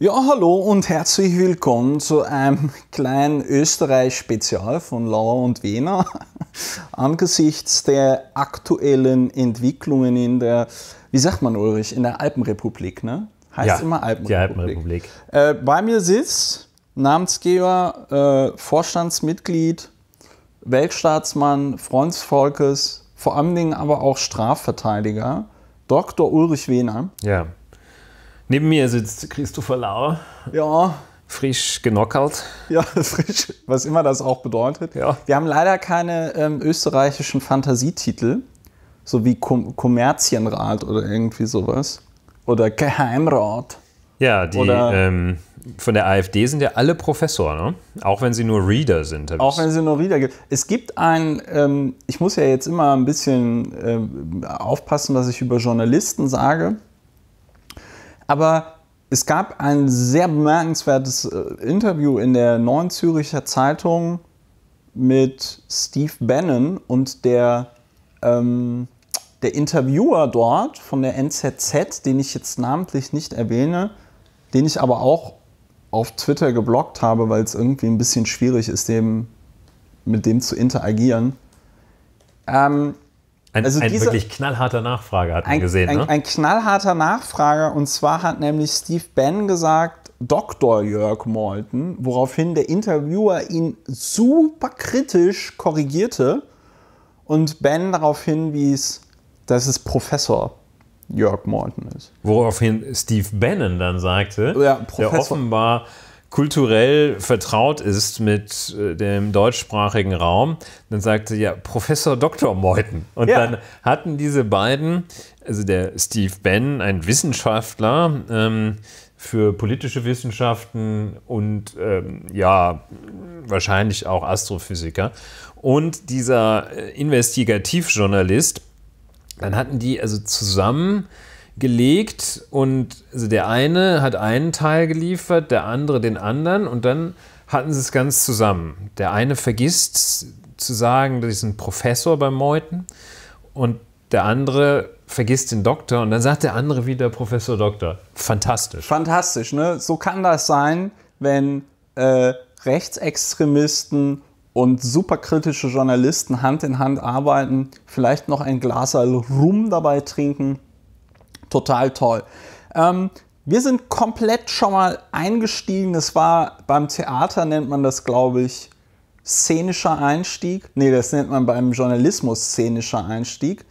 Ja, hallo und herzlich willkommen zu einem kleinen Österreich-Spezial von Lauer und Wiener. Angesichts der aktuellen Entwicklungen in der, wie sagt man Ulrich, in der Alpenrepublik, ne? Heißt ja, immer Alpenrepublik. Die Alpenrepublik. Äh, bei mir sitzt Namensgeber, äh, Vorstandsmitglied, Weltstaatsmann, Freund des Volkes, vor allen Dingen aber auch Strafverteidiger, Dr. Ulrich Wehner. Ja. Neben mir sitzt Christopher Lauer. Ja. Frisch genockert. Ja, frisch, was immer das auch bedeutet. Ja. Wir haben leider keine ähm, österreichischen Fantasietitel, so wie Kom Kommerzienrat oder irgendwie sowas. Oder Geheimrat. Ja, die ähm, von der AfD sind ja alle Professor, ne? auch wenn sie nur Reader sind. Auch wenn sie nur Reader gibt. Es gibt ein, ähm, ich muss ja jetzt immer ein bisschen ähm, aufpassen, was ich über Journalisten sage aber es gab ein sehr bemerkenswertes äh, Interview in der Neuen Züricher Zeitung mit Steve Bannon und der, ähm, der Interviewer dort von der NZZ, den ich jetzt namentlich nicht erwähne, den ich aber auch auf Twitter geblockt habe, weil es irgendwie ein bisschen schwierig ist, dem, mit dem zu interagieren. Ähm, ein, also ein diese, wirklich knallharter Nachfrage hat man ein, gesehen. Ein, ne? ein knallharter Nachfrage. und zwar hat nämlich Steve Bannon gesagt, Dr. Jörg Malton, woraufhin der Interviewer ihn super kritisch korrigierte und Ben darauf hinwies, dass es Professor Jörg Malton ist. Woraufhin Steve Bannon dann sagte, ja, der offenbar kulturell vertraut ist mit äh, dem deutschsprachigen Raum, dann sagte ja Professor Dr. Meuthen. Und ja. dann hatten diese beiden, also der Steve Benn, ein Wissenschaftler ähm, für politische Wissenschaften und ähm, ja, wahrscheinlich auch Astrophysiker, und dieser äh, Investigativjournalist, dann hatten die also zusammen gelegt und also der eine hat einen Teil geliefert, der andere den anderen und dann hatten sie es ganz zusammen. Der eine vergisst zu sagen, das ist ein Professor beim Meuten und der andere vergisst den Doktor und dann sagt der andere wieder Professor Doktor. Fantastisch. Fantastisch, ne? So kann das sein, wenn äh, Rechtsextremisten und superkritische Journalisten Hand in Hand arbeiten, vielleicht noch ein Glas Rum dabei trinken total toll. Ähm, wir sind komplett schon mal eingestiegen. Es war beim Theater nennt man das, glaube ich, szenischer Einstieg. Nee, das nennt man beim Journalismus szenischer Einstieg.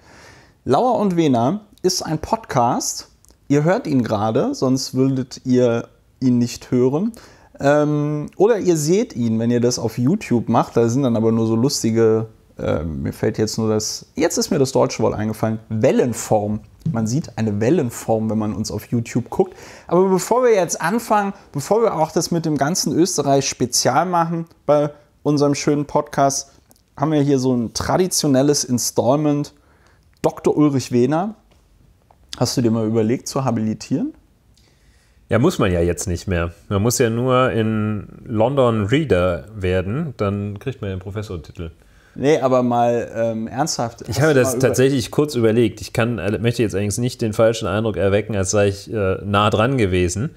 Lauer und Wena ist ein Podcast. Ihr hört ihn gerade, sonst würdet ihr ihn nicht hören. Ähm, oder ihr seht ihn, wenn ihr das auf YouTube macht. Da sind dann aber nur so lustige, äh, mir fällt jetzt nur das, jetzt ist mir das deutsche Wort eingefallen, Wellenform. Man sieht eine Wellenform, wenn man uns auf YouTube guckt. Aber bevor wir jetzt anfangen, bevor wir auch das mit dem ganzen Österreich-Spezial machen bei unserem schönen Podcast, haben wir hier so ein traditionelles Installment. Dr. Ulrich Wehner, hast du dir mal überlegt zu habilitieren? Ja, muss man ja jetzt nicht mehr. Man muss ja nur in London Reader werden, dann kriegt man den Professortitel. Nee, aber mal ähm, ernsthaft. Ich habe das tatsächlich kurz überlegt. Ich kann, äh, möchte jetzt eigentlich nicht den falschen Eindruck erwecken, als sei ich äh, nah dran gewesen.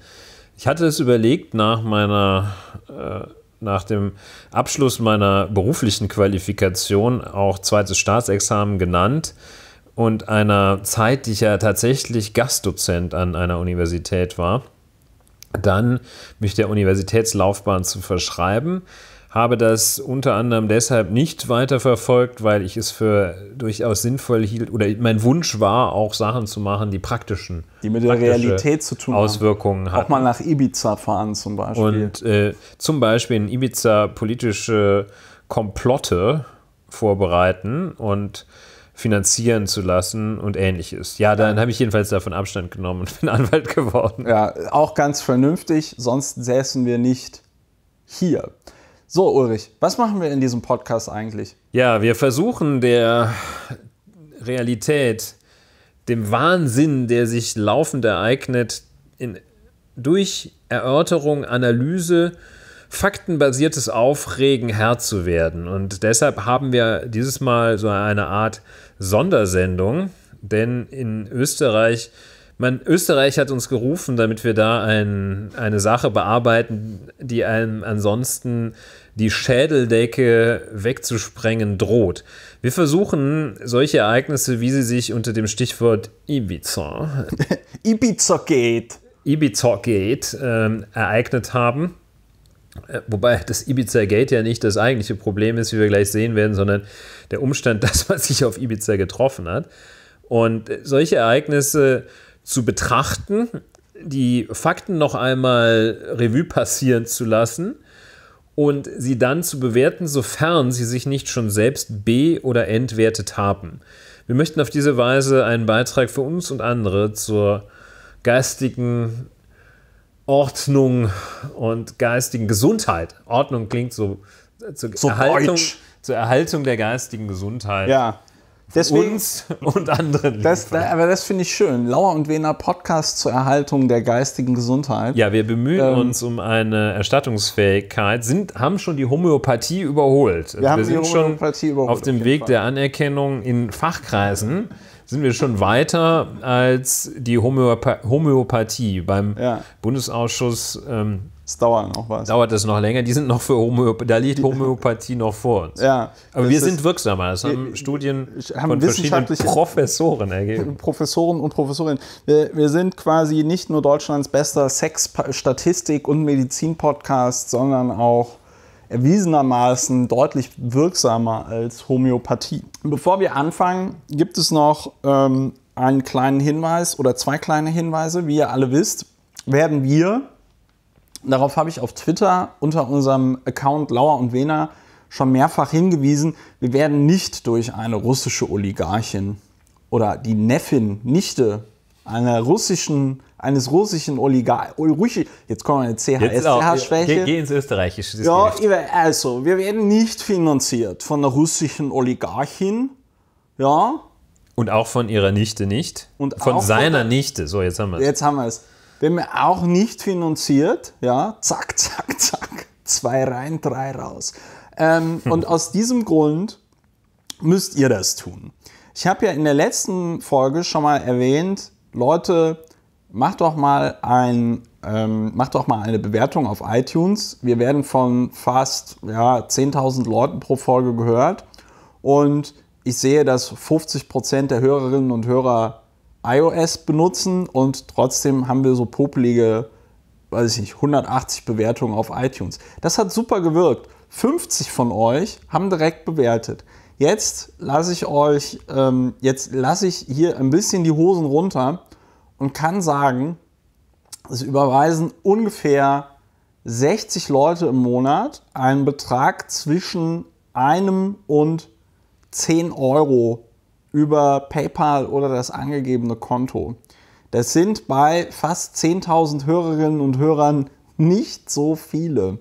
Ich hatte es überlegt nach meiner, äh, nach dem Abschluss meiner beruflichen Qualifikation, auch zweites Staatsexamen genannt, und einer Zeit, die ich ja tatsächlich Gastdozent an einer Universität war, dann mich der Universitätslaufbahn zu verschreiben habe das unter anderem deshalb nicht weiterverfolgt, weil ich es für durchaus sinnvoll hielt oder mein Wunsch war, auch Sachen zu machen, die praktischen. Die mit der Realität zu tun Auswirkungen haben. Hatten. Auch mal nach Ibiza fahren zum Beispiel. Und äh, zum Beispiel in Ibiza politische Komplotte vorbereiten und finanzieren zu lassen und ähnliches. Ja, dann habe ich jedenfalls davon Abstand genommen und bin Anwalt geworden. Ja, auch ganz vernünftig, sonst säßen wir nicht hier. So, Ulrich, was machen wir in diesem Podcast eigentlich? Ja, wir versuchen der Realität, dem Wahnsinn, der sich laufend ereignet, in, durch Erörterung, Analyse, faktenbasiertes Aufregen Herr zu werden. Und deshalb haben wir dieses Mal so eine Art Sondersendung, denn in Österreich man, Österreich hat uns gerufen, damit wir da ein, eine Sache bearbeiten, die einem ansonsten die Schädeldecke wegzusprengen droht. Wir versuchen solche Ereignisse, wie sie sich unter dem Stichwort Ibiza, Ibiza geht, Ibiza geht, ähm, ereignet haben. Äh, wobei das Ibiza Gate ja nicht das eigentliche Problem ist, wie wir gleich sehen werden, sondern der Umstand, dass man sich auf Ibiza getroffen hat. Und äh, solche Ereignisse zu betrachten, die Fakten noch einmal Revue passieren zu lassen und sie dann zu bewerten, sofern sie sich nicht schon selbst B- oder entwertet haben. Wir möchten auf diese Weise einen Beitrag für uns und andere zur geistigen Ordnung und geistigen Gesundheit. Ordnung klingt so äh, zur, so Erhaltung, zur Erhaltung der geistigen Gesundheit. Ja. Deswegen, uns und anderen. Das, da, aber das finde ich schön. Lauer und Wehner Podcast zur Erhaltung der geistigen Gesundheit. Ja, wir bemühen ähm, uns um eine Erstattungsfähigkeit, sind, haben schon die Homöopathie überholt. Wir, wir haben sind die Homöopathie schon überholt, auf dem auf Weg Fall. der Anerkennung in Fachkreisen sind wir schon weiter als die Homöopathie beim ja. Bundesausschuss ähm, es dauert noch was. Dauert es noch länger. Die sind noch für Homöopathie, da liegt Homöopathie noch vor uns. Ja. Aber wir sind wirksamer. Also das haben wir, Studien haben von verschiedenen Professoren ergeben. Professoren und Professorinnen. Wir, wir sind quasi nicht nur Deutschlands bester Sex, Statistik und Medizin-Podcast, sondern auch erwiesenermaßen deutlich wirksamer als Homöopathie. Bevor wir anfangen, gibt es noch ähm, einen kleinen Hinweis oder zwei kleine Hinweise. Wie ihr alle wisst, werden wir Darauf habe ich auf Twitter unter unserem Account Lauer und Wena schon mehrfach hingewiesen, wir werden nicht durch eine russische Oligarchin oder die Neffin, Nichte einer russischen, eines russischen Oligarchen, oh, jetzt kommt eine CHS-Schwäche. Geh, geh ins Österreichische. Ja, also, wir werden nicht finanziert von einer russischen Oligarchin, ja. Und auch von ihrer Nichte nicht. Und von seiner von, Nichte, so jetzt haben wir es. Jetzt haben wir es. Wir haben auch nicht finanziert. Ja, zack, zack, zack. Zwei rein, drei raus. Ähm, hm. Und aus diesem Grund müsst ihr das tun. Ich habe ja in der letzten Folge schon mal erwähnt, Leute, macht doch mal ein ähm, macht doch mal eine Bewertung auf iTunes. Wir werden von fast ja, 10.000 Leuten pro Folge gehört. Und ich sehe, dass 50% der Hörerinnen und Hörer iOS benutzen und trotzdem haben wir so popelige, weiß ich nicht, 180 Bewertungen auf iTunes. Das hat super gewirkt. 50 von euch haben direkt bewertet. Jetzt lasse ich euch, ähm, jetzt lasse ich hier ein bisschen die Hosen runter und kann sagen, es überweisen ungefähr 60 Leute im Monat einen Betrag zwischen einem und 10 Euro über PayPal oder das angegebene Konto. Das sind bei fast 10.000 Hörerinnen und Hörern nicht so viele.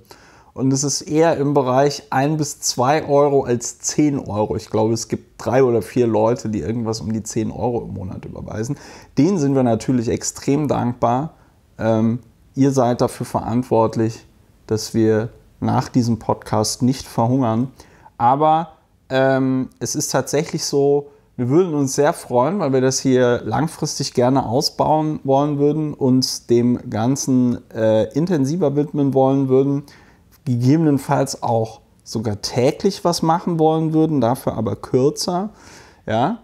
Und es ist eher im Bereich 1 bis 2 Euro als 10 Euro. Ich glaube, es gibt drei oder vier Leute, die irgendwas um die 10 Euro im Monat überweisen. Denen sind wir natürlich extrem dankbar. Ähm, ihr seid dafür verantwortlich, dass wir nach diesem Podcast nicht verhungern. Aber ähm, es ist tatsächlich so, wir würden uns sehr freuen, weil wir das hier langfristig gerne ausbauen wollen würden und dem Ganzen äh, intensiver widmen wollen würden, gegebenenfalls auch sogar täglich was machen wollen würden, dafür aber kürzer. Ja,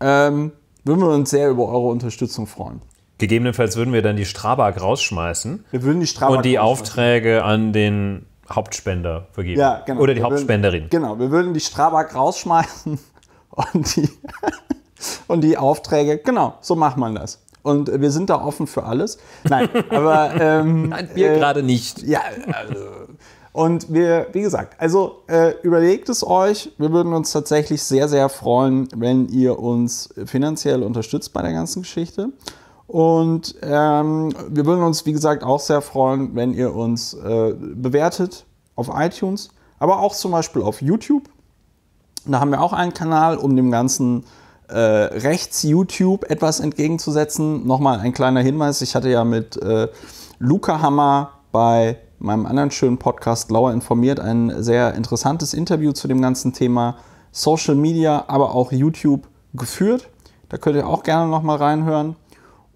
ähm, würden wir uns sehr über eure Unterstützung freuen. Gegebenenfalls würden wir dann die Strabag rausschmeißen. Wir würden die Strabag Und die Aufträge an den Hauptspender vergeben. Ja, genau. Oder die wir Hauptspenderin. Würden, genau, wir würden die Strabag rausschmeißen und die, und die Aufträge. Genau, so macht man das. Und wir sind da offen für alles. Nein, aber. Ähm, Nein, wir äh, gerade nicht. Ja, also. Und wir, wie gesagt, also äh, überlegt es euch. Wir würden uns tatsächlich sehr, sehr freuen, wenn ihr uns finanziell unterstützt bei der ganzen Geschichte. Und ähm, wir würden uns, wie gesagt, auch sehr freuen, wenn ihr uns äh, bewertet auf iTunes, aber auch zum Beispiel auf YouTube. Da haben wir auch einen Kanal, um dem ganzen äh, rechts YouTube etwas entgegenzusetzen. Nochmal ein kleiner Hinweis, ich hatte ja mit äh, Luca Hammer bei meinem anderen schönen Podcast Lauer informiert ein sehr interessantes Interview zu dem ganzen Thema Social Media, aber auch YouTube geführt. Da könnt ihr auch gerne nochmal reinhören.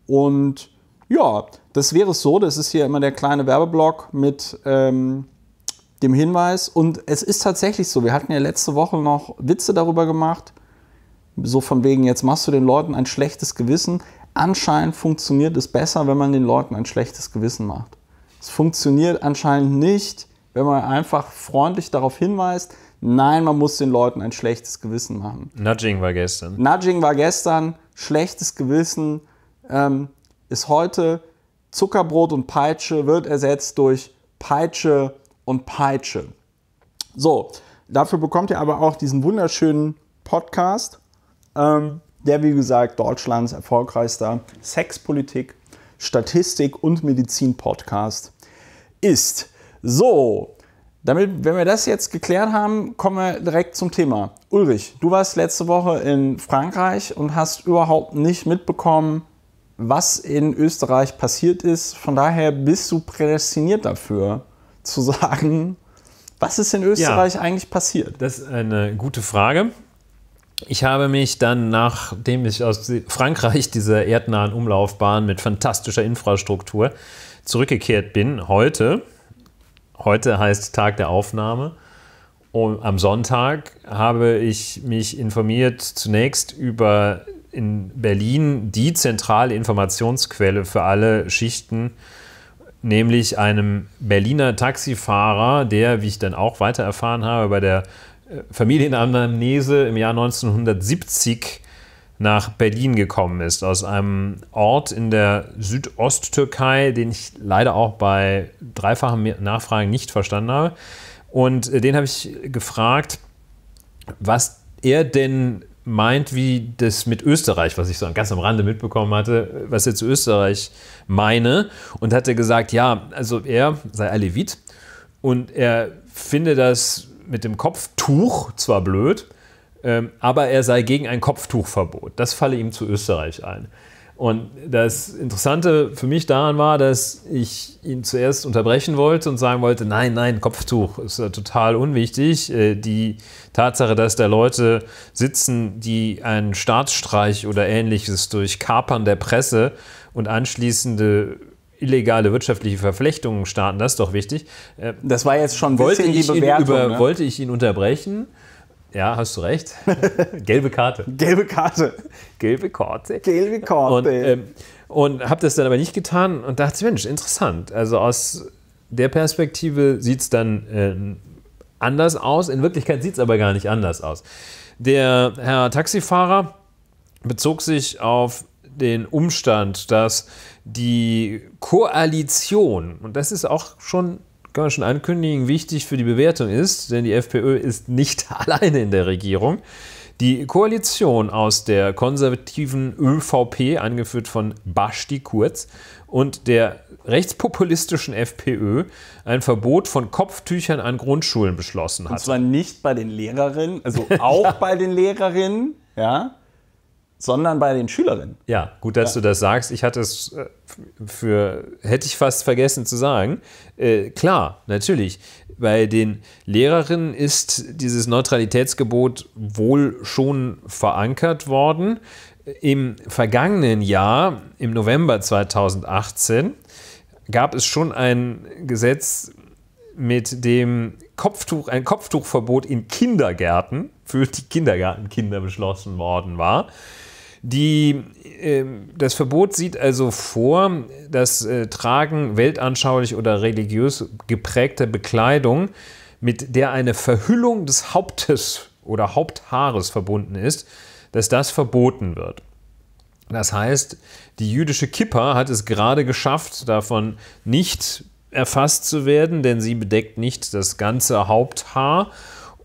Und ja, das wäre es so. Das ist hier immer der kleine Werbeblock mit ähm, dem Hinweis. Und es ist tatsächlich so, wir hatten ja letzte Woche noch Witze darüber gemacht, so von wegen, jetzt machst du den Leuten ein schlechtes Gewissen. Anscheinend funktioniert es besser, wenn man den Leuten ein schlechtes Gewissen macht. Es funktioniert anscheinend nicht, wenn man einfach freundlich darauf hinweist, nein, man muss den Leuten ein schlechtes Gewissen machen. Nudging war gestern. Nudging war gestern, schlechtes Gewissen ähm, ist heute. Zuckerbrot und Peitsche wird ersetzt durch Peitsche, und Peitsche. So, dafür bekommt ihr aber auch diesen wunderschönen Podcast, ähm, der wie gesagt Deutschlands erfolgreichster Sexpolitik, Statistik und Medizin-Podcast ist. So, damit, wenn wir das jetzt geklärt haben, kommen wir direkt zum Thema. Ulrich, du warst letzte Woche in Frankreich und hast überhaupt nicht mitbekommen, was in Österreich passiert ist. Von daher bist du prädestiniert dafür, zu sagen, was ist in Österreich ja, eigentlich passiert? Das ist eine gute Frage. Ich habe mich dann, nachdem ich aus Frankreich dieser erdnahen Umlaufbahn mit fantastischer Infrastruktur zurückgekehrt bin, heute, heute heißt Tag der Aufnahme, und am Sonntag habe ich mich informiert zunächst über in Berlin die zentrale Informationsquelle für alle Schichten nämlich einem Berliner Taxifahrer, der, wie ich dann auch weiter erfahren habe, bei der äh, Familienanamnese im Jahr 1970 nach Berlin gekommen ist, aus einem Ort in der Südosttürkei, den ich leider auch bei dreifachen Nachfragen nicht verstanden habe. Und äh, den habe ich gefragt, was er denn meint, wie das mit Österreich, was ich so ganz am Rande mitbekommen hatte, was er zu Österreich meine. Und hatte gesagt, ja, also er sei Alevit und er finde das mit dem Kopftuch zwar blöd, ähm, aber er sei gegen ein Kopftuchverbot. Das falle ihm zu Österreich ein. Und das Interessante für mich daran war, dass ich ihn zuerst unterbrechen wollte und sagen wollte, nein, nein, Kopftuch ist total unwichtig. Äh, die Tatsache, dass da Leute sitzen, die einen Staatsstreich oder ähnliches durch Kapern der Presse und anschließende illegale wirtschaftliche Verflechtungen starten, das ist doch wichtig. Äh, das war jetzt schon ein wollte bisschen die Bewertung. Über, ne? Wollte ich ihn unterbrechen? Ja, hast du recht. Gelbe Karte. Gelbe Karte. Gelbe Karte. Gelbe Karte. Und, ähm, und habe das dann aber nicht getan und dachte, Mensch, interessant. Also aus der Perspektive sieht es dann äh, anders aus. In Wirklichkeit sieht es aber gar nicht anders aus. Der Herr Taxifahrer bezog sich auf den Umstand, dass die Koalition, und das ist auch schon kann man schon ankündigen, wichtig für die Bewertung ist, denn die FPÖ ist nicht alleine in der Regierung. Die Koalition aus der konservativen ÖVP, angeführt von Basti Kurz, und der rechtspopulistischen FPÖ ein Verbot von Kopftüchern an Grundschulen beschlossen hat. Und zwar nicht bei den Lehrerinnen, also auch ja. bei den Lehrerinnen, ja, sondern bei den Schülerinnen. Ja, gut, dass ja. du das sagst. Ich hatte es äh, für, hätte ich fast vergessen zu sagen. Äh, klar, natürlich. Bei den Lehrerinnen ist dieses Neutralitätsgebot wohl schon verankert worden. Im vergangenen Jahr, im November 2018, gab es schon ein Gesetz mit dem Kopftuch, ein Kopftuchverbot in Kindergärten für die Kindergartenkinder beschlossen worden war. Die, äh, das Verbot sieht also vor, das äh, Tragen weltanschaulich oder religiös geprägter Bekleidung, mit der eine Verhüllung des Hauptes oder Haupthaares verbunden ist, dass das verboten wird. Das heißt, die jüdische Kippa hat es gerade geschafft, davon nicht erfasst zu werden, denn sie bedeckt nicht das ganze Haupthaar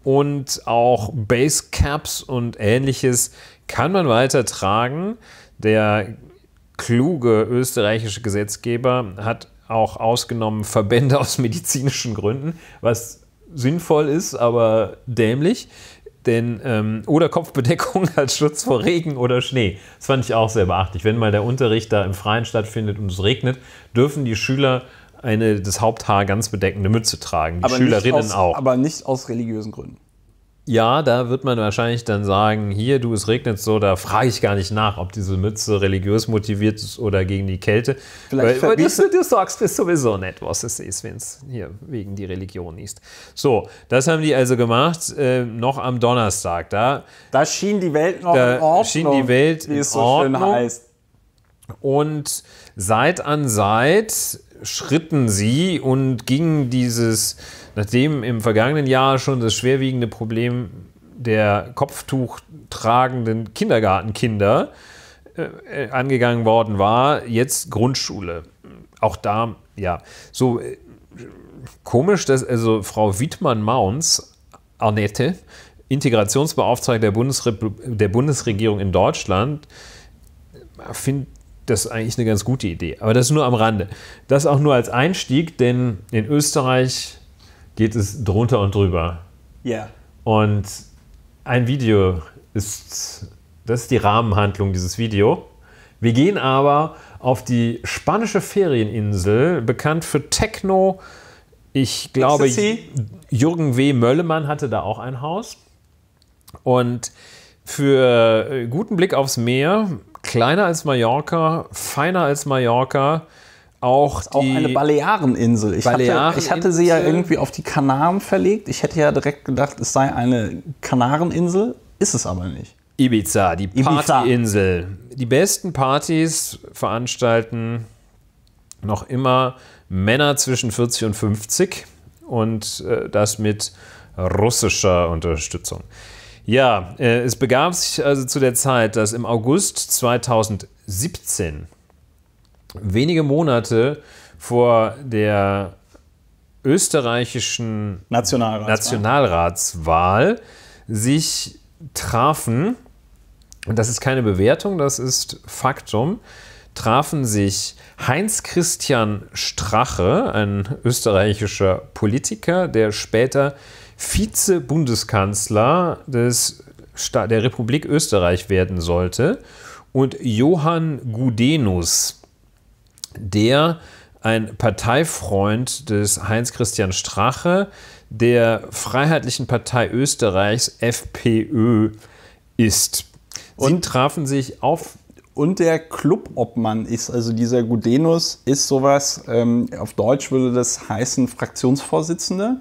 und auch Basecaps und ähnliches kann man weitertragen. Der kluge österreichische Gesetzgeber hat auch ausgenommen Verbände aus medizinischen Gründen, was sinnvoll ist, aber dämlich. Denn, ähm, oder Kopfbedeckung als Schutz vor Regen oder Schnee. Das fand ich auch sehr beachtlich. Wenn mal der Unterricht da im Freien stattfindet und es regnet, dürfen die Schüler eine das Haupthaar ganz bedeckende Mütze tragen. Die aber Schülerinnen aus, auch. Aber nicht aus religiösen Gründen. Ja, da wird man wahrscheinlich dann sagen, hier, du, es regnet so, da frage ich gar nicht nach, ob diese Mütze religiös motiviert ist oder gegen die Kälte. Vielleicht Weil, das, du sagst das sowieso nicht, was es ist, wenn es hier wegen die Religion ist. So, das haben die also gemacht, äh, noch am Donnerstag. Da, da schien die Welt noch da in Ordnung, schien die Welt wie es so Ordnung. schön heißt. Und Seit an Seit schritten sie und gingen dieses Nachdem im vergangenen Jahr schon das schwerwiegende Problem der Kopftuch tragenden Kindergartenkinder äh, äh, angegangen worden war, jetzt Grundschule. Auch da, ja, so äh, komisch, dass also Frau Wittmann-Mauns, Arnette, Integrationsbeauftragte der, Bundesrep der Bundesregierung in Deutschland, äh, finde das eigentlich eine ganz gute Idee. Aber das nur am Rande. Das auch nur als Einstieg, denn in Österreich geht es drunter und drüber. Ja. Yeah. Und ein Video ist, das ist die Rahmenhandlung dieses Video. Wir gehen aber auf die spanische Ferieninsel, bekannt für Techno. Ich glaube, Ecstasy. Jürgen W. Möllemann hatte da auch ein Haus. Und für äh, guten Blick aufs Meer, kleiner als Mallorca, feiner als Mallorca, auch, auch eine Baleareninsel. Ich, Balearen hatte, ich hatte sie ja irgendwie auf die Kanaren verlegt. Ich hätte ja direkt gedacht, es sei eine Kanareninsel. Ist es aber nicht. Ibiza, die Partyinsel. Die besten Partys veranstalten noch immer Männer zwischen 40 und 50 und äh, das mit russischer Unterstützung. Ja, äh, es begab sich also zu der Zeit, dass im August 2017 wenige Monate vor der österreichischen Nationalratswahl, Nationalratswahl sich trafen, und das ist keine Bewertung, das ist Faktum, trafen sich Heinz Christian Strache, ein österreichischer Politiker, der später Vize-Bundeskanzler der Republik Österreich werden sollte, und Johann Gudenus, der ein Parteifreund des Heinz-Christian Strache, der Freiheitlichen Partei Österreichs, FPÖ, ist. Sie und trafen sich auf. Und der Clubobmann ist, also dieser Gudenus, ist sowas, ähm, auf Deutsch würde das heißen Fraktionsvorsitzende.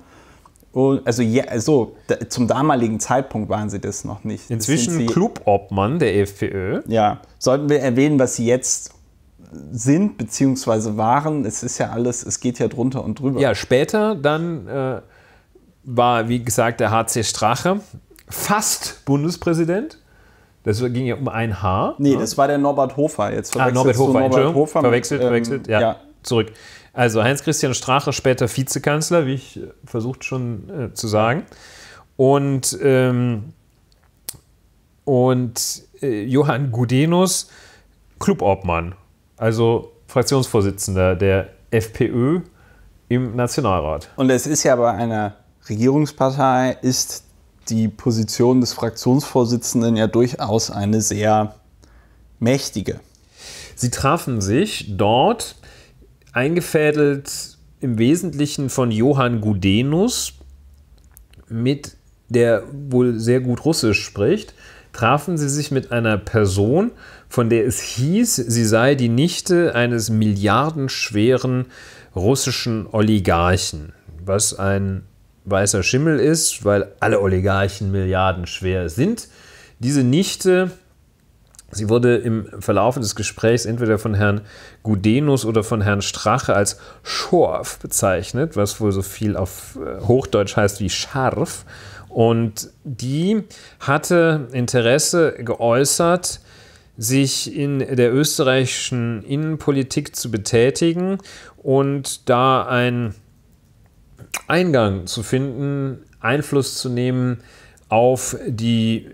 Und also, ja, also da, zum damaligen Zeitpunkt waren sie das noch nicht. Inzwischen Clubobmann der FPÖ. Ja, sollten wir erwähnen, was sie jetzt sind beziehungsweise waren. Es ist ja alles, es geht ja drunter und drüber. Ja, später dann äh, war, wie gesagt, der HC Strache fast Bundespräsident. Das ging ja um ein Haar. Nee, ne? das war der Norbert Hofer. Jetzt verwechselt ah, Norbert Hofer, Norbert Hofer mit, verwechselt, ähm, ja, ja. Zurück. Also Heinz-Christian Strache, später Vizekanzler, wie ich äh, versucht schon äh, zu sagen. Und, ähm, und äh, Johann Gudenus, Clubobmann also Fraktionsvorsitzender der FPÖ im Nationalrat. Und es ist ja bei einer Regierungspartei, ist die Position des Fraktionsvorsitzenden ja durchaus eine sehr mächtige. Sie trafen sich dort, eingefädelt im Wesentlichen von Johann Gudenus, mit der wohl sehr gut Russisch spricht, trafen sie sich mit einer Person, von der es hieß, sie sei die Nichte eines milliardenschweren russischen Oligarchen, was ein weißer Schimmel ist, weil alle Oligarchen milliardenschwer sind. Diese Nichte, sie wurde im Verlauf des Gesprächs entweder von Herrn Gudenus oder von Herrn Strache als Schorf bezeichnet, was wohl so viel auf äh, Hochdeutsch heißt wie scharf. Und die hatte Interesse geäußert, sich in der österreichischen Innenpolitik zu betätigen und da einen Eingang zu finden, Einfluss zu nehmen auf die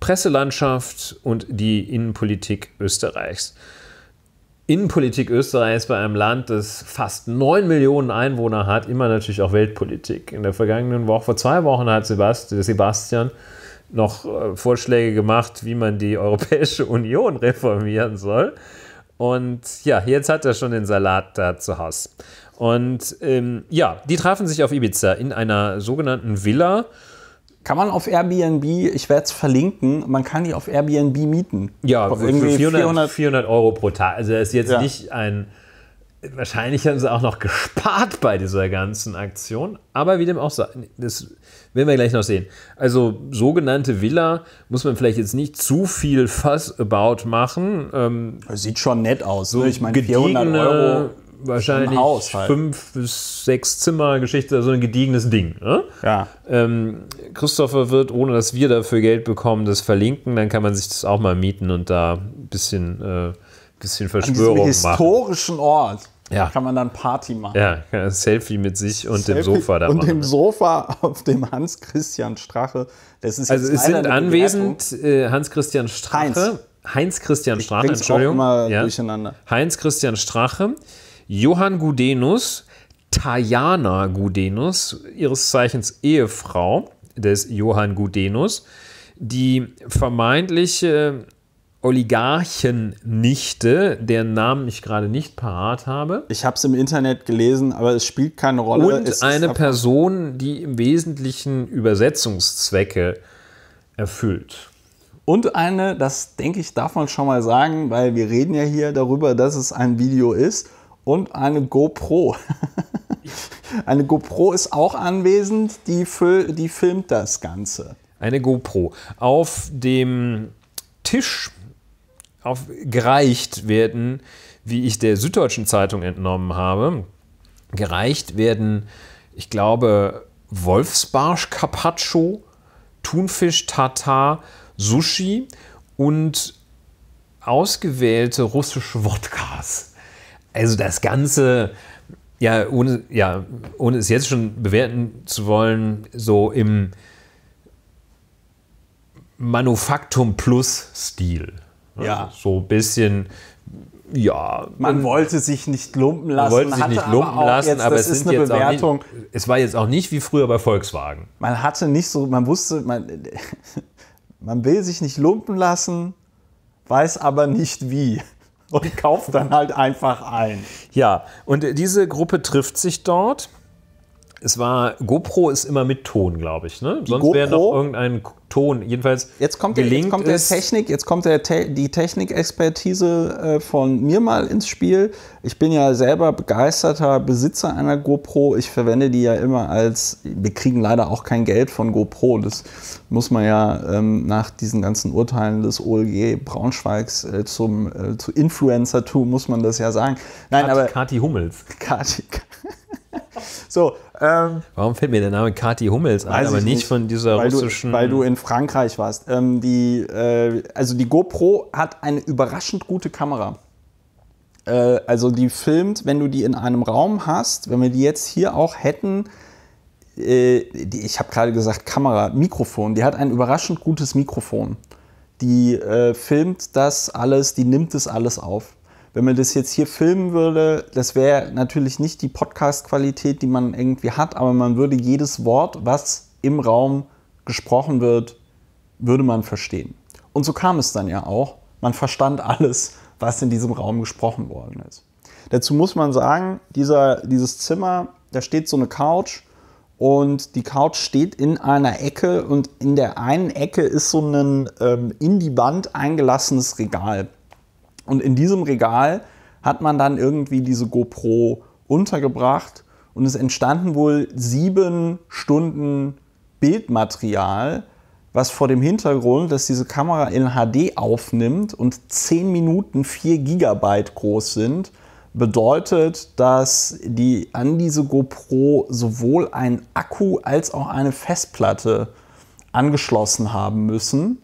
Presselandschaft und die Innenpolitik Österreichs. Innenpolitik Österreichs bei einem Land, das fast 9 Millionen Einwohner hat, immer natürlich auch Weltpolitik. In der vergangenen Woche, vor zwei Wochen hat Sebastian, Sebastian noch äh, Vorschläge gemacht, wie man die Europäische Union reformieren soll. Und ja, jetzt hat er schon den Salat da zu Hause. Und ähm, ja, die trafen sich auf Ibiza in einer sogenannten Villa. Kann man auf Airbnb, ich werde es verlinken, man kann die auf Airbnb mieten. Ja, für 400, 400, 400 Euro pro Tag. Also das ist jetzt ja. nicht ein wahrscheinlich haben sie auch noch gespart bei dieser ganzen Aktion. Aber wie dem auch sei, das werden wir gleich noch sehen. Also sogenannte Villa muss man vielleicht jetzt nicht zu viel Fuss about machen. Ähm, Sieht schon nett aus. So ne? Ich meine, 400 Euro wahrscheinlich Haus halt. fünf bis sechs Zimmer Geschichte, so also ein gediegenes Ding. Ne? Ja. Ähm, Christopher wird, ohne dass wir dafür Geld bekommen, das verlinken. Dann kann man sich das auch mal mieten und da ein bisschen äh, bisschen Verschwörung an historischen machen. Ort. Ja. Kann man dann Party machen. Ja, ein Selfie mit sich und Selfie dem Sofa da Und machen. dem Sofa auf dem Hans-Christian Strache. Das ist also es sind anwesend äh, Hans-Christian Strache. Heinz-Christian Heinz Strache, Entschuldigung. Auch ja. durcheinander. Heinz-Christian Strache, Johann Gudenus, Tajana Gudenus, ihres Zeichens Ehefrau des Johann Gudenus, die vermeintliche Oligarchennichte, deren Namen ich gerade nicht parat habe. Ich habe es im Internet gelesen, aber es spielt keine Rolle. Und es eine Person, die im Wesentlichen Übersetzungszwecke erfüllt. Und eine, das denke ich, darf man schon mal sagen, weil wir reden ja hier darüber, dass es ein Video ist. Und eine GoPro. eine GoPro ist auch anwesend, die, die filmt das Ganze. Eine GoPro. Auf dem Tisch auf, gereicht werden, wie ich der Süddeutschen Zeitung entnommen habe, gereicht werden, ich glaube, Wolfsbarsch Carpaccio, Thunfisch Tatar, Sushi und ausgewählte russische Wodkas. Also das Ganze, ja ohne, ja, ohne es jetzt schon bewerten zu wollen, so im Manufaktum Plus Stil. Ne? Ja. So ein bisschen, ja. Man ähm, wollte sich nicht lumpen lassen. Man wollte sich nicht lumpen aber lassen, jetzt, aber es ist eine Bewertung. Nicht, es war jetzt auch nicht wie früher bei Volkswagen. Man hatte nicht so, man wusste, man, man will sich nicht lumpen lassen, weiß aber nicht wie und kauft dann halt einfach ein. Ja, und diese Gruppe trifft sich dort es war, GoPro ist immer mit Ton, glaube ich. Ne? Sonst wäre noch irgendein Ton. Jedenfalls jetzt kommt, gelingt jetzt kommt der Technik, jetzt kommt der Te die Technikexpertise äh, von mir mal ins Spiel. Ich bin ja selber begeisterter Besitzer einer GoPro. Ich verwende die ja immer als, wir kriegen leider auch kein Geld von GoPro. Das muss man ja ähm, nach diesen ganzen Urteilen des OLG Braunschweigs äh, zum, äh, zu Influencer-Tum, muss man das ja sagen. Nein, Kat, aber. Kati Hummels. Kati. So, ähm, Warum fällt mir der Name Kati Hummels ein, aber nicht von dieser weil russischen. Du, weil du in Frankreich warst. Ähm, die, äh, also die GoPro hat eine überraschend gute Kamera. Äh, also die filmt, wenn du die in einem Raum hast, wenn wir die jetzt hier auch hätten, äh, die, ich habe gerade gesagt Kamera, Mikrofon, die hat ein überraschend gutes Mikrofon. Die äh, filmt das alles, die nimmt das alles auf. Wenn man das jetzt hier filmen würde, das wäre natürlich nicht die Podcast-Qualität, die man irgendwie hat, aber man würde jedes Wort, was im Raum gesprochen wird, würde man verstehen. Und so kam es dann ja auch. Man verstand alles, was in diesem Raum gesprochen worden ist. Dazu muss man sagen, dieser, dieses Zimmer, da steht so eine Couch und die Couch steht in einer Ecke und in der einen Ecke ist so ein ähm, in die Wand eingelassenes Regal. Und in diesem Regal hat man dann irgendwie diese GoPro untergebracht und es entstanden wohl sieben Stunden Bildmaterial, was vor dem Hintergrund, dass diese Kamera in HD aufnimmt und 10 Minuten 4 Gigabyte groß sind, bedeutet, dass die an diese GoPro sowohl ein Akku als auch eine Festplatte angeschlossen haben müssen.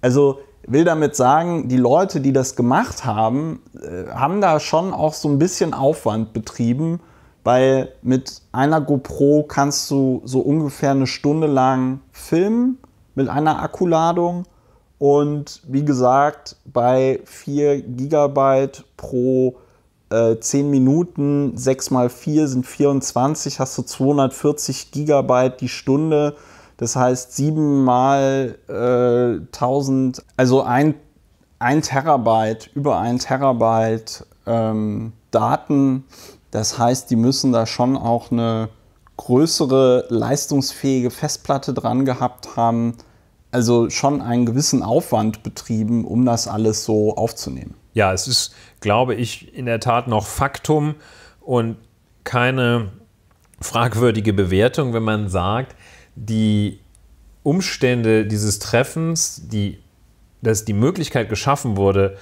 Also will damit sagen, die Leute, die das gemacht haben, äh, haben da schon auch so ein bisschen Aufwand betrieben, weil mit einer GoPro kannst du so ungefähr eine Stunde lang filmen mit einer Akkuladung. Und wie gesagt, bei 4 GB pro äh, 10 Minuten, 6 mal 4 sind 24, hast du 240 GB die Stunde. Das heißt, 7 mal äh, also ein, ein Terabyte, über ein Terabyte ähm, Daten. Das heißt, die müssen da schon auch eine größere leistungsfähige Festplatte dran gehabt haben. Also schon einen gewissen Aufwand betrieben, um das alles so aufzunehmen. Ja, es ist, glaube ich, in der Tat noch Faktum und keine fragwürdige Bewertung, wenn man sagt, die Umstände dieses Treffens, die, dass die Möglichkeit geschaffen wurde,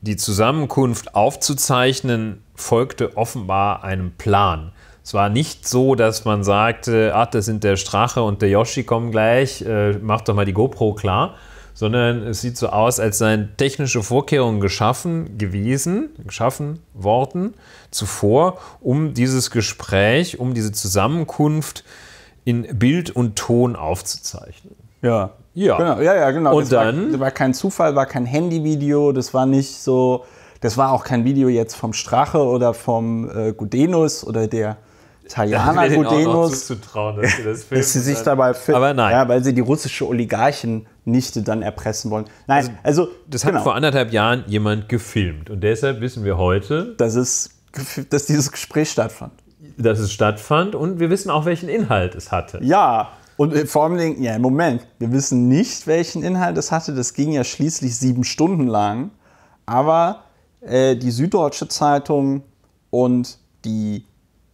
die Zusammenkunft aufzuzeichnen, folgte offenbar einem Plan. Es war nicht so, dass man sagte, ach, das sind der Strache und der Yoshi kommen gleich, äh, mach doch mal die GoPro klar, sondern es sieht so aus, als seien technische Vorkehrungen geschaffen gewesen, geschaffen worden zuvor, um dieses Gespräch, um diese Zusammenkunft äh, in Bild und Ton aufzuzeichnen. Ja. Ja. Genau, ja, ja, genau. Und das dann? War, war kein Zufall, war kein Handyvideo, das war nicht so, das war auch kein Video jetzt vom Strache oder vom äh, Gudenus oder der Tajana genau, Gudenus. Zuzutrauen, dass, das dass sie sich dabei Aber nein. Ja, weil sie die russische Oligarchennichte dann erpressen wollen. Nein, also. also das genau. hat vor anderthalb Jahren jemand gefilmt und deshalb wissen wir heute. Das ist, dass dieses Gespräch stattfand dass es stattfand und wir wissen auch, welchen Inhalt es hatte. Ja, und äh, vor allem, ja, im Moment, wir wissen nicht, welchen Inhalt es hatte. Das ging ja schließlich sieben Stunden lang. Aber äh, die Süddeutsche Zeitung und die,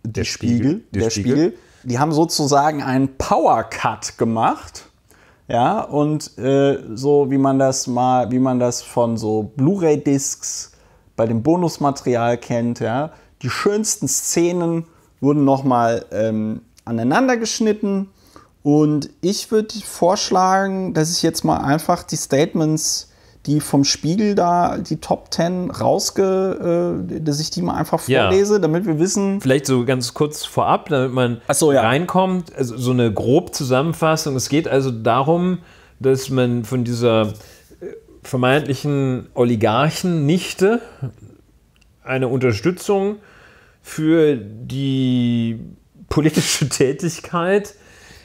die der Spiegel, Spiegel, der Spiegel. Spiegel, die haben sozusagen einen Power Cut gemacht. Ja, und äh, so wie man das mal, wie man das von so Blu-ray-Discs bei dem Bonusmaterial kennt, ja, die schönsten Szenen wurden nochmal ähm, aneinander geschnitten. Und ich würde vorschlagen, dass ich jetzt mal einfach die Statements, die vom Spiegel da, die Top 10 rausge, äh, dass ich die mal einfach vorlese, ja. damit wir wissen. Vielleicht so ganz kurz vorab, damit man so, ja. reinkommt, also so eine grob Zusammenfassung. Es geht also darum, dass man von dieser äh, vermeintlichen Oligarchennichte eine Unterstützung äh, für die politische Tätigkeit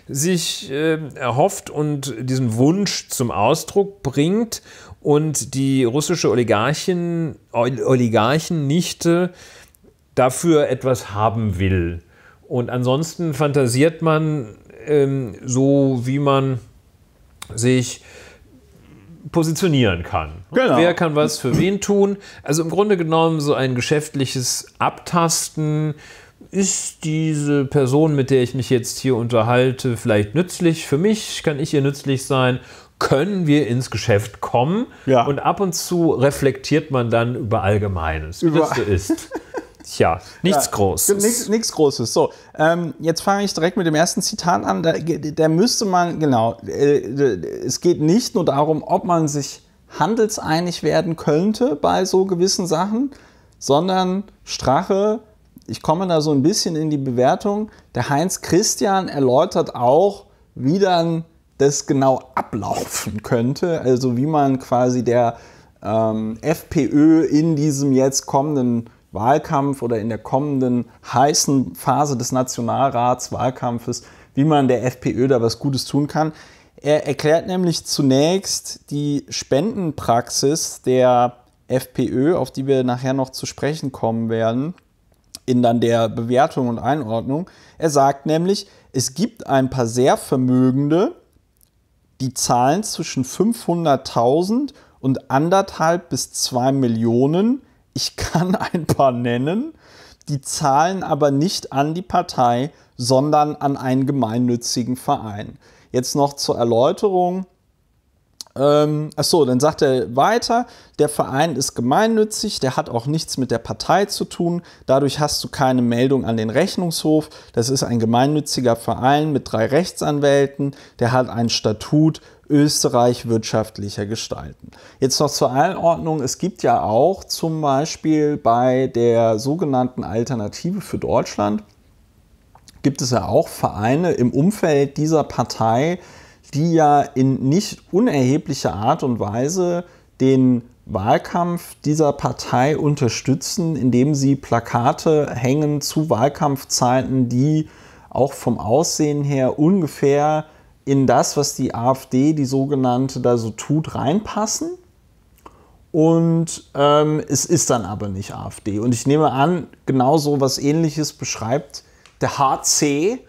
sich äh, erhofft und diesen Wunsch zum Ausdruck bringt und die russische Oligarchen, Oligarchennichte dafür etwas haben will. Und ansonsten fantasiert man ähm, so, wie man sich äh, positionieren kann. Genau. Wer kann was für wen tun? Also im Grunde genommen so ein geschäftliches Abtasten. Ist diese Person, mit der ich mich jetzt hier unterhalte, vielleicht nützlich für mich? Kann ich ihr nützlich sein? Können wir ins Geschäft kommen? Ja. Und ab und zu reflektiert man dann über Allgemeines, wie über das so ist. Tja, nichts ja, Großes. Nichts Großes. So, ähm, jetzt fange ich direkt mit dem ersten Zitat an. Da, da müsste man, genau, äh, es geht nicht nur darum, ob man sich handelseinig werden könnte bei so gewissen Sachen, sondern Strache, ich komme da so ein bisschen in die Bewertung, der Heinz Christian erläutert auch, wie dann das genau ablaufen könnte, also wie man quasi der ähm, FPÖ in diesem jetzt kommenden Wahlkampf oder in der kommenden heißen Phase des Nationalratswahlkampfes, wie man der FPÖ da was Gutes tun kann. Er erklärt nämlich zunächst die Spendenpraxis der FPÖ, auf die wir nachher noch zu sprechen kommen werden, in dann der Bewertung und Einordnung. Er sagt nämlich, es gibt ein paar sehr Vermögende, die zahlen zwischen 500.000 und anderthalb bis zwei Millionen ich kann ein paar nennen, die zahlen aber nicht an die Partei, sondern an einen gemeinnützigen Verein. Jetzt noch zur Erläuterung. Ähm, achso, dann sagt er weiter, der Verein ist gemeinnützig, der hat auch nichts mit der Partei zu tun, dadurch hast du keine Meldung an den Rechnungshof, das ist ein gemeinnütziger Verein mit drei Rechtsanwälten, der hat ein Statut, Österreich wirtschaftlicher gestalten. Jetzt noch zur Einordnung. Es gibt ja auch zum Beispiel bei der sogenannten Alternative für Deutschland, gibt es ja auch Vereine im Umfeld dieser Partei, die ja in nicht unerheblicher Art und Weise den Wahlkampf dieser Partei unterstützen, indem sie Plakate hängen zu Wahlkampfzeiten, die auch vom Aussehen her ungefähr in das, was die AfD, die sogenannte, da so tut, reinpassen. Und ähm, es ist dann aber nicht AfD. Und ich nehme an, genau so was ähnliches beschreibt der HC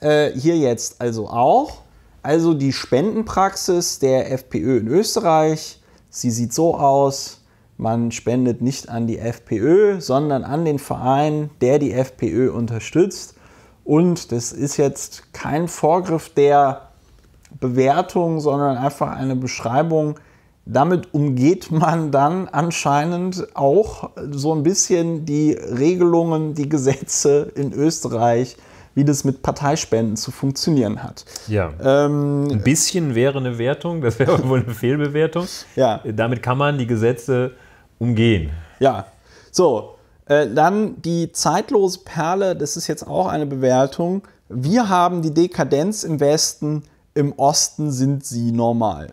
äh, hier jetzt also auch. Also die Spendenpraxis der FPÖ in Österreich, sie sieht so aus, man spendet nicht an die FPÖ, sondern an den Verein, der die FPÖ unterstützt. Und das ist jetzt kein Vorgriff der Bewertung, sondern einfach eine Beschreibung. Damit umgeht man dann anscheinend auch so ein bisschen die Regelungen, die Gesetze in Österreich, wie das mit Parteispenden zu funktionieren hat. Ja. Ähm, ein bisschen wäre eine Wertung, das wäre wohl eine Fehlbewertung. ja. Damit kann man die Gesetze umgehen. Ja. So, äh, dann die zeitlose Perle, das ist jetzt auch eine Bewertung. Wir haben die Dekadenz im Westen im Osten sind sie normal.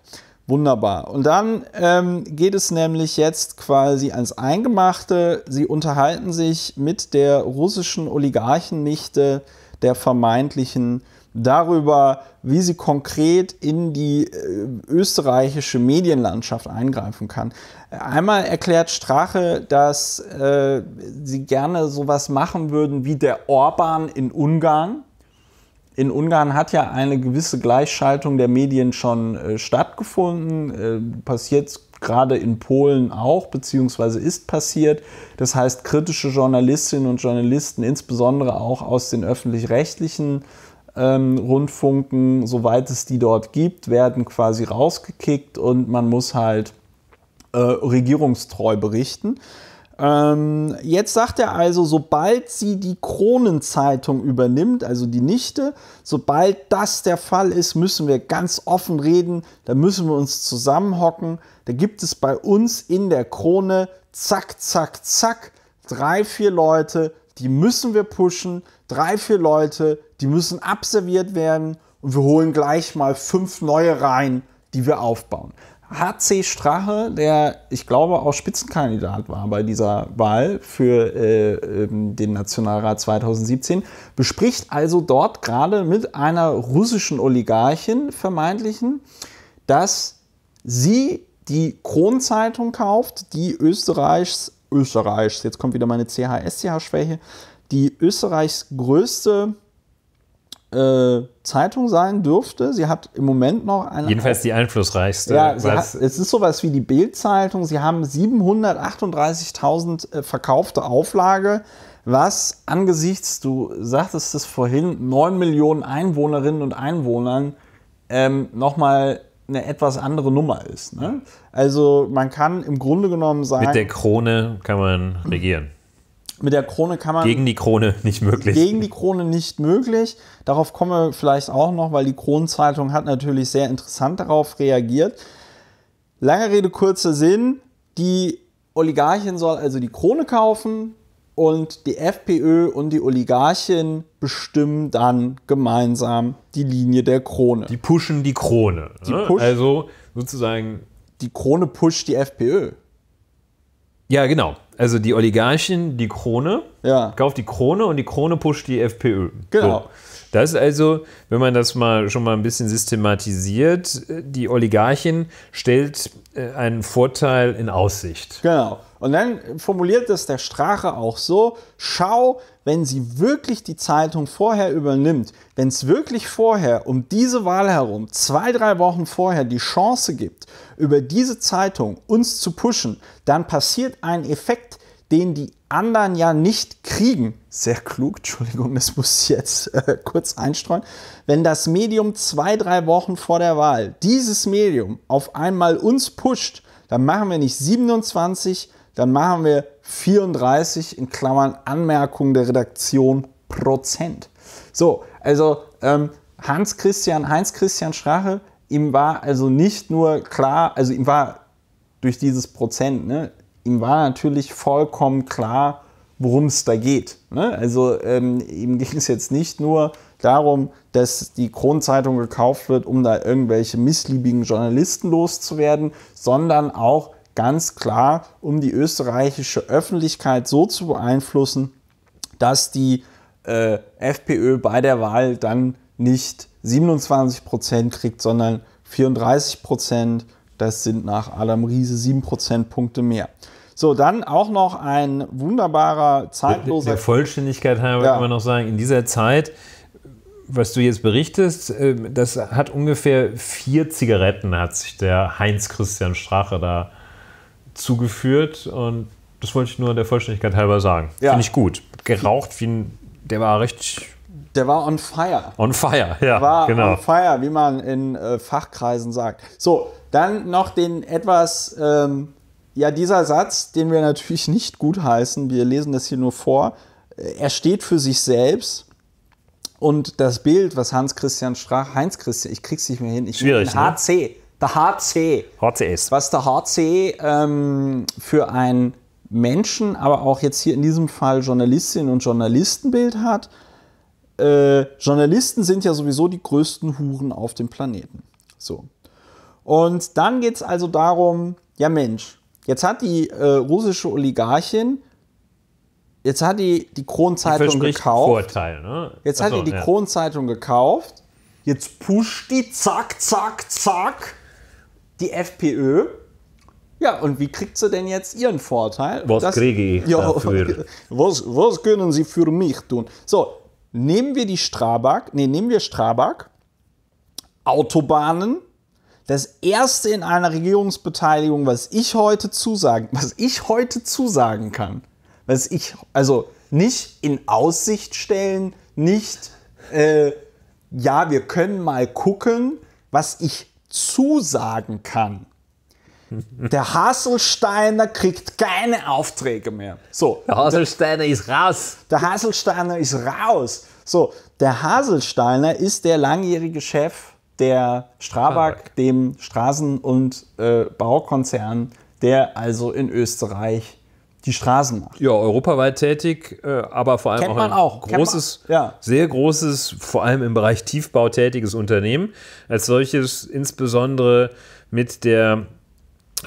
Wunderbar. Und dann ähm, geht es nämlich jetzt quasi ans Eingemachte. Sie unterhalten sich mit der russischen Oligarchennichte, der vermeintlichen, darüber, wie sie konkret in die äh, österreichische Medienlandschaft eingreifen kann. Einmal erklärt Strache, dass äh, sie gerne sowas machen würden wie der Orban in Ungarn in Ungarn hat ja eine gewisse Gleichschaltung der Medien schon äh, stattgefunden, äh, passiert gerade in Polen auch, beziehungsweise ist passiert. Das heißt, kritische Journalistinnen und Journalisten, insbesondere auch aus den öffentlich-rechtlichen ähm, Rundfunken, soweit es die dort gibt, werden quasi rausgekickt und man muss halt äh, regierungstreu berichten. Ähm, jetzt sagt er also, sobald sie die Kronenzeitung übernimmt, also die Nichte, sobald das der Fall ist, müssen wir ganz offen reden, da müssen wir uns zusammenhocken. Da gibt es bei uns in der Krone, zack, zack, zack, drei, vier Leute, die müssen wir pushen, drei, vier Leute, die müssen abserviert werden und wir holen gleich mal fünf neue rein, die wir aufbauen. HC Strache, der ich glaube auch Spitzenkandidat war bei dieser Wahl für äh, ähm, den Nationalrat 2017, bespricht also dort gerade mit einer russischen Oligarchin vermeintlichen, dass sie die Kronzeitung kauft, die Österreichs, Österreichs, jetzt kommt wieder meine CHSCH-Schwäche, die Österreichs größte äh, Zeitung sein dürfte. Sie hat im Moment noch eine. Jedenfalls die einflussreichste. Ja, hat, es ist sowas wie die Bild-Zeitung. Sie haben 738.000 äh, verkaufte Auflage, was angesichts, du sagtest es vorhin, 9 Millionen Einwohnerinnen und Einwohnern ähm, nochmal eine etwas andere Nummer ist. Ne? Also man kann im Grunde genommen sagen. Mit der Krone kann man regieren. Mit der Krone kann man. Gegen die Krone nicht möglich. Gegen die Krone nicht möglich. Darauf kommen wir vielleicht auch noch, weil die Kronenzeitung hat natürlich sehr interessant darauf reagiert. Lange Rede, kurzer Sinn. Die Oligarchin soll also die Krone kaufen und die FPÖ und die Oligarchin bestimmen dann gemeinsam die Linie der Krone. Die pushen die Krone. Die ne? push, also sozusagen. Die Krone pusht die FPÖ. Ja, genau. Also die Oligarchen, die Krone, ja. kauft die Krone und die Krone pusht die FPÖ. Genau. So. Das also, wenn man das mal schon mal ein bisschen systematisiert, äh, die Oligarchen stellt äh, einen Vorteil in Aussicht. Genau. Und dann formuliert es der Strache auch so, schau, wenn sie wirklich die Zeitung vorher übernimmt, wenn es wirklich vorher um diese Wahl herum, zwei, drei Wochen vorher die Chance gibt, über diese Zeitung uns zu pushen, dann passiert ein Effekt, den die anderen ja nicht kriegen. Sehr klug, Entschuldigung, das muss ich jetzt äh, kurz einstreuen. Wenn das Medium zwei, drei Wochen vor der Wahl dieses Medium auf einmal uns pusht, dann machen wir nicht 27 dann machen wir 34 in Klammern Anmerkungen der Redaktion Prozent. So, also ähm, Hans Christian, Heinz Christian Strache, ihm war also nicht nur klar, also ihm war durch dieses Prozent, ne, ihm war natürlich vollkommen klar, worum es da geht. Ne? Also ähm, ihm ging es jetzt nicht nur darum, dass die Kronzeitung gekauft wird, um da irgendwelche missliebigen Journalisten loszuwerden, sondern auch, ganz klar, um die österreichische Öffentlichkeit so zu beeinflussen, dass die äh, FPÖ bei der Wahl dann nicht 27 Prozent kriegt, sondern 34 Prozent. Das sind nach Adam Riese 7 Prozentpunkte mehr. So, dann auch noch ein wunderbarer, zeitloser. Der Vollständigkeit halber ja. kann man noch sagen, in dieser Zeit, was du jetzt berichtest, äh, das hat ungefähr vier Zigaretten, hat sich der Heinz Christian Strache da zugeführt und das wollte ich nur der Vollständigkeit halber sagen. Ja. Finde ich gut. Geraucht wie ein, der war richtig. Der war on fire. On fire, ja. War genau. on fire, wie man in äh, Fachkreisen sagt. So, dann noch den etwas, ähm, ja, dieser Satz, den wir natürlich nicht gutheißen. Wir lesen das hier nur vor. Äh, er steht für sich selbst. Und das Bild, was Hans Christian Strach, Heinz Christian, ich krieg's nicht mehr hin, ich Schwierig, bin ne? HC. Der HC. HCS. Was der HC ähm, für ein Menschen, aber auch jetzt hier in diesem Fall Journalistinnen und Journalistenbild hat. Äh, Journalisten sind ja sowieso die größten Huren auf dem Planeten. So. Und dann geht es also darum, ja Mensch, jetzt hat die äh, russische Oligarchin, jetzt hat die die Kronzeitung gekauft. Vorteil, ne? Jetzt Achso, hat die die ja. Kronzeitung gekauft. Jetzt pusht die, zack, zack, zack die FPÖ. Ja, und wie kriegt sie denn jetzt ihren Vorteil? Was das, kriege ich ja, dafür? Was, was können sie für mich tun? So, nehmen wir die Strabag, nee, nehmen wir Strabag, Autobahnen, das erste in einer Regierungsbeteiligung, was ich heute zusagen, was ich heute zusagen kann, was ich, also nicht in Aussicht stellen, nicht, äh, ja, wir können mal gucken, was ich zusagen kann. Der Haselsteiner kriegt keine Aufträge mehr. So, der Haselsteiner der, ist raus. Der Haselsteiner ist raus. So, der Haselsteiner ist der langjährige Chef der Strabag, dem Straßen- und äh, Baukonzern, der also in Österreich die Straßen macht. Ja, europaweit tätig, äh, aber vor allem Kennt auch ein auch. großes, ja. sehr großes, vor allem im Bereich Tiefbau tätiges Unternehmen. Als solches insbesondere mit der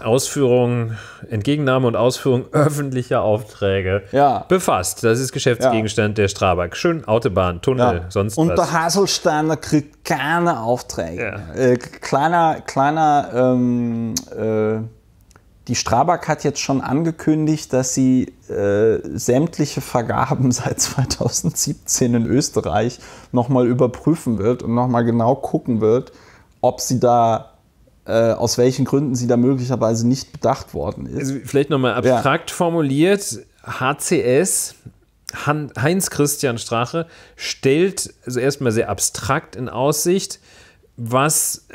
Ausführung, Entgegennahme und Ausführung öffentlicher Aufträge ja. befasst. Das ist Geschäftsgegenstand ja. der Strabag. Schön Autobahn, Tunnel, ja. sonst und was. Und der Haselsteiner kriegt keine Aufträge. Äh, kleiner, kleiner ähm, äh die Strabag hat jetzt schon angekündigt, dass sie äh, sämtliche Vergaben seit 2017 in Österreich nochmal überprüfen wird und nochmal genau gucken wird, ob sie da, äh, aus welchen Gründen sie da möglicherweise nicht bedacht worden ist. Also vielleicht nochmal abstrakt ja. formuliert, HCS Heinz Christian Strache stellt also erstmal sehr abstrakt in Aussicht, was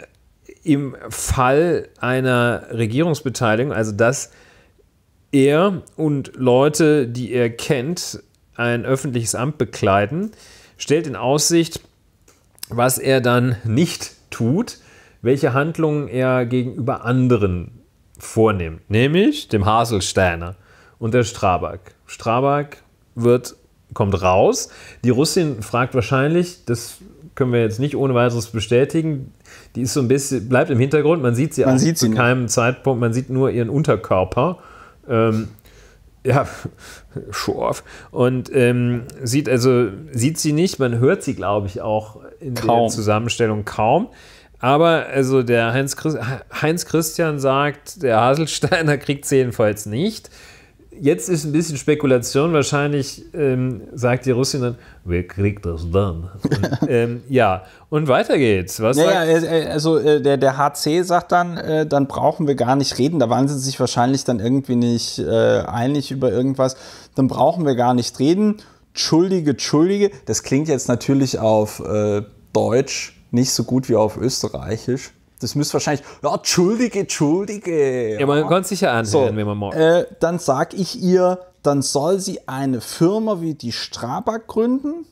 im Fall einer Regierungsbeteiligung, also dass er und Leute, die er kennt, ein öffentliches Amt bekleiden, stellt in Aussicht, was er dann nicht tut, welche Handlungen er gegenüber anderen vornimmt, nämlich dem Haselsteiner und der Strabag. Strabag wird, kommt raus. Die Russin fragt wahrscheinlich, das können wir jetzt nicht ohne weiteres bestätigen, die ist so ein bisschen, bleibt im Hintergrund, man sieht sie man sieht sie zu keinem nicht. Zeitpunkt, man sieht nur ihren Unterkörper. Ähm, ja, Schorf. Und ähm, sieht also, sieht sie nicht, man hört sie, glaube ich, auch in kaum. der Zusammenstellung kaum. Aber also der Heinz, Christ Heinz Christian sagt, der Haselsteiner kriegt sie jedenfalls nicht jetzt ist ein bisschen Spekulation. Wahrscheinlich ähm, sagt die Russin dann, wer kriegt das dann? Und, ähm, ja, und weiter geht's. Was ja, äh, äh, also äh, der, der HC sagt dann, äh, dann brauchen wir gar nicht reden. Da waren sie sich wahrscheinlich dann irgendwie nicht äh, einig über irgendwas. Dann brauchen wir gar nicht reden. Entschuldige, Entschuldige. Das klingt jetzt natürlich auf äh, Deutsch nicht so gut wie auf Österreichisch das müsste wahrscheinlich, ja, entschuldige, entschuldige. Ja, man kann sicher anhören, so, wenn man mag. Äh, dann sag ich ihr, dann soll sie eine Firma wie die Strabag gründen.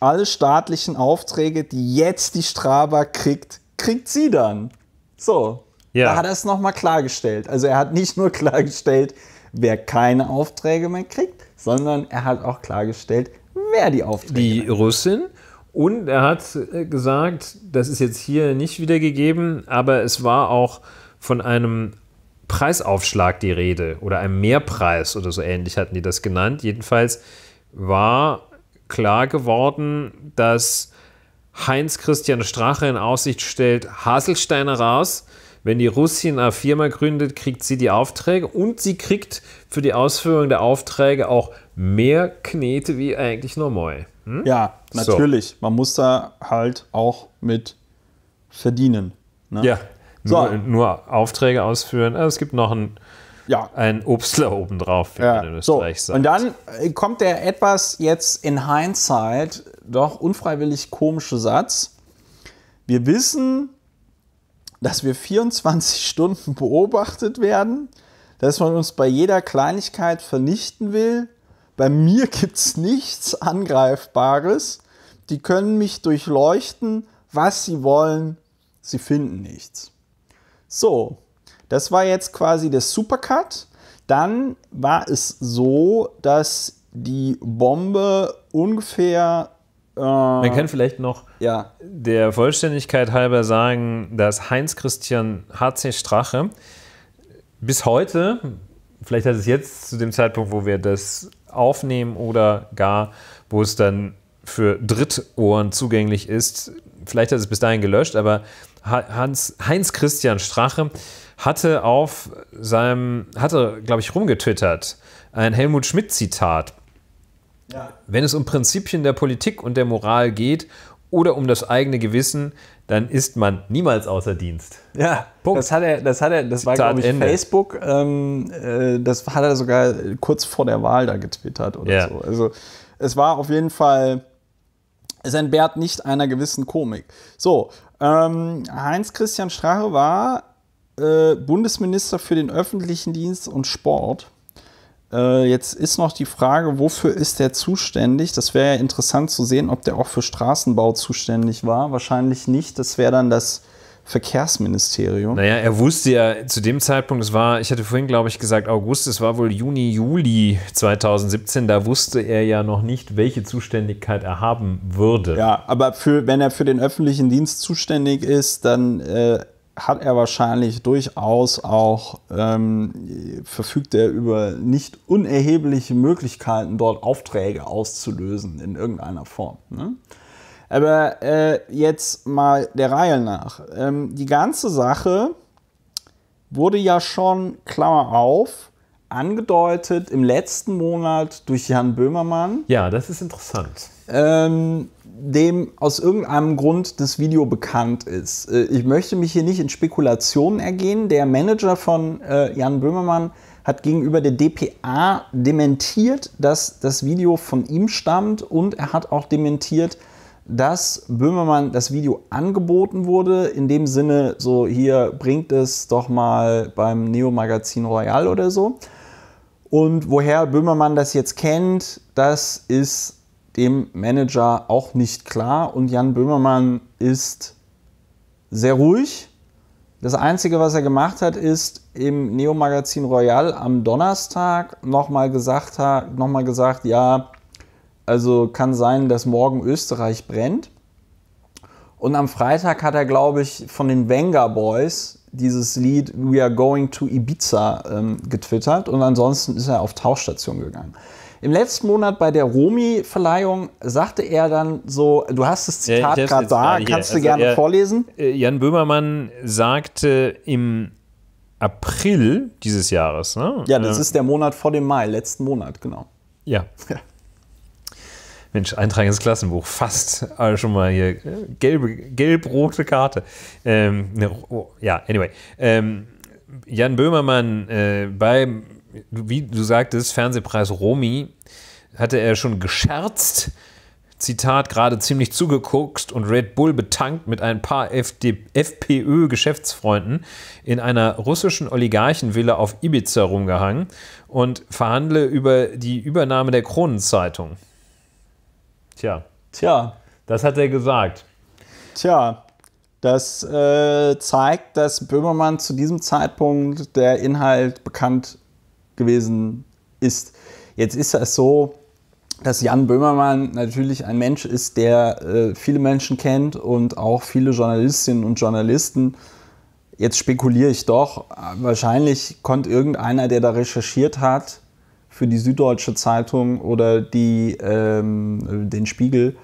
Alle staatlichen Aufträge, die jetzt die Strabag kriegt, kriegt sie dann. So, ja. da hat er es nochmal klargestellt. Also er hat nicht nur klargestellt, wer keine Aufträge mehr kriegt, sondern er hat auch klargestellt, wer die Aufträge Die Russin und er hat äh, gesagt, das ist jetzt hier nicht wiedergegeben, aber es war auch von einem Preisaufschlag die Rede oder einem Mehrpreis oder so ähnlich hatten die das genannt. Jedenfalls war klar geworden, dass Heinz Christian Strache in Aussicht stellt, Haselsteiner raus, wenn die Russin eine Firma gründet, kriegt sie die Aufträge und sie kriegt für die Ausführung der Aufträge auch mehr Knete wie eigentlich normal. Hm? Ja, natürlich. So. Man muss da halt auch mit verdienen. Ne? Ja, so. nur, nur, Aufträge ausführen. Also es gibt noch einen ja. ein Obstler obendrauf, wie ja. man in Österreich so. sagt. Und dann äh, kommt der etwas jetzt in Hindsight doch unfreiwillig komische Satz. Wir wissen, dass wir 24 Stunden beobachtet werden, dass man uns bei jeder Kleinigkeit vernichten will. Bei mir gibt es nichts Angreifbares. Die können mich durchleuchten, was sie wollen. Sie finden nichts. So, das war jetzt quasi der Supercut. Dann war es so, dass die Bombe ungefähr. Äh Man kann vielleicht noch ja. der Vollständigkeit halber sagen, dass Heinz Christian H.C. Strache bis heute, vielleicht hat es jetzt zu dem Zeitpunkt, wo wir das aufnehmen oder gar, wo es dann für Drittohren zugänglich ist, vielleicht hat es bis dahin gelöscht, aber Heinz Christian Strache hatte auf seinem, hatte, glaube ich, rumgetwittert, ein Helmut Schmidt-Zitat. Ja. Wenn es um Prinzipien der Politik und der Moral geht oder um das eigene Gewissen, dann ist man niemals außer Dienst. Ja, Punkt. Das hat er, das hat er, das war glaube ich Ende. Facebook. Ähm, äh, das hat er sogar kurz vor der Wahl da getwittert oder ja. so. Also es war auf jeden Fall, es entbehrt nicht einer gewissen Komik. So, ähm, Heinz Christian Strache war äh, Bundesminister für den öffentlichen Dienst und Sport. Äh, jetzt ist noch die Frage, wofür ist der zuständig? Das wäre ja interessant zu sehen, ob der auch für Straßenbau zuständig war. Wahrscheinlich nicht. Das wäre dann das Verkehrsministerium. Naja, er wusste ja zu dem Zeitpunkt, es war, ich hatte vorhin, glaube ich, gesagt, August, es war wohl Juni, Juli 2017, da wusste er ja noch nicht, welche Zuständigkeit er haben würde. Ja, aber für, wenn er für den öffentlichen Dienst zuständig ist, dann äh, hat er wahrscheinlich durchaus auch, ähm, verfügt er über nicht unerhebliche Möglichkeiten, dort Aufträge auszulösen in irgendeiner Form. Ne? Aber äh, jetzt mal der Reihe nach. Ähm, die ganze Sache wurde ja schon, Klammer auf, angedeutet im letzten Monat durch Jan Böhmermann. Ja, das ist interessant. Ähm, dem aus irgendeinem Grund das Video bekannt ist. Äh, ich möchte mich hier nicht in Spekulationen ergehen. Der Manager von äh, Jan Böhmermann hat gegenüber der DPA dementiert, dass das Video von ihm stammt und er hat auch dementiert, dass Böhmermann das Video angeboten wurde. In dem Sinne, so hier bringt es doch mal beim Neo-Magazin Royal oder so. Und woher Böhmermann das jetzt kennt, das ist dem Manager auch nicht klar und Jan Böhmermann ist sehr ruhig. Das Einzige, was er gemacht hat, ist im Neo-Magazin Royal am Donnerstag nochmal gesagt, noch gesagt, ja, also kann sein, dass morgen Österreich brennt. Und am Freitag hat er, glaube ich, von den Wenger Boys dieses Lied We Are Going to Ibiza ähm, getwittert. Und ansonsten ist er auf Tauchstation gegangen. Im letzten Monat bei der Romi-Verleihung sagte er dann so, du hast das Zitat ja, gerade da, ah, kannst du also gerne er, vorlesen? Äh, Jan Böhmermann sagte im April dieses Jahres, ne? Ja, das äh, ist der Monat vor dem Mai, letzten Monat, genau. Ja. Mensch, Eintrag ins Klassenbuch, fast also schon mal hier äh, gelb-rote Karte. Ähm, ne, oh, ja, anyway. Ähm, Jan Böhmermann äh, beim wie du sagtest, Fernsehpreis Romy, hatte er schon gescherzt, Zitat, gerade ziemlich zugeguckt und Red Bull betankt mit ein paar FPÖ-Geschäftsfreunden in einer russischen Oligarchenvilla auf Ibiza rumgehangen und verhandle über die Übernahme der Kronenzeitung. Tja. Tja. Das hat er gesagt. Tja. Das äh, zeigt, dass Böhmermann zu diesem Zeitpunkt der Inhalt bekannt gewesen ist. Jetzt ist es so, dass Jan Böhmermann natürlich ein Mensch ist, der äh, viele Menschen kennt und auch viele Journalistinnen und Journalisten. Jetzt spekuliere ich doch, wahrscheinlich konnte irgendeiner, der da recherchiert hat, für die Süddeutsche Zeitung oder die, ähm, den Spiegel,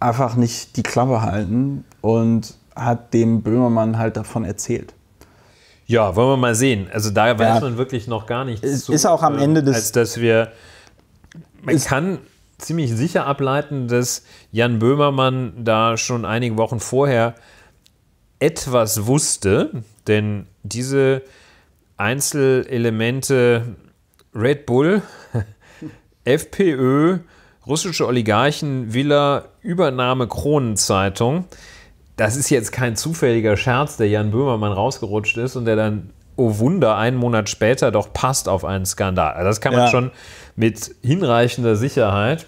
einfach nicht die Klappe halten und hat dem Böhmermann halt davon erzählt. Ja, wollen wir mal sehen. Also da ja. weiß man wirklich noch gar nichts. Ist, zu, ist auch am äh, Ende des. Als dass wir. Man kann ziemlich sicher ableiten, dass Jan Böhmermann da schon einige Wochen vorher etwas wusste, denn diese Einzelelemente Red Bull, FPÖ, russische Oligarchen, Villa, Übernahme Kronenzeitung, das ist jetzt kein zufälliger Scherz, der Jan Böhmermann rausgerutscht ist und der dann, oh Wunder, einen Monat später doch passt auf einen Skandal. Also das kann man ja. schon mit hinreichender Sicherheit,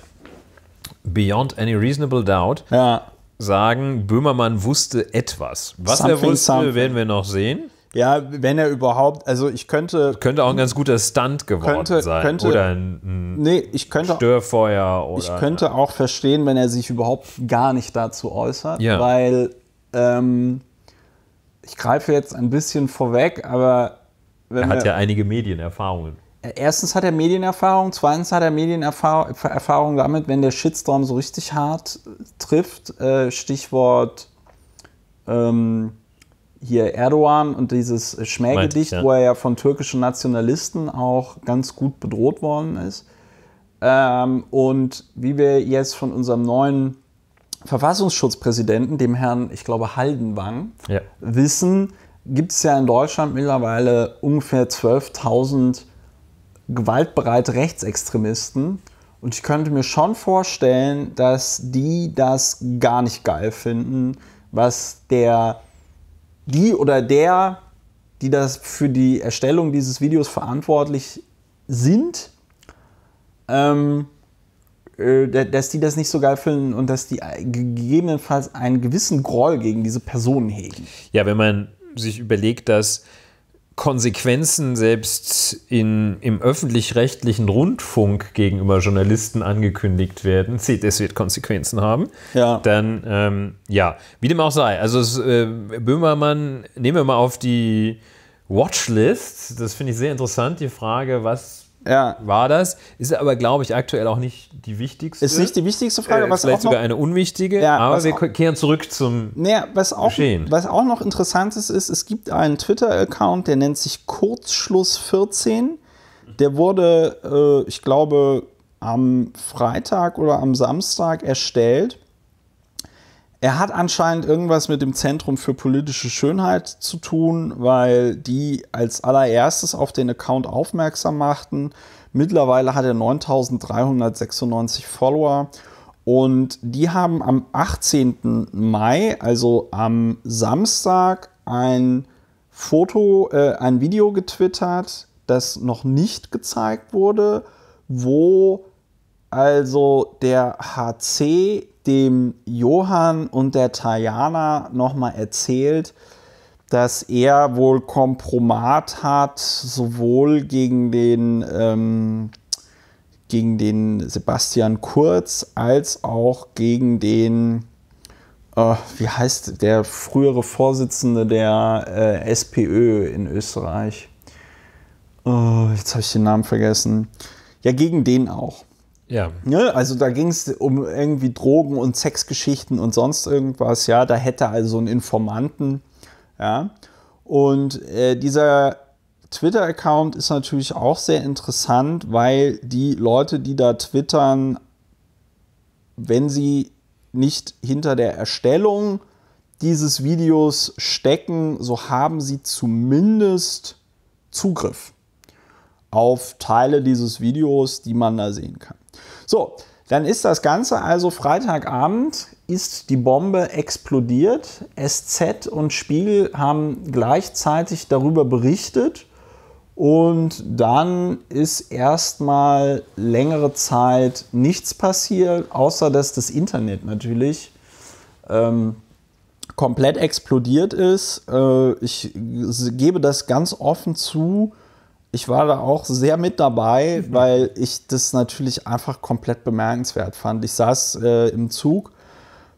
beyond any reasonable doubt, ja. sagen, Böhmermann wusste etwas. Was something, er wusste, something. werden wir noch sehen. Ja, wenn er überhaupt, also ich könnte. Könnte auch ein ganz guter Stunt geworden könnte, sein. Könnte, oder ein, ein nee, ich könnte, Störfeuer. Oder ich könnte auch verstehen, wenn er sich überhaupt gar nicht dazu äußert, ja. weil ähm, ich greife jetzt ein bisschen vorweg, aber. er hat wir, ja einige Medienerfahrungen. Erstens hat er Medienerfahrung, zweitens hat er Medienerfahrung damit, wenn der Shitstorm so richtig hart äh, trifft. Äh, Stichwort ähm, hier Erdogan und dieses Schmähgedicht, ja. wo er ja von türkischen Nationalisten auch ganz gut bedroht worden ist. Ähm, und wie wir jetzt von unserem neuen Verfassungsschutzpräsidenten, dem Herrn, ich glaube, Haldenwang, ja. wissen, gibt es ja in Deutschland mittlerweile ungefähr 12.000 gewaltbereite Rechtsextremisten. Und ich könnte mir schon vorstellen, dass die das gar nicht geil finden, was der, die oder der, die das für die Erstellung dieses Videos verantwortlich sind, ähm, äh, dass die das nicht so geil finden und dass die gegebenenfalls einen gewissen Groll gegen diese Personen hegen. Ja, wenn man sich überlegt, dass Konsequenzen selbst in, im öffentlich-rechtlichen Rundfunk gegenüber Journalisten angekündigt werden, seht, es wird Konsequenzen haben, ja. dann ähm, ja, wie dem auch sei. Also es, äh, Böhmermann, nehmen wir mal auf die Watchlist, das finde ich sehr interessant, die Frage, was ja. war das. Ist aber, glaube ich, aktuell auch nicht die wichtigste. Ist nicht die wichtigste Frage, äh, was vielleicht auch noch, sogar eine unwichtige, ja, aber wir auch, kehren zurück zum naja, was auch, Geschehen. Was auch noch interessant ist, ist, es gibt einen Twitter-Account, der nennt sich Kurzschluss14. Der wurde, äh, ich glaube, am Freitag oder am Samstag erstellt. Er hat anscheinend irgendwas mit dem Zentrum für politische Schönheit zu tun, weil die als allererstes auf den Account aufmerksam machten. Mittlerweile hat er 9396 Follower und die haben am 18. Mai, also am Samstag, ein Foto, äh, ein Video getwittert, das noch nicht gezeigt wurde, wo also der HC dem Johann und der Tajana nochmal erzählt, dass er wohl Kompromat hat, sowohl gegen den, ähm, gegen den Sebastian Kurz als auch gegen den, äh, wie heißt der frühere Vorsitzende der äh, SPÖ in Österreich. Oh, jetzt habe ich den Namen vergessen. Ja, gegen den auch. Ja. Ne? Also da ging es um irgendwie Drogen und Sexgeschichten und sonst irgendwas. Ja, da hätte also ein Informanten. Ja. Und äh, dieser Twitter-Account ist natürlich auch sehr interessant, weil die Leute, die da twittern, wenn sie nicht hinter der Erstellung dieses Videos stecken, so haben sie zumindest Zugriff auf Teile dieses Videos, die man da sehen kann. So, dann ist das Ganze also Freitagabend, ist die Bombe explodiert. SZ und Spiegel haben gleichzeitig darüber berichtet. Und dann ist erstmal längere Zeit nichts passiert, außer dass das Internet natürlich ähm, komplett explodiert ist. Äh, ich gebe das ganz offen zu ich war da auch sehr mit dabei, weil ich das natürlich einfach komplett bemerkenswert fand. Ich saß äh, im Zug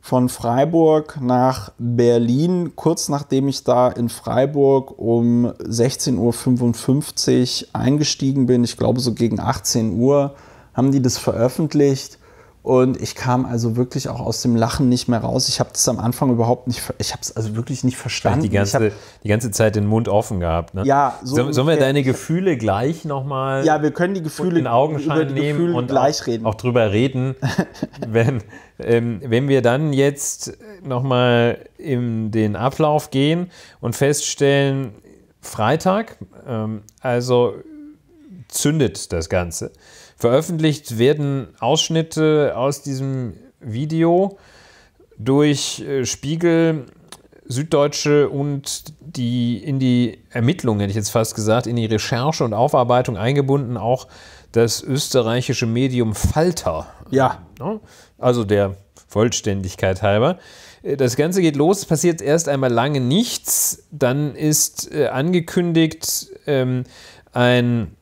von Freiburg nach Berlin, kurz nachdem ich da in Freiburg um 16.55 Uhr eingestiegen bin. Ich glaube, so gegen 18 Uhr haben die das veröffentlicht. Und ich kam also wirklich auch aus dem Lachen nicht mehr raus. Ich habe das am Anfang überhaupt nicht, ich habe es also wirklich nicht verstanden. Die ganze, hab, die ganze Zeit den Mund offen gehabt. Ne? Ja, so Sollen ungefähr, wir deine Gefühle gleich nochmal? Ja, wir können die Gefühle in Augenschein die nehmen und gleich auch, reden. auch drüber reden, wenn, ähm, wenn wir dann jetzt nochmal in den Ablauf gehen und feststellen, Freitag, ähm, also zündet das Ganze. Veröffentlicht werden Ausschnitte aus diesem Video durch äh, Spiegel, Süddeutsche und die in die Ermittlung, hätte ich jetzt fast gesagt, in die Recherche und Aufarbeitung eingebunden, auch das österreichische Medium Falter. Ja. Ne? Also der Vollständigkeit halber. Äh, das Ganze geht los, passiert erst einmal lange nichts. Dann ist äh, angekündigt ähm, ein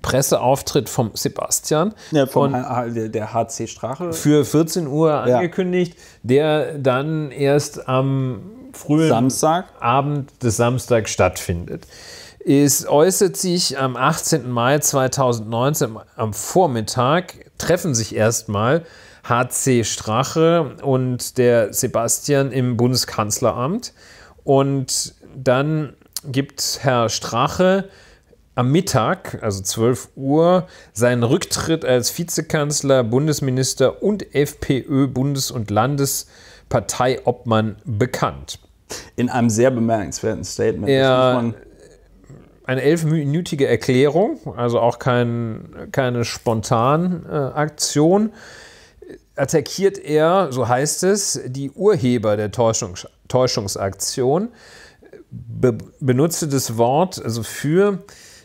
Presseauftritt vom Sebastian. Ja, vom der HC Strache. Für 14 Uhr angekündigt, ja. der dann erst am frühen Samstag. Abend des Samstags stattfindet. Es äußert sich am 18. Mai 2019 am Vormittag, treffen sich erstmal HC Strache und der Sebastian im Bundeskanzleramt. Und dann gibt Herr Strache am Mittag, also 12 Uhr, seinen Rücktritt als Vizekanzler, Bundesminister und FPÖ-Bundes- und Landesparteiobmann bekannt. In einem sehr bemerkenswerten Statement. Ja, eine elfminütige Erklärung, also auch kein, keine spontane äh, Aktion, attackiert er, so heißt es, die Urheber der Täuschungs Täuschungsaktion, be benutzte das Wort also für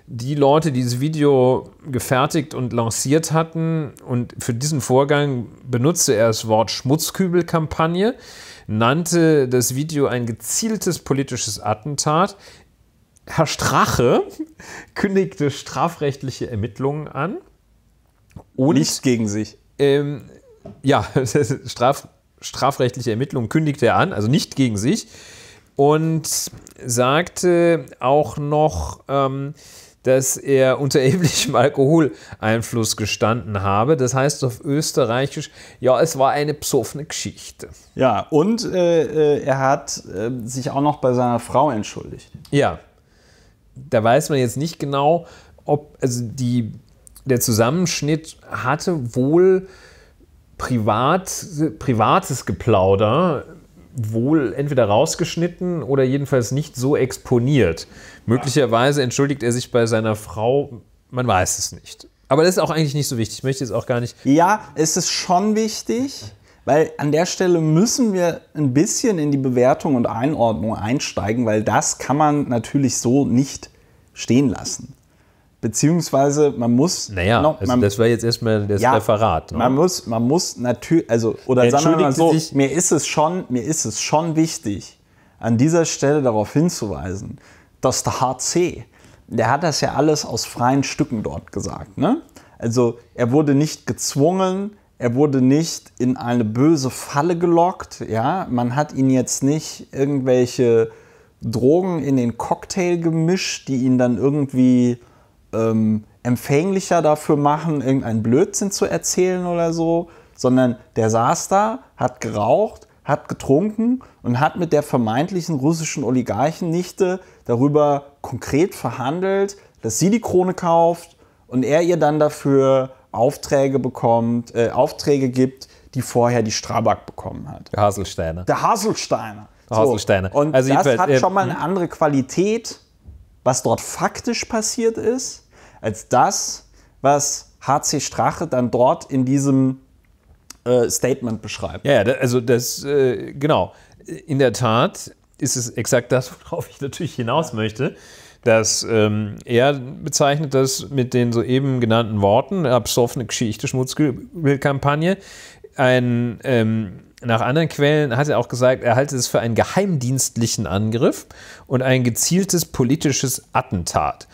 die Leute, die dieses Video gefertigt und lanciert hatten, und für diesen Vorgang benutzte er das Wort Schmutzkübelkampagne, nannte das Video ein gezieltes politisches Attentat. Herr Strache kündigte strafrechtliche Ermittlungen an. Und, Nicht gegen sich. Ähm, ja, straf, strafrechtliche Ermittlungen kündigte er an, also nicht gegen sich. Und sagte auch noch, ähm, dass er unter erheblichem Alkoholeinfluss gestanden habe. Das heißt auf Österreichisch, ja, es war eine psoffene Geschichte. Ja, und äh, äh, er hat äh, sich auch noch bei seiner Frau entschuldigt. Ja, da weiß man jetzt nicht genau, ob, also die, der Zusammenschnitt hatte wohl privat, privates Geplauder wohl entweder rausgeschnitten oder jedenfalls nicht so exponiert. Möglicherweise entschuldigt er sich bei seiner Frau, man weiß es nicht. Aber das ist auch eigentlich nicht so wichtig. Ich möchte jetzt auch gar nicht. Ja, es ist schon wichtig, weil an der Stelle müssen wir ein bisschen in die Bewertung und Einordnung einsteigen, weil das kann man natürlich so nicht stehen lassen. Beziehungsweise man muss. Naja, noch, also man, das war jetzt erstmal das ja, Referat. Ne? Man muss, man muss natürlich, also, oder sagen wir mal so, mir ist es schon, mir ist es schon wichtig, an dieser Stelle darauf hinzuweisen, dass der HC, der hat das ja alles aus freien Stücken dort gesagt. Ne? Also er wurde nicht gezwungen, er wurde nicht in eine böse Falle gelockt, ja, man hat ihn jetzt nicht irgendwelche Drogen in den Cocktail gemischt, die ihn dann irgendwie ähm, empfänglicher dafür machen, irgendeinen Blödsinn zu erzählen oder so, sondern der saß da, hat geraucht, hat getrunken und hat mit der vermeintlichen russischen Oligarchennichte darüber konkret verhandelt, dass sie die Krone kauft und er ihr dann dafür Aufträge bekommt, äh, Aufträge gibt, die vorher die Strabak bekommen hat. Der Haselsteiner. Der Haselsteiner. Der Haselsteiner. So. Also und also das hat äh, schon mal eine hm? andere Qualität was dort faktisch passiert ist, als das, was HC Strache dann dort in diesem äh, Statement beschreibt. Ja, also das, äh, genau. In der Tat ist es exakt das, worauf ich natürlich hinaus möchte, dass ähm, er bezeichnet das mit den soeben genannten Worten, absoffene Geschichte, Schmutzkampagne, ein ähm, nach anderen Quellen hat er auch gesagt, er halte es für einen geheimdienstlichen Angriff und ein gezieltes politisches Attentat.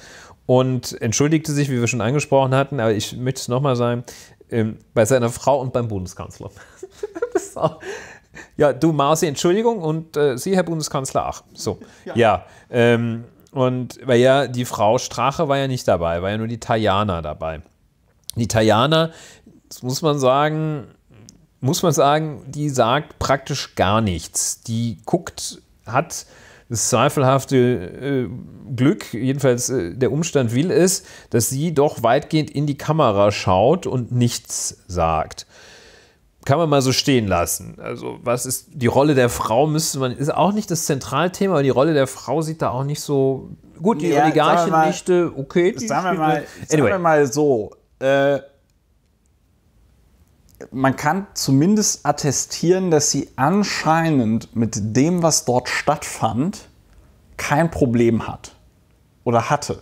Und entschuldigte sich, wie wir schon angesprochen hatten, aber ich möchte es nochmal sagen, ähm, bei seiner Frau und beim Bundeskanzler. auch, ja, du Marci, Entschuldigung und äh, Sie, Herr Bundeskanzler, ach, so. Ja. ja ähm, und weil ja die Frau Strache war ja nicht dabei, war ja nur die Tajana dabei. Die Tajana, das muss man sagen, muss man sagen, die sagt praktisch gar nichts. Die guckt, hat das zweifelhafte äh, Glück, jedenfalls äh, der Umstand will es, dass sie doch weitgehend in die Kamera schaut und nichts sagt. Kann man mal so stehen lassen. Also, was ist die Rolle der Frau? Müsste man, ist auch nicht das Zentralthema, aber die Rolle der Frau sieht da auch nicht so. Gut, die ja, Oligarchen-Nichte, okay. Die sagen wir mal, anyway. sagen wir mal so. Äh, man kann zumindest attestieren, dass sie anscheinend mit dem, was dort stattfand, kein Problem hat oder hatte.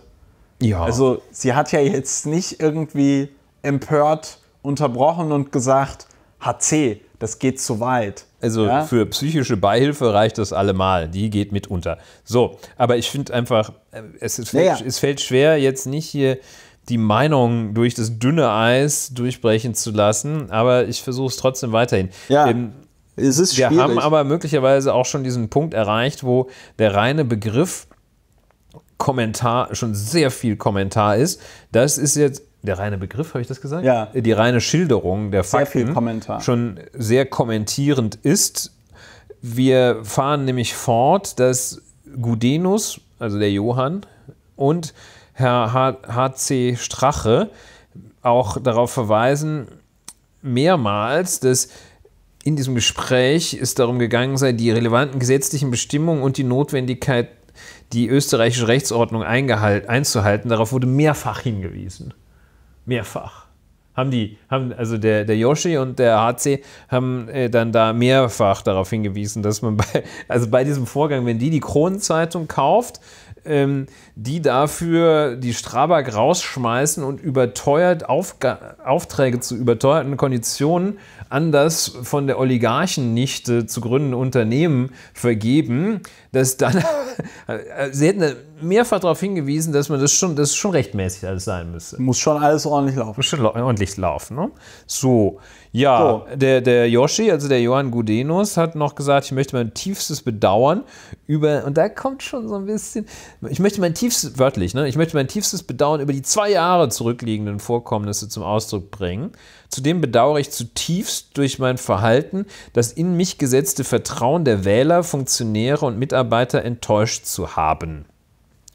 Ja. Also sie hat ja jetzt nicht irgendwie empört unterbrochen und gesagt, HC, das geht zu weit. Also ja? für psychische Beihilfe reicht das allemal. Die geht mitunter. So, aber ich finde einfach, äh, es, ist, naja. es fällt schwer, jetzt nicht hier die Meinung durch das dünne Eis durchbrechen zu lassen, aber ich versuche es trotzdem weiterhin. Ja. Ähm, es ist schwierig. wir haben aber möglicherweise auch schon diesen Punkt erreicht, wo der reine Begriff Kommentar schon sehr viel Kommentar ist. Das ist jetzt der reine Begriff, habe ich das gesagt? Ja. Die reine Schilderung der sehr Fakten schon sehr kommentierend ist. Wir fahren nämlich fort, dass Gudenus, also der Johann, und Herr H.C. Strache auch darauf verweisen, mehrmals, dass in diesem Gespräch es darum gegangen sei, die relevanten gesetzlichen Bestimmungen und die Notwendigkeit, die österreichische Rechtsordnung einzuhalten, darauf wurde mehrfach hingewiesen. Mehrfach. Haben die, haben, also der, der Yoshi und der HC haben äh, dann da mehrfach darauf hingewiesen, dass man bei, also bei diesem Vorgang, wenn die die Kronenzeitung kauft, ähm, die dafür die Strabag rausschmeißen und überteuert Aufga Aufträge zu überteuerten Konditionen an das von der Oligarchen Oligarchennichte zu gründende Unternehmen vergeben, dass dann, äh, sie hätten eine, mehrfach darauf hingewiesen, dass man das schon, das schon rechtmäßig alles sein müsste. Muss schon alles ordentlich laufen. Muss schon ordentlich laufen. Ne? So, ja, so. Der, der Yoshi, also der Johann Gudenus, hat noch gesagt, ich möchte mein tiefstes Bedauern über, und da kommt schon so ein bisschen, ich möchte mein tiefstes, wörtlich, ne? ich möchte mein tiefstes Bedauern über die zwei Jahre zurückliegenden Vorkommnisse zum Ausdruck bringen. Zudem bedauere ich zutiefst durch mein Verhalten, das in mich gesetzte Vertrauen der Wähler, Funktionäre und Mitarbeiter enttäuscht zu haben.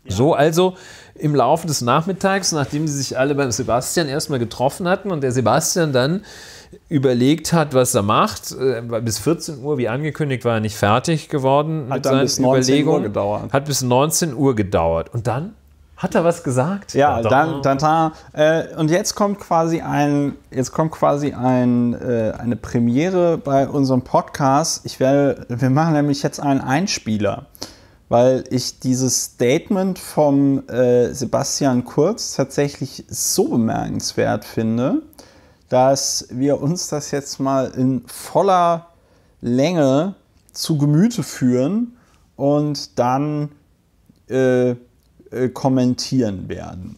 So also im Laufe des Nachmittags, nachdem sie sich alle beim Sebastian erstmal getroffen hatten und der Sebastian dann überlegt hat, was er macht. Äh, bis 14 Uhr, wie angekündigt, war er nicht fertig geworden hat mit seinen bis 19 Überlegungen. Uhr gedauert. Hat bis 19 Uhr gedauert. Und dann hat er was gesagt? Ja, dann, dann, dann äh, und jetzt kommt quasi ein, jetzt kommt quasi ein, äh, eine Premiere bei unserem Podcast. Ich werde, wir machen nämlich jetzt einen Einspieler weil ich dieses Statement von äh, Sebastian Kurz tatsächlich so bemerkenswert finde, dass wir uns das jetzt mal in voller Länge zu Gemüte führen und dann äh, äh, kommentieren werden.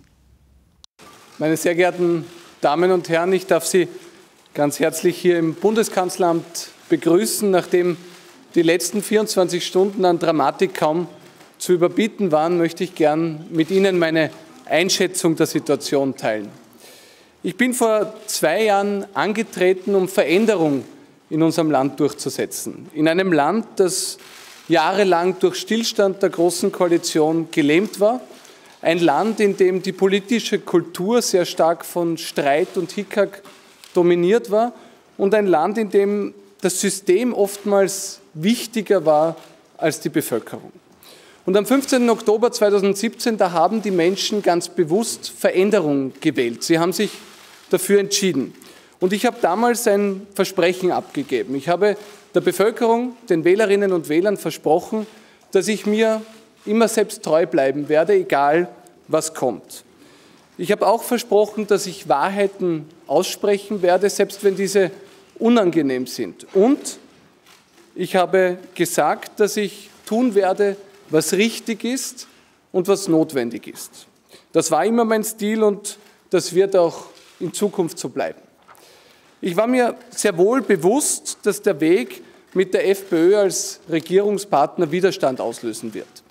Meine sehr geehrten Damen und Herren, ich darf Sie ganz herzlich hier im Bundeskanzleramt begrüßen, nachdem die letzten 24 Stunden an Dramatik kaum zu überbieten waren, möchte ich gern mit Ihnen meine Einschätzung der Situation teilen. Ich bin vor zwei Jahren angetreten, um Veränderung in unserem Land durchzusetzen. In einem Land, das jahrelang durch Stillstand der Großen Koalition gelähmt war. Ein Land, in dem die politische Kultur sehr stark von Streit und Hickhack dominiert war. Und ein Land, in dem das System oftmals wichtiger war als die Bevölkerung. Und am 15. Oktober 2017, da haben die Menschen ganz bewusst Veränderung gewählt. Sie haben sich dafür entschieden. Und ich habe damals ein Versprechen abgegeben. Ich habe der Bevölkerung, den Wählerinnen und Wählern versprochen, dass ich mir immer selbst treu bleiben werde, egal was kommt. Ich habe auch versprochen, dass ich Wahrheiten aussprechen werde, selbst wenn diese unangenehm sind. Und ich habe gesagt, dass ich tun werde, was richtig ist und was notwendig ist. Das war immer mein Stil und das wird auch in Zukunft so bleiben. Ich war mir sehr wohl bewusst, dass der Weg mit der FPÖ als Regierungspartner Widerstand auslösen wird.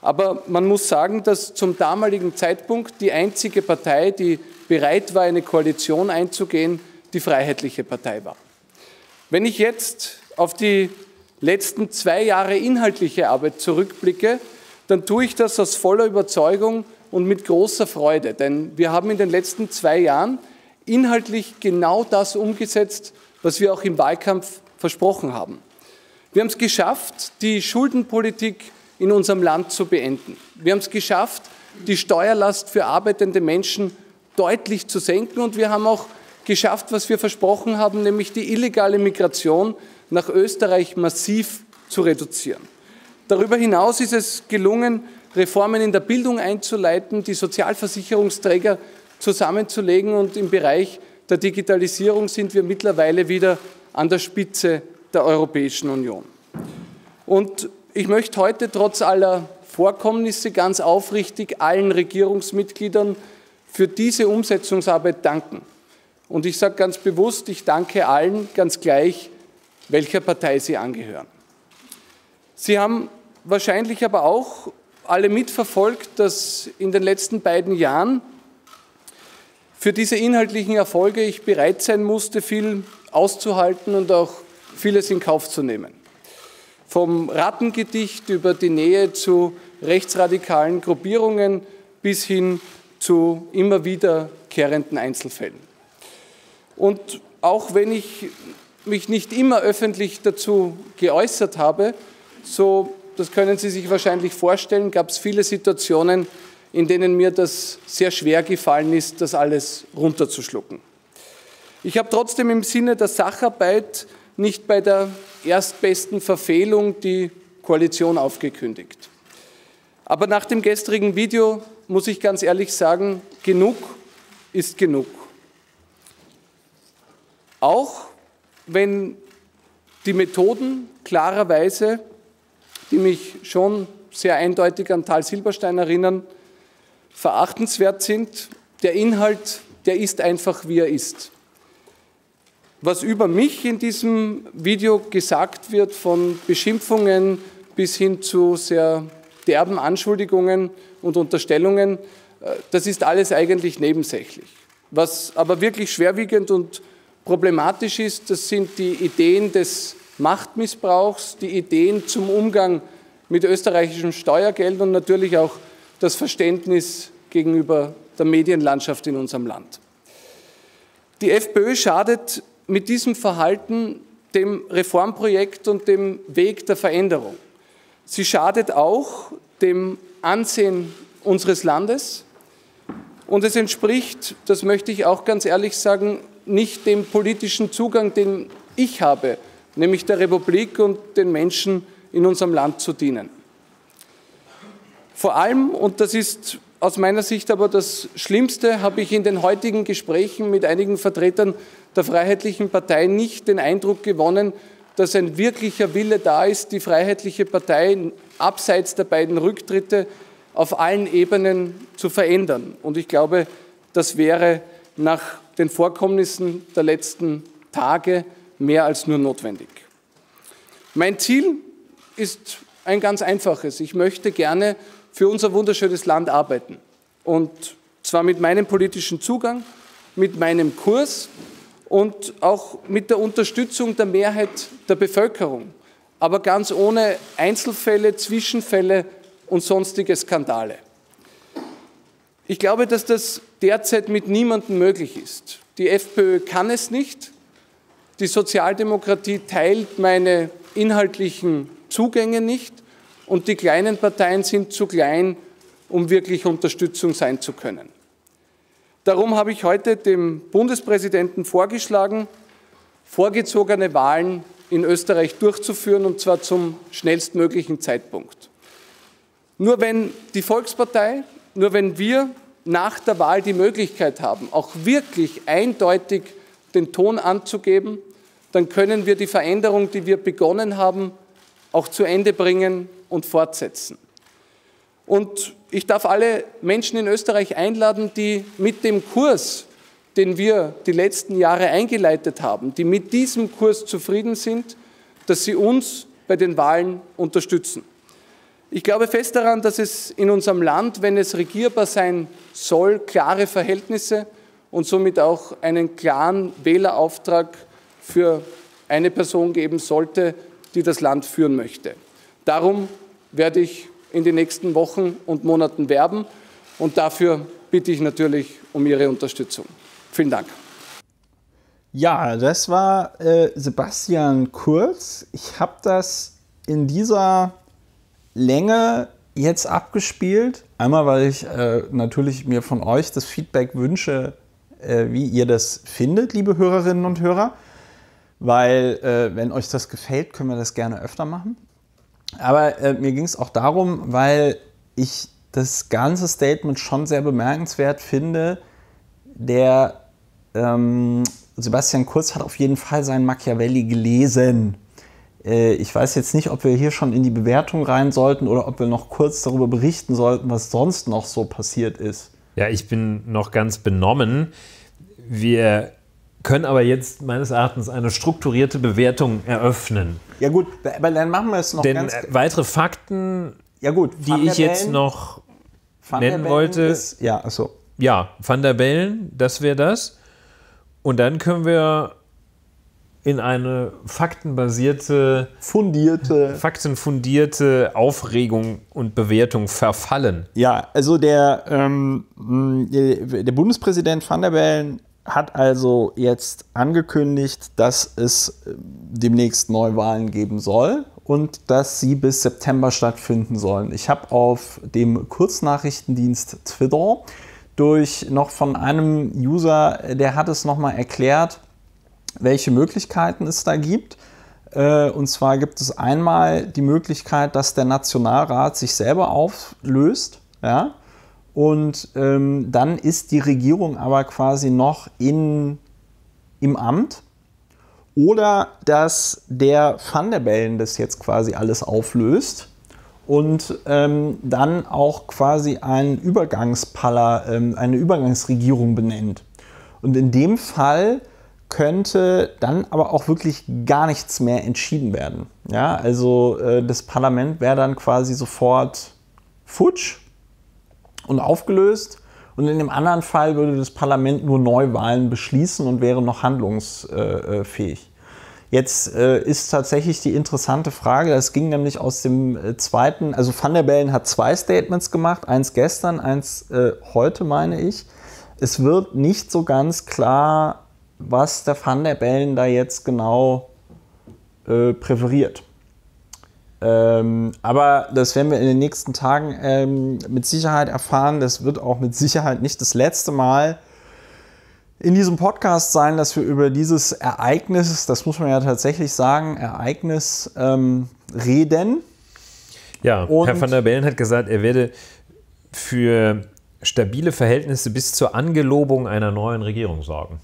Aber man muss sagen, dass zum damaligen Zeitpunkt die einzige Partei, die bereit war, eine Koalition einzugehen, die Freiheitliche Partei war. Wenn ich jetzt auf die letzten zwei Jahre inhaltliche Arbeit zurückblicke, dann tue ich das aus voller Überzeugung und mit großer Freude. Denn wir haben in den letzten zwei Jahren inhaltlich genau das umgesetzt, was wir auch im Wahlkampf versprochen haben. Wir haben es geschafft, die Schuldenpolitik in unserem Land zu beenden. Wir haben es geschafft, die Steuerlast für arbeitende Menschen deutlich zu senken. Und wir haben auch geschafft, was wir versprochen haben, nämlich die illegale Migration nach Österreich massiv zu reduzieren. Darüber hinaus ist es gelungen, Reformen in der Bildung einzuleiten, die Sozialversicherungsträger zusammenzulegen und im Bereich der Digitalisierung sind wir mittlerweile wieder an der Spitze der Europäischen Union. Und ich möchte heute trotz aller Vorkommnisse ganz aufrichtig allen Regierungsmitgliedern für diese Umsetzungsarbeit danken. Und ich sage ganz bewusst, ich danke allen ganz gleich, welcher Partei Sie angehören. Sie haben wahrscheinlich aber auch alle mitverfolgt, dass in den letzten beiden Jahren für diese inhaltlichen Erfolge ich bereit sein musste, viel auszuhalten und auch vieles in Kauf zu nehmen. Vom Rattengedicht über die Nähe zu rechtsradikalen Gruppierungen bis hin zu immer wiederkehrenden Einzelfällen. Und auch wenn ich mich nicht immer öffentlich dazu geäußert habe, so, das können Sie sich wahrscheinlich vorstellen, gab es viele Situationen, in denen mir das sehr schwer gefallen ist, das alles runterzuschlucken. Ich habe trotzdem im Sinne der Sacharbeit nicht bei der erstbesten Verfehlung die Koalition aufgekündigt. Aber nach dem gestrigen Video muss ich ganz ehrlich sagen, genug ist genug. Auch wenn die Methoden klarerweise, die mich schon sehr eindeutig an Tal Silberstein erinnern, verachtenswert sind. Der Inhalt, der ist einfach, wie er ist. Was über mich in diesem Video gesagt wird, von Beschimpfungen bis hin zu sehr derben Anschuldigungen und Unterstellungen, äh, das ist alles eigentlich nebensächlich. Was aber wirklich schwerwiegend und problematisch ist, das sind die Ideen des Machtmissbrauchs, die Ideen zum Umgang mit österreichischem Steuergeld und natürlich auch das Verständnis gegenüber der Medienlandschaft in unserem Land. Die FPÖ schadet mit diesem Verhalten dem Reformprojekt und dem Weg der Veränderung. Sie schadet auch dem Ansehen unseres Landes und es entspricht, das möchte ich auch ganz ehrlich sagen, nicht dem politischen Zugang, den ich habe, nämlich der Republik und den Menschen in unserem Land zu dienen. Vor allem, und das ist aus meiner Sicht aber das Schlimmste, habe ich in den heutigen Gesprächen mit einigen Vertretern der Freiheitlichen Partei nicht den Eindruck gewonnen, dass ein wirklicher Wille da ist, die Freiheitliche Partei abseits der beiden Rücktritte auf allen Ebenen zu verändern. Und ich glaube, das wäre nach den Vorkommnissen der letzten Tage mehr als nur notwendig. Mein Ziel ist ein ganz einfaches. Ich möchte gerne für unser wunderschönes Land arbeiten. Und zwar mit meinem politischen Zugang, mit meinem Kurs und auch mit der Unterstützung der Mehrheit der Bevölkerung, aber ganz ohne Einzelfälle, Zwischenfälle und sonstige Skandale. Ich glaube, dass das derzeit mit niemandem möglich ist. Die FPÖ kann es nicht. Die Sozialdemokratie teilt meine inhaltlichen Zugänge nicht. Und die kleinen Parteien sind zu klein, um wirklich Unterstützung sein zu können. Darum habe ich heute dem Bundespräsidenten vorgeschlagen, vorgezogene Wahlen in Österreich durchzuführen, und zwar zum schnellstmöglichen Zeitpunkt. Nur wenn die Volkspartei, nur wenn wir nach der Wahl die Möglichkeit haben, auch wirklich eindeutig den Ton anzugeben, dann können wir die Veränderung, die wir begonnen haben, auch zu Ende bringen und fortsetzen. Und ich darf alle Menschen in Österreich einladen, die mit dem Kurs, den wir die letzten Jahre eingeleitet haben, die mit diesem Kurs zufrieden sind, dass sie uns bei den Wahlen unterstützen. Ich glaube fest daran, dass es in unserem Land, wenn es regierbar sein soll, klare Verhältnisse und somit auch einen klaren Wählerauftrag für eine Person geben sollte, die das Land führen möchte. Darum werde ich in den nächsten Wochen und Monaten werben und dafür bitte ich natürlich um Ihre Unterstützung. Vielen Dank. Ja, das war äh, Sebastian Kurz. Ich habe das in dieser Länge jetzt abgespielt. Einmal, weil ich äh, natürlich mir von euch das Feedback wünsche, äh, wie ihr das findet, liebe Hörerinnen und Hörer. Weil, äh, wenn euch das gefällt, können wir das gerne öfter machen. Aber äh, mir ging es auch darum, weil ich das ganze Statement schon sehr bemerkenswert finde. Der ähm, Sebastian Kurz hat auf jeden Fall seinen Machiavelli gelesen. Äh, ich weiß jetzt nicht, ob wir hier schon in die Bewertung rein sollten oder ob wir noch kurz darüber berichten sollten, was sonst noch so passiert ist. Ja, ich bin noch ganz benommen. Wir können aber jetzt meines Erachtens eine strukturierte Bewertung eröffnen. Ja gut, aber dann machen wir es noch Denn ganz... Äh, weitere Fakten, ja gut, die ich jetzt noch nennen wollte... Ist, ja, achso. Ja, Van der Bellen, das wäre das. Und dann können wir in eine faktenbasierte, fundierte, faktenfundierte Aufregung und Bewertung verfallen. Ja, also der, ähm, der Bundespräsident van der Bellen hat also jetzt angekündigt, dass es äh, demnächst Neuwahlen geben soll und dass sie bis September stattfinden sollen. Ich habe auf dem Kurznachrichtendienst Twitter durch noch von einem User, äh, der hat es nochmal erklärt, welche Möglichkeiten es da gibt. Äh, und zwar gibt es einmal die Möglichkeit, dass der Nationalrat sich selber auflöst. Ja? Und ähm, dann ist die Regierung aber quasi noch in, im Amt. Oder dass der Van der Bellen das jetzt quasi alles auflöst und ähm, dann auch quasi einen Übergangspaller, ähm, eine Übergangsregierung benennt. Und in dem Fall könnte dann aber auch wirklich gar nichts mehr entschieden werden. Ja, also äh, das Parlament wäre dann quasi sofort futsch und aufgelöst. Und in dem anderen Fall würde das Parlament nur Neuwahlen beschließen und wäre noch handlungsfähig. Jetzt äh, ist tatsächlich die interessante Frage, das ging nämlich aus dem äh, zweiten, also Van der Bellen hat zwei Statements gemacht, eins gestern, eins äh, heute meine ich. Es wird nicht so ganz klar, was der Van der Bellen da jetzt genau äh, präferiert. Ähm, aber das werden wir in den nächsten Tagen ähm, mit Sicherheit erfahren. Das wird auch mit Sicherheit nicht das letzte Mal in diesem Podcast sein, dass wir über dieses Ereignis, das muss man ja tatsächlich sagen, Ereignis ähm, reden. Ja, Und Herr van der Bellen hat gesagt, er werde für stabile Verhältnisse bis zur Angelobung einer neuen Regierung sorgen.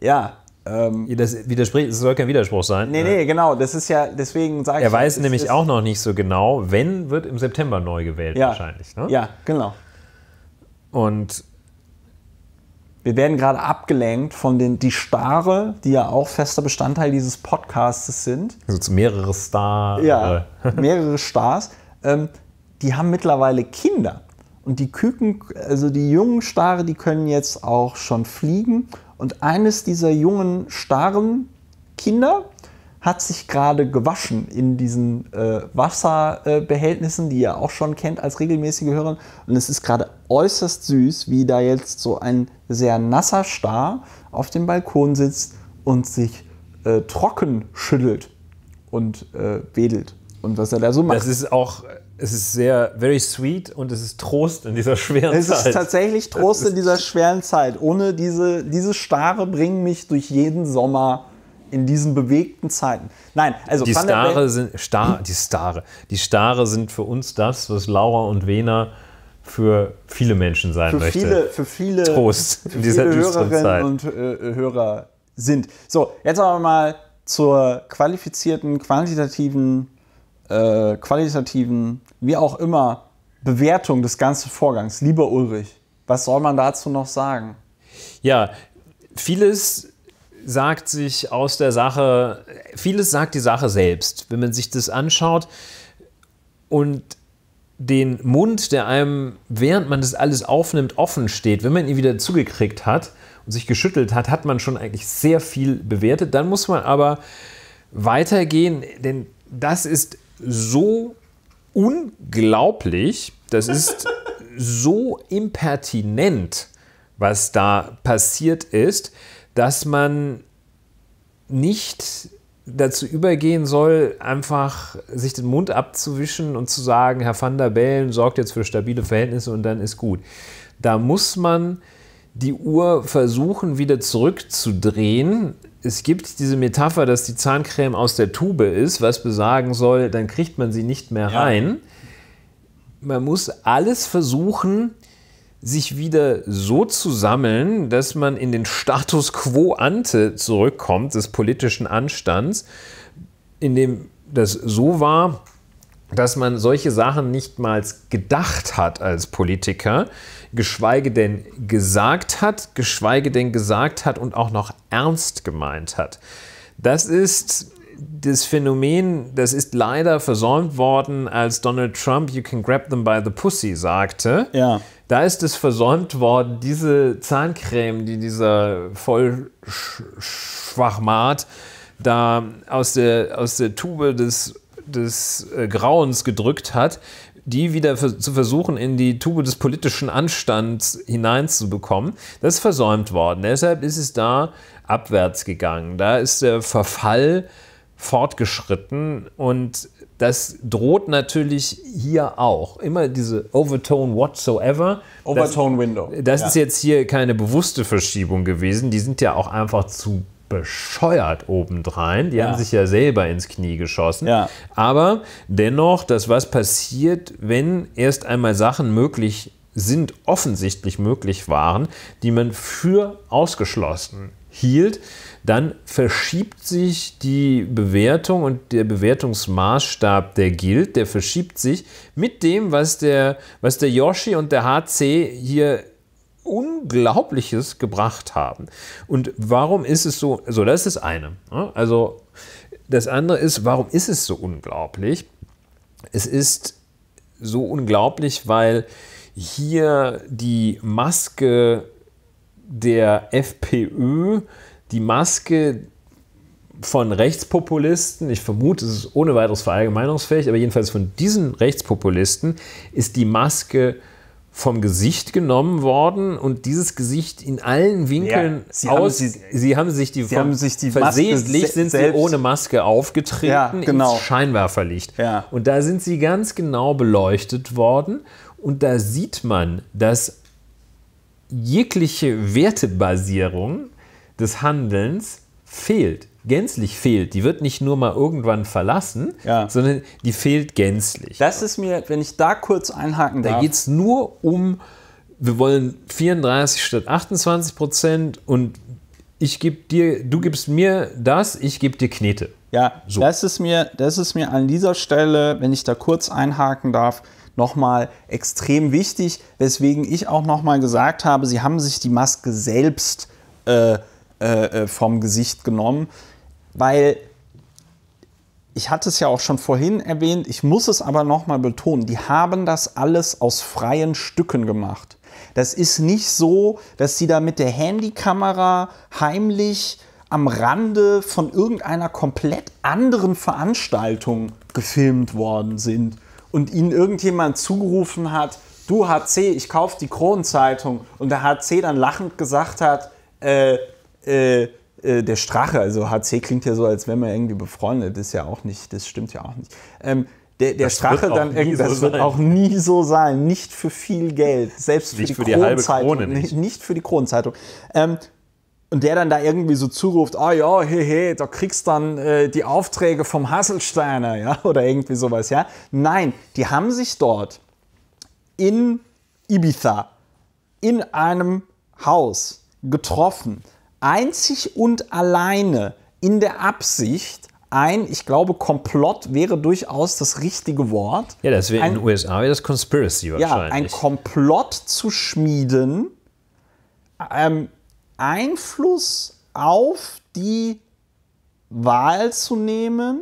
Ja. Ähm, das widerspricht, es soll kein Widerspruch sein. Nee, ne? nee, genau. Das ist ja, deswegen sage ich. Er weiß es, nämlich es, auch noch nicht so genau, wenn wird im September neu gewählt, ja, wahrscheinlich. Ne? Ja, genau. Und wir werden gerade abgelenkt von den die Stare, die ja auch fester Bestandteil dieses Podcasts sind. Also mehrere Stars. Ja, mehrere Stars. Ähm, die haben mittlerweile Kinder. Und die Küken, also die jungen Stare, die können jetzt auch schon fliegen. Und eines dieser jungen, starren Kinder hat sich gerade gewaschen in diesen äh, Wasserbehältnissen, äh, die ihr auch schon kennt als regelmäßige Hörer. Und es ist gerade äußerst süß, wie da jetzt so ein sehr nasser Star auf dem Balkon sitzt und sich äh, trocken schüttelt und äh, wedelt. Und was er da so macht. Das ist auch äh, es ist sehr, very sweet und es ist Trost in dieser schweren es Zeit. Es ist tatsächlich Trost in dieser schweren Zeit. Ohne diese, diese Starre bringen mich durch jeden Sommer in diesen bewegten Zeiten. Nein, also die Starre sind Star, die Starre. Die Starre sind für uns das, was Laura und Wena für viele Menschen sein für möchte. Viele, für viele Trost für in dieser viele Hörerinnen Zeit. und äh, äh, Hörer sind. So, jetzt aber mal zur qualifizierten, quantitativen, äh, qualitativen wie auch immer, Bewertung des ganzen Vorgangs. Lieber Ulrich, was soll man dazu noch sagen? Ja, vieles sagt sich aus der Sache, vieles sagt die Sache selbst. Wenn man sich das anschaut und den Mund, der einem, während man das alles aufnimmt, offen steht, wenn man ihn wieder zugekriegt hat und sich geschüttelt hat, hat man schon eigentlich sehr viel bewertet. Dann muss man aber weitergehen, denn das ist so unglaublich. Das ist so impertinent, was da passiert ist, dass man nicht dazu übergehen soll, einfach sich den Mund abzuwischen und zu sagen, Herr van der Bellen sorgt jetzt für stabile Verhältnisse und dann ist gut. Da muss man die Uhr versuchen wieder zurückzudrehen, es gibt diese Metapher, dass die Zahncreme aus der Tube ist, was besagen soll, dann kriegt man sie nicht mehr rein. Ja. Man muss alles versuchen, sich wieder so zu sammeln, dass man in den Status quo ante zurückkommt, des politischen Anstands, in dem das so war, dass man solche Sachen nicht mal gedacht hat als Politiker, geschweige denn gesagt hat, geschweige denn gesagt hat und auch noch ernst gemeint hat. Das ist das Phänomen, das ist leider versäumt worden, als Donald Trump You can grab them by the pussy sagte. Ja. Da ist es versäumt worden, diese Zahncreme, die dieser Vollschwachmat da aus der, aus der Tube des des äh, Grauens gedrückt hat, die wieder zu versuchen, in die Tube des politischen Anstands hineinzubekommen. Das ist versäumt worden. Deshalb ist es da abwärts gegangen. Da ist der Verfall fortgeschritten und das droht natürlich hier auch. Immer diese Overtone whatsoever. Overtone das, Window. Das ja. ist jetzt hier keine bewusste Verschiebung gewesen. Die sind ja auch einfach zu bescheuert obendrein. Die ja. haben sich ja selber ins Knie geschossen. Ja. Aber dennoch, dass was passiert, wenn erst einmal Sachen möglich sind, offensichtlich möglich waren, die man für ausgeschlossen hielt, dann verschiebt sich die Bewertung und der Bewertungsmaßstab, der gilt, der verschiebt sich mit dem, was der, was der Yoshi und der HC hier Unglaubliches gebracht haben. Und warum ist es so? So, das ist das eine. Ne? Also das andere ist, warum ist es so unglaublich? Es ist so unglaublich, weil hier die Maske der FPÖ, die Maske von Rechtspopulisten, ich vermute, es ist ohne weiteres verallgemeinungsfähig, aber jedenfalls von diesen Rechtspopulisten ist die Maske vom Gesicht genommen worden und dieses Gesicht in allen Winkeln ja, sie aus. Haben sie, sie, haben sich die, sie haben sich die versehentlich Maske sind sie ohne Maske aufgetreten ja, genau. ins Scheinwerferlicht. Ja. Und da sind sie ganz genau beleuchtet worden und da sieht man, dass jegliche Wertebasierung des Handelns fehlt, gänzlich fehlt. Die wird nicht nur mal irgendwann verlassen, ja. sondern die fehlt gänzlich. Das ist mir, wenn ich da kurz einhaken darf. Da geht es nur um, wir wollen 34 statt 28 Prozent und ich gebe dir, du gibst mir das, ich gebe dir Knete. Ja, so. das, ist mir, das ist mir an dieser Stelle, wenn ich da kurz einhaken darf, nochmal extrem wichtig, weswegen ich auch nochmal gesagt habe, sie haben sich die Maske selbst äh, äh, äh vom Gesicht genommen, weil ich hatte es ja auch schon vorhin erwähnt, ich muss es aber nochmal betonen, die haben das alles aus freien Stücken gemacht. Das ist nicht so, dass sie da mit der Handykamera heimlich am Rande von irgendeiner komplett anderen Veranstaltung gefilmt worden sind und ihnen irgendjemand zugerufen hat, du HC, ich kaufe die Kronenzeitung und der HC dann lachend gesagt hat, äh, äh, äh, der Strache, also HC klingt ja so, als wenn man irgendwie befreundet, ist ja auch nicht, das stimmt ja auch nicht. Ähm, der, der Strache dann irgendwie, so das wird sein. auch nie so sein, nicht für viel Geld, selbst nicht für die, für die Krone nicht. nicht. für die Kronenzeitung. Ähm, und der dann da irgendwie so zuruft, ah oh, ja, hey, hey, da kriegst dann äh, die Aufträge vom Hasselsteiner, ja, oder irgendwie sowas, ja. Nein, die haben sich dort in Ibiza in einem Haus getroffen einzig und alleine in der Absicht, ein, ich glaube, Komplott wäre durchaus das richtige Wort. Ja, das wäre in den USA wäre das Conspiracy wahrscheinlich. Ja, ein Komplott zu schmieden, ähm, Einfluss auf die Wahl zu nehmen,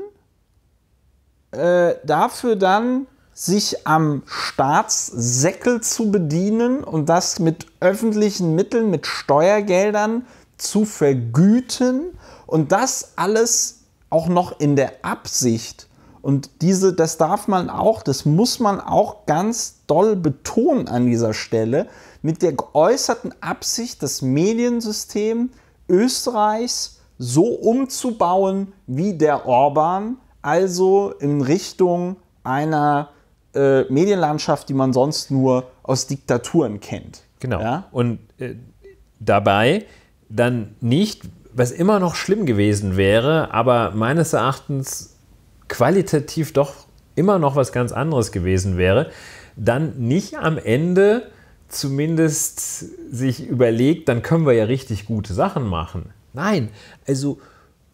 äh, dafür dann sich am Staatssäckel zu bedienen und das mit öffentlichen Mitteln, mit Steuergeldern zu vergüten und das alles auch noch in der Absicht. Und diese, das darf man auch, das muss man auch ganz doll betonen an dieser Stelle, mit der geäußerten Absicht, das Mediensystem Österreichs so umzubauen wie der Orban, also in Richtung einer äh, Medienlandschaft, die man sonst nur aus Diktaturen kennt. Genau. Ja? Und äh, dabei dann nicht, was immer noch schlimm gewesen wäre, aber meines Erachtens qualitativ doch immer noch was ganz anderes gewesen wäre, dann nicht am Ende zumindest sich überlegt, dann können wir ja richtig gute Sachen machen. Nein, also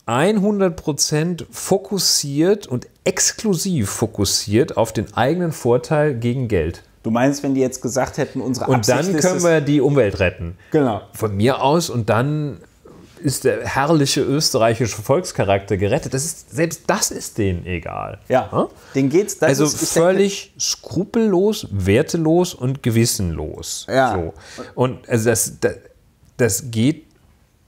100% fokussiert und exklusiv fokussiert auf den eigenen Vorteil gegen Geld. Du meinst, wenn die jetzt gesagt hätten, unsere Und Absicht dann können wir die Umwelt retten. Genau. Von mir aus und dann ist der herrliche österreichische Volkscharakter gerettet. Das ist, selbst das ist denen egal. Ja. Hm? Denen geht's das Also ist, völlig skrupellos, wertelos und gewissenlos. Ja. So. Und also das, das, das geht,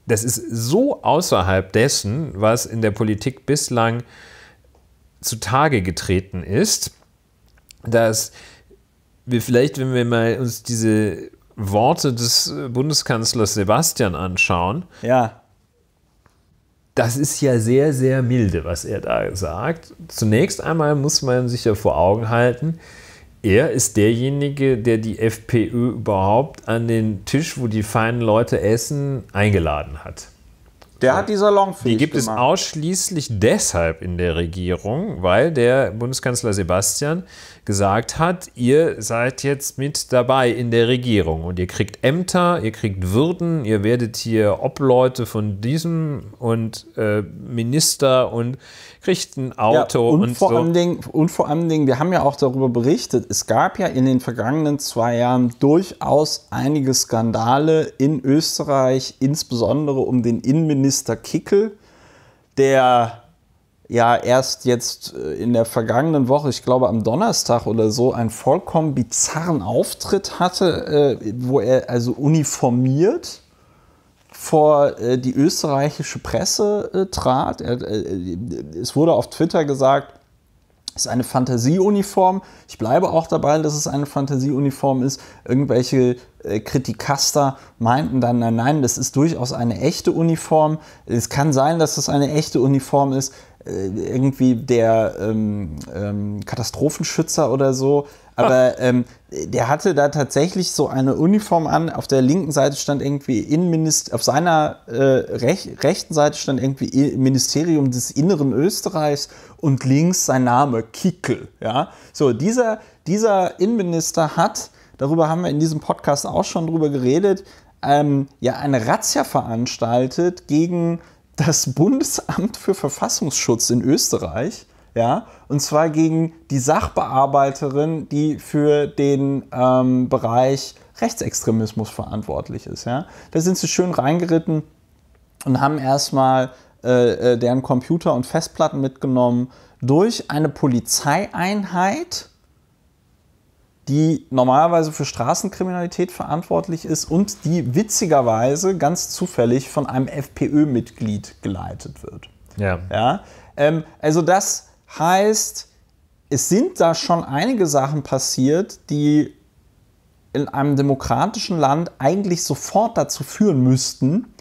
das ist so außerhalb dessen, was in der Politik bislang zutage getreten ist, dass wir vielleicht, wenn wir mal uns diese Worte des äh, Bundeskanzlers Sebastian anschauen. Ja. Das ist ja sehr, sehr milde, was er da sagt. Zunächst einmal muss man sich ja vor Augen halten, er ist derjenige, der die FPÖ überhaupt an den Tisch, wo die feinen Leute essen, eingeladen hat. Der hat die salonfähig Die gibt es ausschließlich deshalb in der Regierung, weil der Bundeskanzler Sebastian gesagt hat, ihr seid jetzt mit dabei in der Regierung und ihr kriegt Ämter, ihr kriegt Würden, ihr werdet hier Obleute von diesem und äh, Minister und kriegt ein Auto ja, und, und, vor so. Allen Dingen, und vor allen Dingen, wir haben ja auch darüber berichtet, es gab ja in den vergangenen zwei Jahren durchaus einige Skandale in Österreich, insbesondere um den Innenminister Kickel, der ja erst jetzt äh, in der vergangenen Woche, ich glaube am Donnerstag oder so, einen vollkommen bizarren Auftritt hatte, äh, wo er also uniformiert vor äh, die österreichische Presse äh, trat. Er, äh, äh, es wurde auf Twitter gesagt, es ist eine Fantasieuniform. Ich bleibe auch dabei, dass es eine Fantasieuniform ist. Irgendwelche Kritikaster meinten dann, nein, nein, das ist durchaus eine echte Uniform. Es kann sein, dass es eine echte Uniform ist äh, irgendwie der ähm, ähm, Katastrophenschützer oder so. Aber ah. ähm, der hatte da tatsächlich so eine Uniform an. Auf der linken Seite stand irgendwie Innenminister, auf seiner äh, rech rechten Seite stand irgendwie Ministerium des Inneren Österreichs und links sein Name Kickel. Ja, so dieser dieser Innenminister hat, darüber haben wir in diesem Podcast auch schon drüber geredet, ähm, ja eine Razzia veranstaltet gegen das Bundesamt für Verfassungsschutz in Österreich, ja, und zwar gegen die Sachbearbeiterin, die für den ähm, Bereich Rechtsextremismus verantwortlich ist. Ja. Da sind sie schön reingeritten und haben erstmal äh, äh deren Computer und Festplatten mitgenommen durch eine Polizeieinheit die normalerweise für Straßenkriminalität verantwortlich ist und die witzigerweise ganz zufällig von einem FPÖ-Mitglied geleitet wird. Ja. ja? Ähm, also das heißt, es sind da schon einige Sachen passiert, die in einem demokratischen Land eigentlich sofort dazu führen müssten,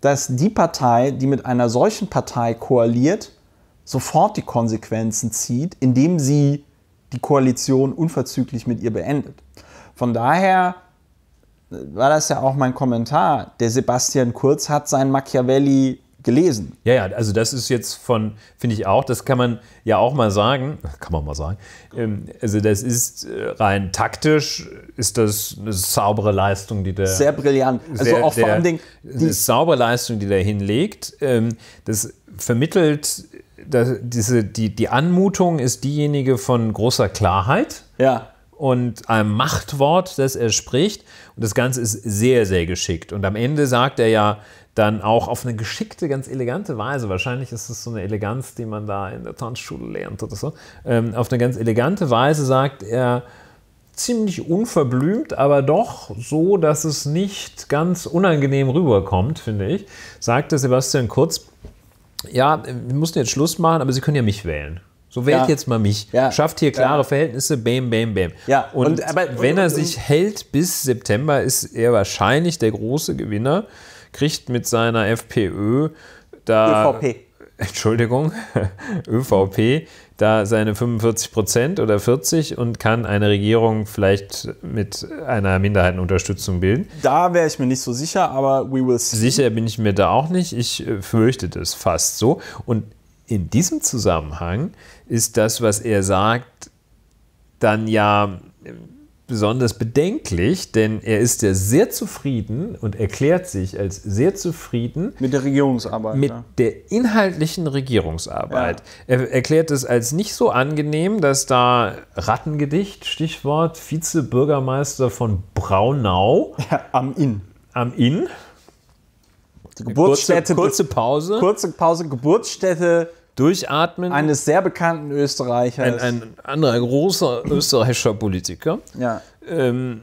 dass die Partei, die mit einer solchen Partei koaliert, sofort die Konsequenzen zieht, indem sie die Koalition unverzüglich mit ihr beendet. Von daher äh, war das ja auch mein Kommentar. Der Sebastian Kurz hat sein Machiavelli gelesen. Ja, ja, also das ist jetzt von, finde ich auch, das kann man ja auch mal sagen, kann man mal sagen, ähm, also das ist äh, rein taktisch, ist das eine saubere Leistung, die der... Sehr brillant. Also sehr, auch der, vor allen Dingen... Die saubere Leistung, die der hinlegt, ähm, das vermittelt das, diese, die, die Anmutung ist diejenige von großer Klarheit. Ja. Und einem Machtwort, das er spricht. Und das Ganze ist sehr, sehr geschickt. Und am Ende sagt er ja dann auch auf eine geschickte, ganz elegante Weise, wahrscheinlich ist es so eine Eleganz, die man da in der Tanzschule lernt oder so, ähm, auf eine ganz elegante Weise sagt er, ziemlich unverblümt, aber doch so, dass es nicht ganz unangenehm rüberkommt, finde ich, sagte Sebastian Kurz, ja, wir mussten jetzt Schluss machen, aber Sie können ja mich wählen. So wählt ja. jetzt mal mich. Ja. Schafft hier klare ja. Verhältnisse, bam, bam, bam. Ja. Und, und aber, wenn und, er und, sich hält bis September, ist er wahrscheinlich der große Gewinner, kriegt mit seiner FPÖ da. ÖVP. Entschuldigung, ÖVP, da seine 45 Prozent oder 40 und kann eine Regierung vielleicht mit einer Minderheitenunterstützung bilden. Da wäre ich mir nicht so sicher, aber we will see. Sicher bin ich mir da auch nicht. Ich äh, fürchte das fast so. Und in diesem Zusammenhang ist das, was er sagt, dann ja besonders bedenklich, denn er ist ja sehr zufrieden und erklärt sich als sehr zufrieden mit der Regierungsarbeit. Mit ja. der inhaltlichen Regierungsarbeit. Ja. Er erklärt es als nicht so angenehm, dass da Rattengedicht, Stichwort Vizebürgermeister von Braunau. Ja, am Inn. Am Inn. Die Geburtsstätte. Kurze, kurze Pause. Kurze Pause, Geburtsstätte Durchatmen. Eines sehr bekannten Österreichers. Ein, ein anderer großer österreichischer Politiker. Ja. Ähm,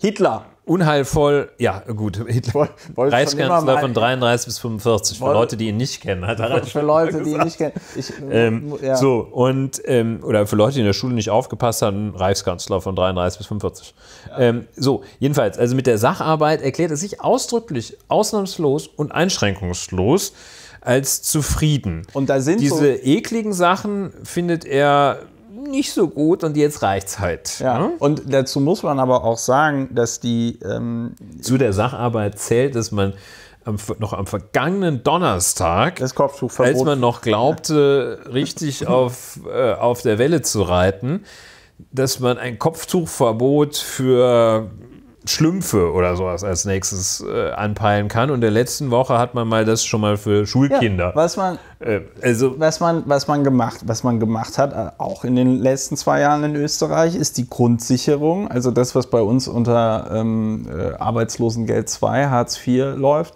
Hitler. Unheilvoll, ja gut, Hitler, Woll, Reichskanzler von 33 bis 45, für Leute, die ihn nicht kennen. Hat er für Leute, die ihn nicht kennen. Ich, ähm, ja. So, und, ähm, oder für Leute, die in der Schule nicht aufgepasst haben, Reichskanzler von 33 bis 45. Ja. Ähm, so, jedenfalls, also mit der Sacharbeit erklärt er sich ausdrücklich, ausnahmslos und einschränkungslos, als zufrieden. Und da sind diese so ekligen Sachen findet er nicht so gut und jetzt reicht's halt. Ja. Ne? Und dazu muss man aber auch sagen, dass die ähm, zu der Sacharbeit zählt, dass man am, noch am vergangenen Donnerstag, als man noch glaubte, richtig auf, äh, auf der Welle zu reiten, dass man ein Kopftuchverbot für Schlümpfe oder sowas als nächstes äh, anpeilen kann. Und in der letzten Woche hat man mal das schon mal für Schulkinder. Ja, was man, äh, also was man, was man gemacht, was man gemacht hat, äh, auch in den letzten zwei Jahren in Österreich, ist die Grundsicherung. Also das, was bei uns unter ähm, äh, Arbeitslosengeld 2, Hartz IV läuft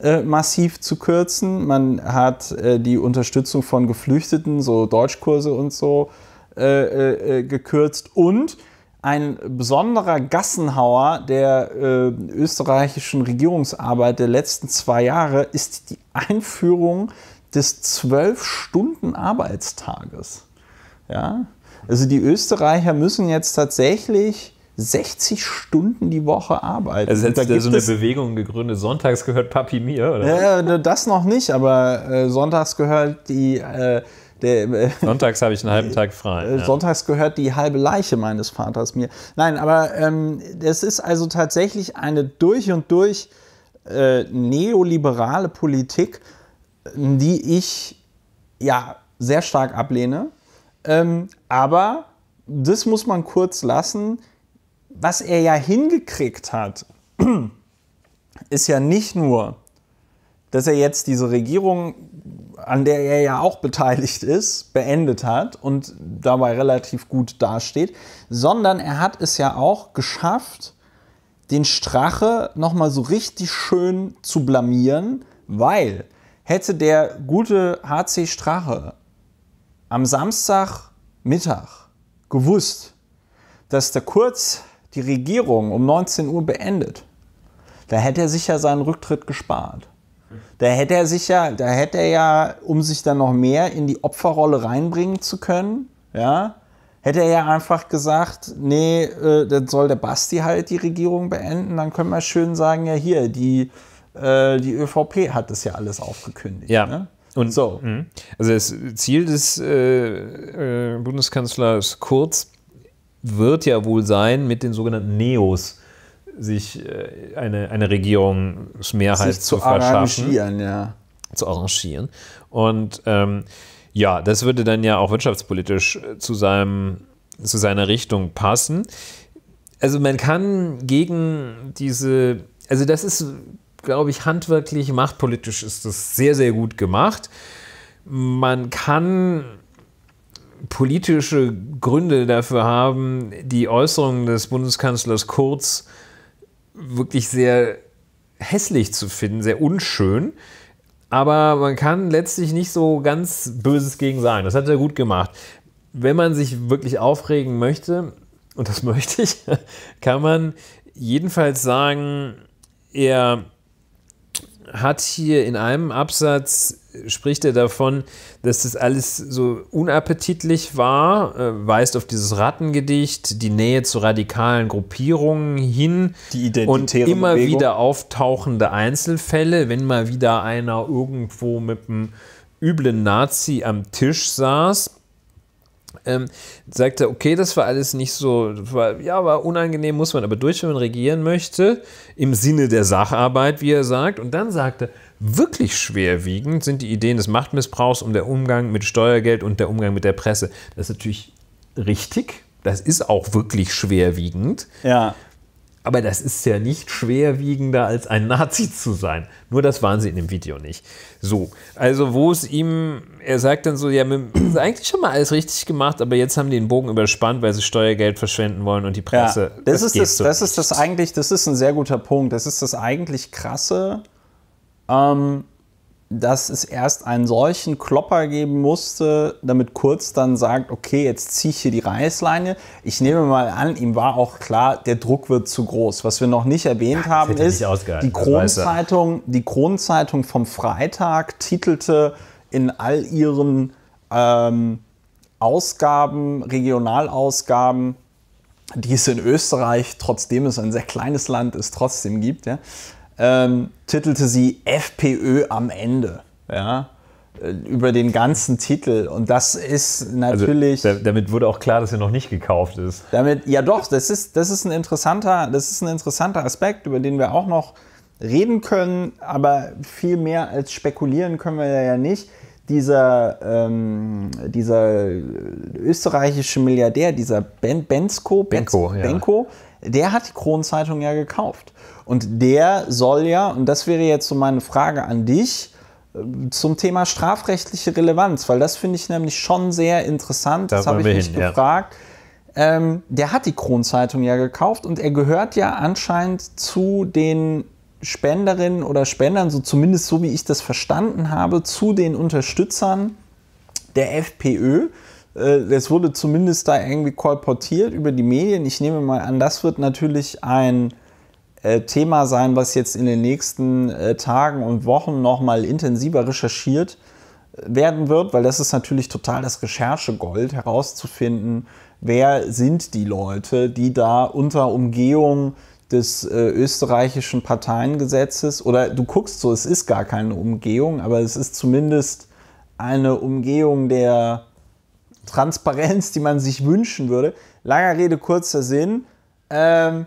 äh, massiv zu kürzen. Man hat die Unterstützung von Geflüchteten, so Deutschkurse und so, gekürzt. Und ein besonderer Gassenhauer der äh, österreichischen Regierungsarbeit der letzten zwei Jahre ist die Einführung des Zwölf-Stunden-Arbeitstages. Ja? Also die Österreicher müssen jetzt tatsächlich 60 Stunden die Woche arbeiten. Also jetzt da gibt so eine Bewegung gegründet, sonntags gehört Papi mir, oder? Ja, das noch nicht, aber äh, sonntags gehört die äh, der, äh, Sonntags habe ich einen halben Tag frei. Äh, ja. Sonntags gehört die halbe Leiche meines Vaters mir. Nein, aber ähm, das ist also tatsächlich eine durch und durch äh, neoliberale Politik, die ich ja sehr stark ablehne. Ähm, aber das muss man kurz lassen. Was er ja hingekriegt hat, ist ja nicht nur dass er jetzt diese Regierung, an der er ja auch beteiligt ist, beendet hat und dabei relativ gut dasteht, sondern er hat es ja auch geschafft, den Strache nochmal so richtig schön zu blamieren, weil hätte der gute HC Strache am Samstagmittag gewusst, dass der Kurz die Regierung um 19 Uhr beendet, da hätte er sicher seinen Rücktritt gespart. Da hätte er sich ja, da hätte er ja, um sich dann noch mehr in die Opferrolle reinbringen zu können, ja, hätte er ja einfach gesagt, nee, äh, dann soll der Basti halt die Regierung beenden, dann können wir schön sagen, ja hier, die, äh, die ÖVP hat das ja alles aufgekündigt. Ja. Ne? Und so. Mh. Also das Ziel des äh, äh, Bundeskanzlers Kurz wird ja wohl sein, mit den sogenannten Neos sich äh, eine, eine Regierungsmehrheit zu, zu verschaffen. Arrangieren, ja. Zu arrangieren. Und ähm, ja, das würde dann ja auch wirtschaftspolitisch äh, zu, seinem, zu seiner Richtung passen. Also man kann gegen diese, also das ist, glaube ich, handwerklich, machtpolitisch ist das sehr, sehr gut gemacht. Man kann politische Gründe dafür haben, die Äußerungen des Bundeskanzlers Kurz äh, wirklich sehr hässlich zu finden, sehr unschön. Aber man kann letztlich nicht so ganz Böses gegen sagen. Das hat er gut gemacht. Wenn man sich wirklich aufregen möchte, und das möchte ich, kann man jedenfalls sagen, er hat hier in einem Absatz spricht er davon, dass das alles so unappetitlich war, äh, weist auf dieses Rattengedicht, die Nähe zu radikalen Gruppierungen hin die und immer Bewegung. wieder auftauchende Einzelfälle, wenn mal wieder einer irgendwo mit einem üblen Nazi am Tisch saß. Ähm, sagt er, okay, das war alles nicht so, war, ja, war unangenehm, muss man aber durch, wenn man regieren möchte, im Sinne der Sacharbeit, wie er sagt. Und dann sagt er, Wirklich schwerwiegend sind die Ideen des Machtmissbrauchs um der Umgang mit Steuergeld und der Umgang mit der Presse. Das ist natürlich richtig. Das ist auch wirklich schwerwiegend. Ja. Aber das ist ja nicht schwerwiegender als ein Nazi zu sein. Nur das waren sie in dem Video nicht. So, also wo es ihm, er sagt dann so, ja, wir haben eigentlich schon mal alles richtig gemacht, aber jetzt haben die den Bogen überspannt, weil sie Steuergeld verschwenden wollen und die Presse. Ja, das, das, ist das, so das ist das eigentlich, das ist ein sehr guter Punkt. Das ist das eigentlich krasse ähm, dass es erst einen solchen Klopper geben musste, damit Kurz dann sagt, okay, jetzt ziehe ich hier die Reißleine. Ich nehme mal an, ihm war auch klar, der Druck wird zu groß. Was wir noch nicht erwähnt ja, haben, ist, die Kronzeitung, die Kronzeitung vom Freitag titelte in all ihren ähm, Ausgaben, Regionalausgaben, die es in Österreich, trotzdem es ein sehr kleines Land ist, trotzdem gibt, ja, ähm, titelte sie FPÖ am Ende. Ja? Äh, über den ganzen Titel. Und das ist also, natürlich. Also, damit wurde auch klar, dass er noch nicht gekauft ist. Damit, ja doch, das ist, das ist ein interessanter, das ist ein interessanter Aspekt, über den wir auch noch reden können, aber viel mehr als spekulieren können wir ja nicht. Dieser, ähm, dieser österreichische Milliardär, dieser ben, Bensko, Benko, Benko, ja. Benko, der hat die Kronzeitung ja gekauft. Und der soll ja, und das wäre jetzt so meine Frage an dich, äh, zum Thema strafrechtliche Relevanz, weil das finde ich nämlich schon sehr interessant, da das habe ich mich hin, gefragt. Ja. Ähm, der hat die Kronzeitung ja gekauft und er gehört ja anscheinend zu den Spenderinnen oder Spendern, so zumindest so wie ich das verstanden habe, zu den Unterstützern der FPÖ. Äh, es wurde zumindest da irgendwie kolportiert über die Medien. Ich nehme mal an, das wird natürlich ein äh, Thema sein, was jetzt in den nächsten äh, Tagen und Wochen nochmal intensiver recherchiert äh, werden wird, weil das ist natürlich total das Recherchegold, herauszufinden, wer sind die Leute, die da unter Umgehung des äh, österreichischen Parteiengesetzes oder du guckst so, es ist gar keine Umgehung, aber es ist zumindest eine Umgehung der Transparenz, die man sich wünschen würde. Langer Rede, kurzer Sinn. Ähm,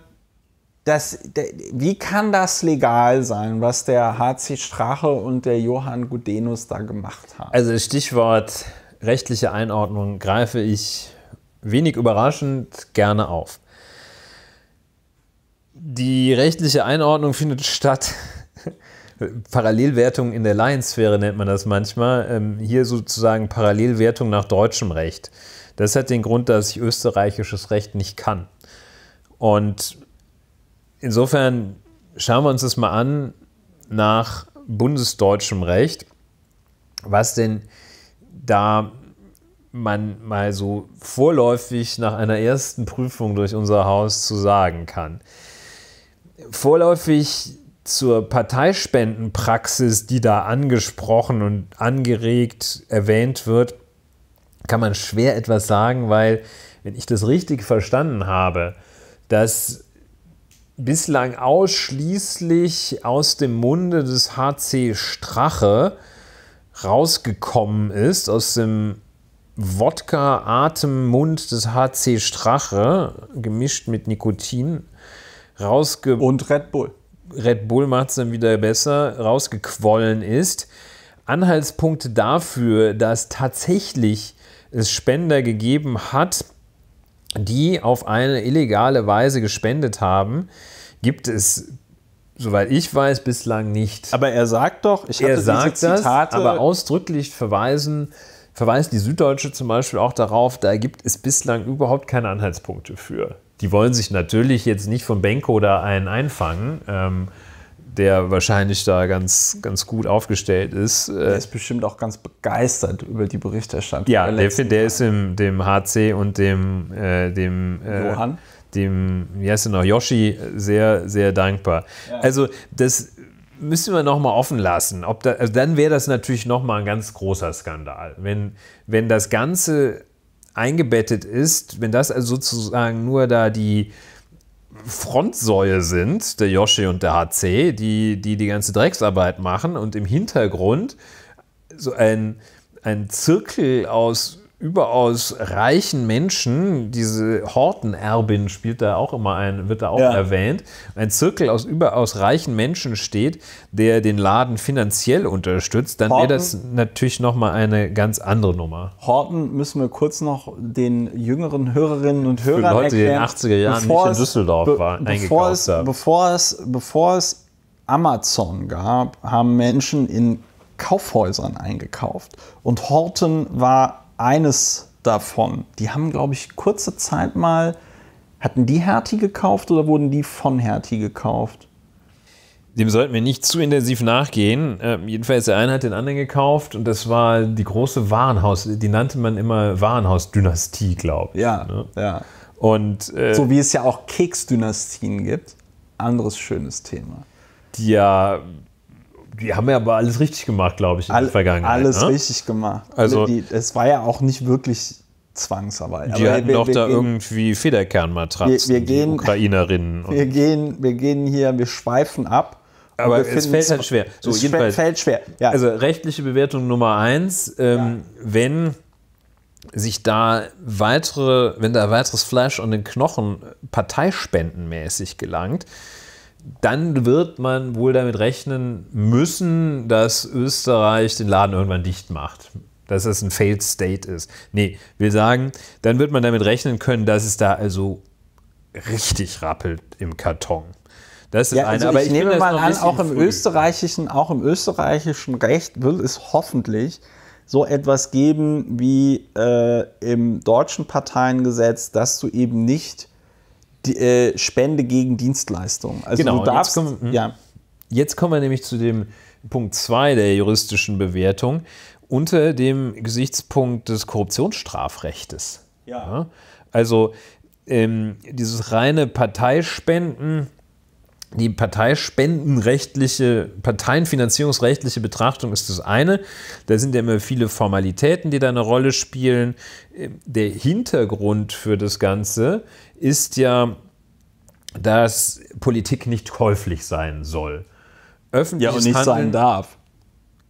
das, der, wie kann das legal sein, was der HC Strache und der Johann Gudenus da gemacht haben? Also Stichwort rechtliche Einordnung greife ich wenig überraschend gerne auf. Die rechtliche Einordnung findet statt. Parallelwertung in der Laiensphäre nennt man das manchmal. Ähm, hier sozusagen Parallelwertung nach deutschem Recht. Das hat den Grund, dass ich österreichisches Recht nicht kann. Und insofern schauen wir uns das mal an nach bundesdeutschem Recht, was denn da man mal so vorläufig nach einer ersten Prüfung durch unser Haus zu sagen kann. Vorläufig zur Parteispendenpraxis, die da angesprochen und angeregt erwähnt wird, kann man schwer etwas sagen, weil, wenn ich das richtig verstanden habe, dass bislang ausschließlich aus dem Munde des HC Strache rausgekommen ist, aus dem Wodka-Atemmund des HC Strache, gemischt mit Nikotin, rausge... Und Red Bull. Red Bull macht es dann wieder besser, rausgequollen ist. Anhaltspunkte dafür, dass tatsächlich es Spender gegeben hat, die auf eine illegale Weise gespendet haben, gibt es soweit ich weiß, bislang nicht. Aber er sagt doch, ich hatte er sagt diese Zitate. Das, aber ausdrücklich verweisen, verweist die Süddeutsche zum Beispiel auch darauf, da gibt es bislang überhaupt keine Anhaltspunkte für. Die wollen sich natürlich jetzt nicht von Benko da einen einfangen. Ähm, der wahrscheinlich da ganz, ganz gut aufgestellt ist. Äh, der ist bestimmt auch ganz begeistert über die Berichterstattung. Ja, der, der, der ist im, dem HC und dem, äh, dem äh, Dem, wie heißt er noch, Yoshi sehr, sehr dankbar. Ja. Also, das müssen wir nochmal offen lassen. Ob da, also dann wäre das natürlich nochmal ein ganz großer Skandal. Wenn, wenn das Ganze eingebettet ist, wenn das also sozusagen nur da die, Frontsäue sind, der Yoshi und der HC, die die, die ganze Drecksarbeit machen und im Hintergrund so ein, ein Zirkel aus überaus reichen Menschen, diese Hortenerbin spielt da auch immer ein, wird da auch ja. erwähnt, ein Zirkel aus überaus reichen Menschen steht, der den Laden finanziell unterstützt, dann wäre das natürlich nochmal eine ganz andere Nummer. Horten müssen wir kurz noch den jüngeren Hörerinnen und Hörern Für Leute, erklären, die in den 80er Jahren nicht in Düsseldorf be waren, bevor es, Bevor es, bevor es Amazon gab, haben Menschen in Kaufhäusern eingekauft. Und Horten war eines davon, die haben, glaube ich, kurze Zeit mal, hatten die Hertie gekauft oder wurden die von Hertie gekauft? Dem sollten wir nicht zu intensiv nachgehen. Ähm, jedenfalls, der eine hat den anderen gekauft und das war die große Warenhaus, die nannte man immer Warenhaus-Dynastie, glaube ich. Ja, ne? ja. Und, äh, so wie es ja auch Keksdynastien gibt. Anderes schönes Thema. Die ja die haben ja aber alles richtig gemacht, glaube ich, in All, der Vergangenheit. Alles ne? richtig gemacht. Also, die, es war ja auch nicht wirklich Zwangsarbeit. Die aber hatten wir, doch wir da gehen, irgendwie Federkernmatratzen, wir, wir gehen, Ukrainerinnen. wir, gehen, wir gehen hier, wir schweifen ab. Aber es fällt halt schwer. So, es jedenfalls, fällt schwer, ja. Also rechtliche Bewertung Nummer eins, ähm, ja. wenn sich da weitere, wenn da weiteres Fleisch an den Knochen parteispendenmäßig gelangt, dann wird man wohl damit rechnen müssen, dass Österreich den Laden irgendwann dicht macht. Dass es ein Failed State ist. Nee, will sagen, dann wird man damit rechnen können, dass es da also richtig rappelt im Karton. Das ist ja, also eine, aber ich, ich nehme mal an, auch im, österreichischen, auch im österreichischen Recht will es hoffentlich so etwas geben wie äh, im deutschen Parteiengesetz, dass du eben nicht die, äh, Spende gegen Dienstleistung. Also genau, du darfst. Jetzt kommen, hm? ja. jetzt kommen wir nämlich zu dem Punkt 2 der juristischen Bewertung unter dem Gesichtspunkt des Korruptionsstrafrechtes. Ja. ja also ähm, dieses reine Parteispenden, die parteispendenrechtliche, parteienfinanzierungsrechtliche Betrachtung ist das eine. Da sind ja immer viele Formalitäten, die da eine Rolle spielen. Äh, der Hintergrund für das Ganze ist, ist ja, dass Politik nicht käuflich sein soll. Öffentliches ja, und nicht Handeln, sein darf.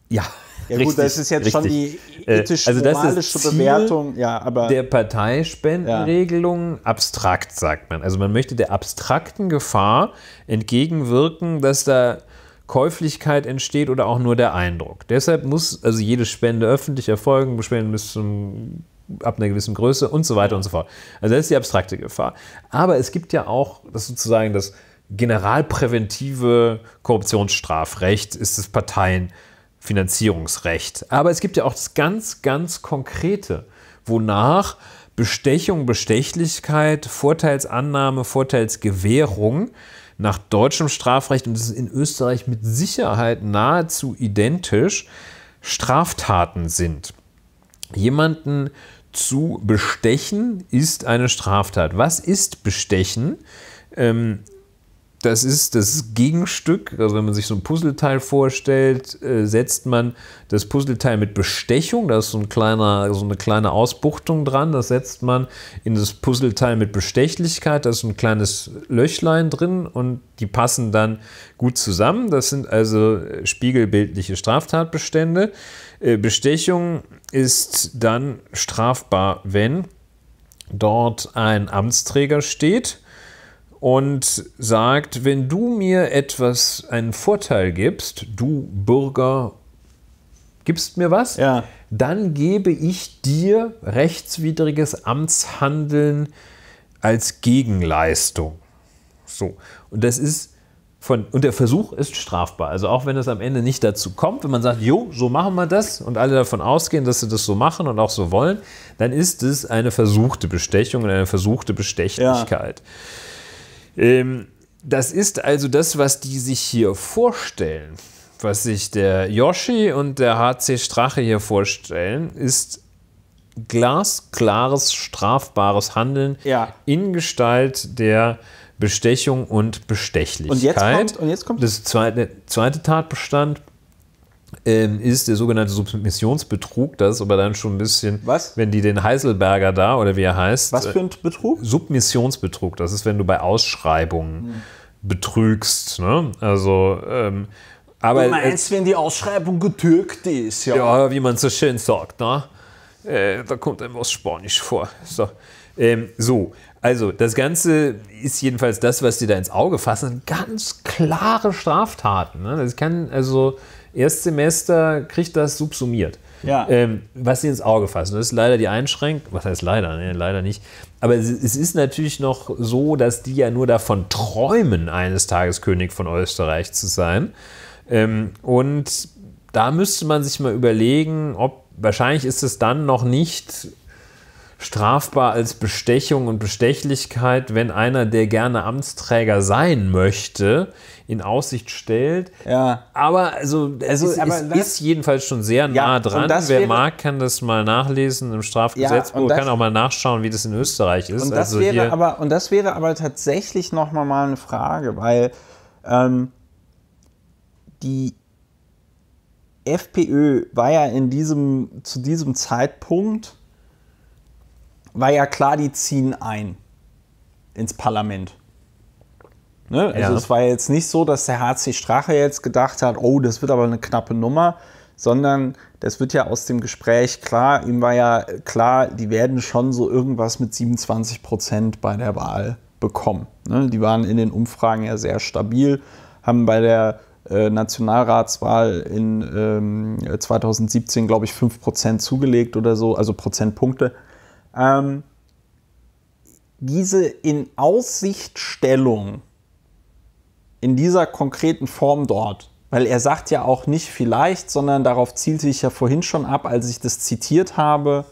Ja, ja richtig, gut, das ist jetzt richtig. schon die äh, also ethisch-moralische also Bewertung ja, aber der Parteispendenregelung ja. abstrakt, sagt man. Also man möchte der abstrakten Gefahr entgegenwirken, dass da Käuflichkeit entsteht oder auch nur der Eindruck. Deshalb muss also jede Spende öffentlich erfolgen, Spenden bis zum ab einer gewissen Größe und so weiter und so fort. Also das ist die abstrakte Gefahr. Aber es gibt ja auch das sozusagen das generalpräventive Korruptionsstrafrecht, ist das Parteienfinanzierungsrecht. Aber es gibt ja auch das ganz, ganz Konkrete, wonach Bestechung, Bestechlichkeit, Vorteilsannahme, Vorteilsgewährung nach deutschem Strafrecht, und das ist in Österreich mit Sicherheit nahezu identisch, Straftaten sind. Jemanden zu bestechen ist eine Straftat. Was ist bestechen? Ähm, das ist das Gegenstück, also wenn man sich so ein Puzzleteil vorstellt, äh, setzt man das Puzzleteil mit Bestechung, da ist so, ein kleiner, so eine kleine Ausbuchtung dran, das setzt man in das Puzzleteil mit Bestechlichkeit, da ist so ein kleines Löchlein drin und die passen dann gut zusammen. Das sind also spiegelbildliche Straftatbestände. Äh, Bestechung ist dann strafbar, wenn dort ein Amtsträger steht und sagt, wenn du mir etwas, einen Vorteil gibst, du Bürger, gibst mir was, ja. dann gebe ich dir rechtswidriges Amtshandeln als Gegenleistung. So, und das ist von, und der Versuch ist strafbar. Also auch wenn es am Ende nicht dazu kommt, wenn man sagt, jo, so machen wir das und alle davon ausgehen, dass sie das so machen und auch so wollen, dann ist es eine versuchte Bestechung und eine versuchte Bestechlichkeit. Ja. Ähm, das ist also das, was die sich hier vorstellen. Was sich der Yoshi und der HC Strache hier vorstellen, ist glasklares, strafbares Handeln ja. in Gestalt der Bestechung und Bestechlichkeit. Und jetzt kommt, und jetzt kommt das zweite, zweite Tatbestand ähm, ist der sogenannte Submissionsbetrug. Das ist aber dann schon ein bisschen, was? wenn die den Heiselberger da oder wie er heißt. Was für ein äh, Betrug? Submissionsbetrug. Das ist, wenn du bei Ausschreibungen hm. betrügst. Ne? Also ähm, aber du meinst, äh, wenn die Ausschreibung getürkt ist, ja. Ja, wie man so schön sagt, ne? Äh, da kommt einem was Spanisch vor. So. Ähm, so. Also, das Ganze ist jedenfalls das, was die da ins Auge fassen. Ganz klare Straftaten. Ne? Das kann, also, Erstsemester kriegt das subsumiert. Ja. Ähm, was sie ins Auge fassen. Das ist leider die Einschränkung. Was heißt leider? Nee, leider nicht. Aber es, es, ist natürlich noch so, dass die ja nur davon träumen, eines Tages König von Österreich zu sein. Ähm, und da müsste man sich mal überlegen, ob wahrscheinlich ist es dann noch nicht strafbar als Bestechung und Bestechlichkeit, wenn einer, der gerne Amtsträger sein möchte, in Aussicht stellt. Ja. Aber also, es, also, ist, aber es ist jedenfalls schon sehr ja, nah dran. Wer wäre, mag, kann das mal nachlesen im Strafgesetzbuch, ja, kann auch mal nachschauen, wie das in Österreich ist. Und das, also wäre, aber, und das wäre aber tatsächlich nochmal mal eine Frage, weil ähm, die FPÖ war ja in diesem, zu diesem Zeitpunkt war ja klar, die ziehen ein ins Parlament. Ne? Also ja. es war jetzt nicht so, dass der HC Strache jetzt gedacht hat, oh, das wird aber eine knappe Nummer, sondern das wird ja aus dem Gespräch klar, ihm war ja klar, die werden schon so irgendwas mit 27 Prozent bei der Wahl bekommen. Ne? Die waren in den Umfragen ja sehr stabil, haben bei der äh, Nationalratswahl in ähm, 2017, glaube ich, 5% Prozent zugelegt oder so, also Prozentpunkte. Ähm, diese in Aussichtstellung in dieser konkreten Form dort, weil er sagt ja auch nicht vielleicht, sondern darauf zielte ich ja vorhin schon ab, als ich das zitiert habe,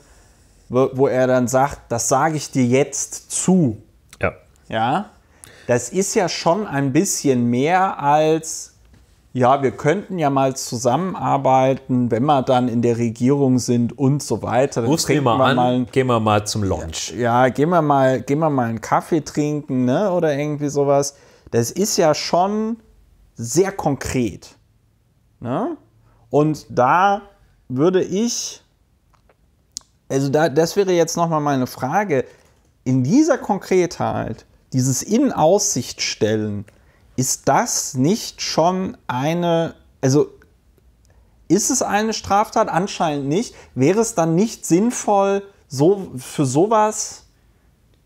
wo er dann sagt, das sage ich dir jetzt zu. Ja. Ja. Das ist ja schon ein bisschen mehr als ja, wir könnten ja mal zusammenarbeiten, wenn wir dann in der Regierung sind und so weiter. Dann Ruf trinken wir an, mal, gehen wir mal zum Lunch. Ja, ja, gehen wir mal, gehen wir mal einen Kaffee trinken, ne, oder irgendwie sowas. Das ist ja schon sehr konkret. Ne? Und da würde ich, also da, das wäre jetzt nochmal meine Frage, in dieser Konkretheit, dieses In-Aussicht stellen, ist das nicht schon eine, also ist es eine Straftat? Anscheinend nicht. Wäre es dann nicht sinnvoll, so, für sowas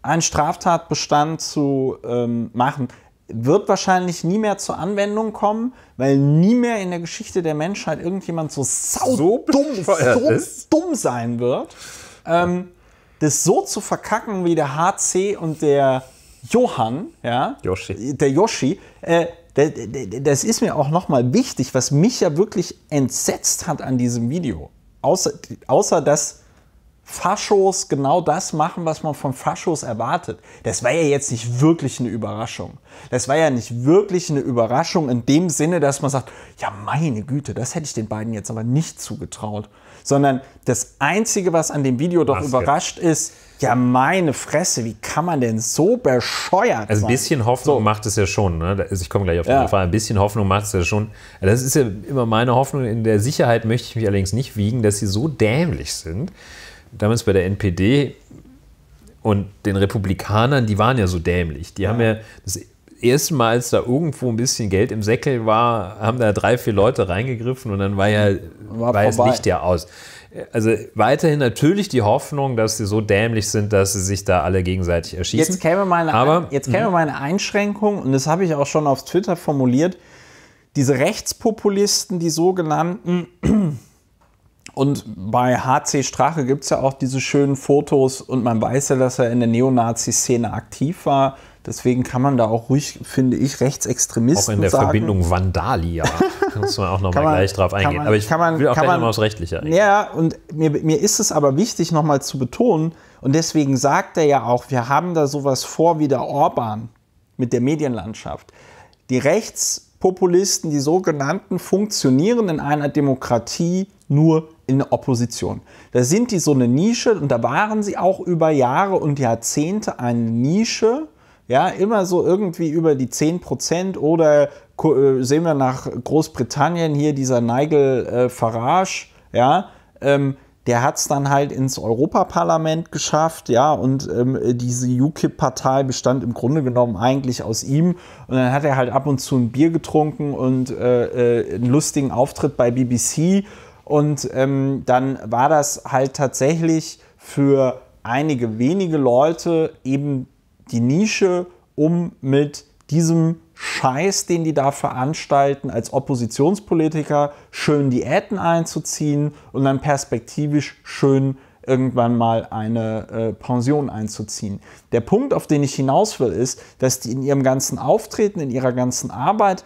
einen Straftatbestand zu ähm, machen? Wird wahrscheinlich nie mehr zur Anwendung kommen, weil nie mehr in der Geschichte der Menschheit irgendjemand so sau so dumm, so dumm sein wird. Ähm, das so zu verkacken wie der HC und der Johann, ja, Yoshi. der Yoshi, äh, das ist mir auch nochmal wichtig, was mich ja wirklich entsetzt hat an diesem Video. Außer, außer dass Faschos genau das machen, was man von Faschos erwartet. Das war ja jetzt nicht wirklich eine Überraschung. Das war ja nicht wirklich eine Überraschung in dem Sinne, dass man sagt, ja meine Güte, das hätte ich den beiden jetzt aber nicht zugetraut. Sondern das Einzige, was an dem Video doch Maske. überrascht ist, ja, meine Fresse, wie kann man denn so bescheuert sein? Also ein bisschen Hoffnung so. macht es ja schon. Ne? Also ich komme gleich auf den ja. Fall. Ein bisschen Hoffnung macht es ja schon. Das ist ja immer meine Hoffnung. In der Sicherheit möchte ich mich allerdings nicht wiegen, dass sie so dämlich sind. Damals bei der NPD und den Republikanern, die waren ja so dämlich. Die ja. haben ja das erste Mal, als da irgendwo ein bisschen Geld im Säckel war, haben da drei, vier Leute reingegriffen und dann war ja war, war das Licht ja aus. Also weiterhin natürlich die Hoffnung, dass sie so dämlich sind, dass sie sich da alle gegenseitig erschießen. Jetzt käme meine, Aber, jetzt käme mhm. meine Einschränkung, und das habe ich auch schon auf Twitter formuliert, diese Rechtspopulisten, die sogenannten, und bei HC Strache gibt es ja auch diese schönen Fotos und man weiß ja, dass er in der Neonazi-Szene aktiv war. Deswegen kann man da auch ruhig, finde ich, Rechtsextremisten. Auch in der sagen. Verbindung Vandalia. muss man auch nochmal gleich drauf eingehen. Man, aber ich man, will auch gleich nochmal aufs Rechtliche eingehen. Ja, und mir, mir ist es aber wichtig, nochmal zu betonen, und deswegen sagt er ja auch, wir haben da sowas vor wie der Orban mit der Medienlandschaft. Die Rechtspopulisten, die sogenannten, funktionieren in einer Demokratie nur in der Opposition. Da sind die so eine Nische und da waren sie auch über Jahre und Jahrzehnte eine Nische, ja, immer so irgendwie über die 10% oder äh, sehen wir nach Großbritannien hier dieser Nigel äh, Farage, ja, ähm, der hat es dann halt ins Europaparlament geschafft, ja, und ähm, diese UKIP-Partei bestand im Grunde genommen eigentlich aus ihm. Und dann hat er halt ab und zu ein Bier getrunken und äh, äh einen lustigen Auftritt bei BBC. Und ähm, dann war das halt tatsächlich für einige wenige Leute eben die Nische, um mit diesem Scheiß, den die da veranstalten, als Oppositionspolitiker schön Diäten einzuziehen und dann perspektivisch schön irgendwann mal eine äh, Pension einzuziehen. Der Punkt, auf den ich hinaus will, ist, dass die in ihrem ganzen Auftreten, in ihrer ganzen Arbeit,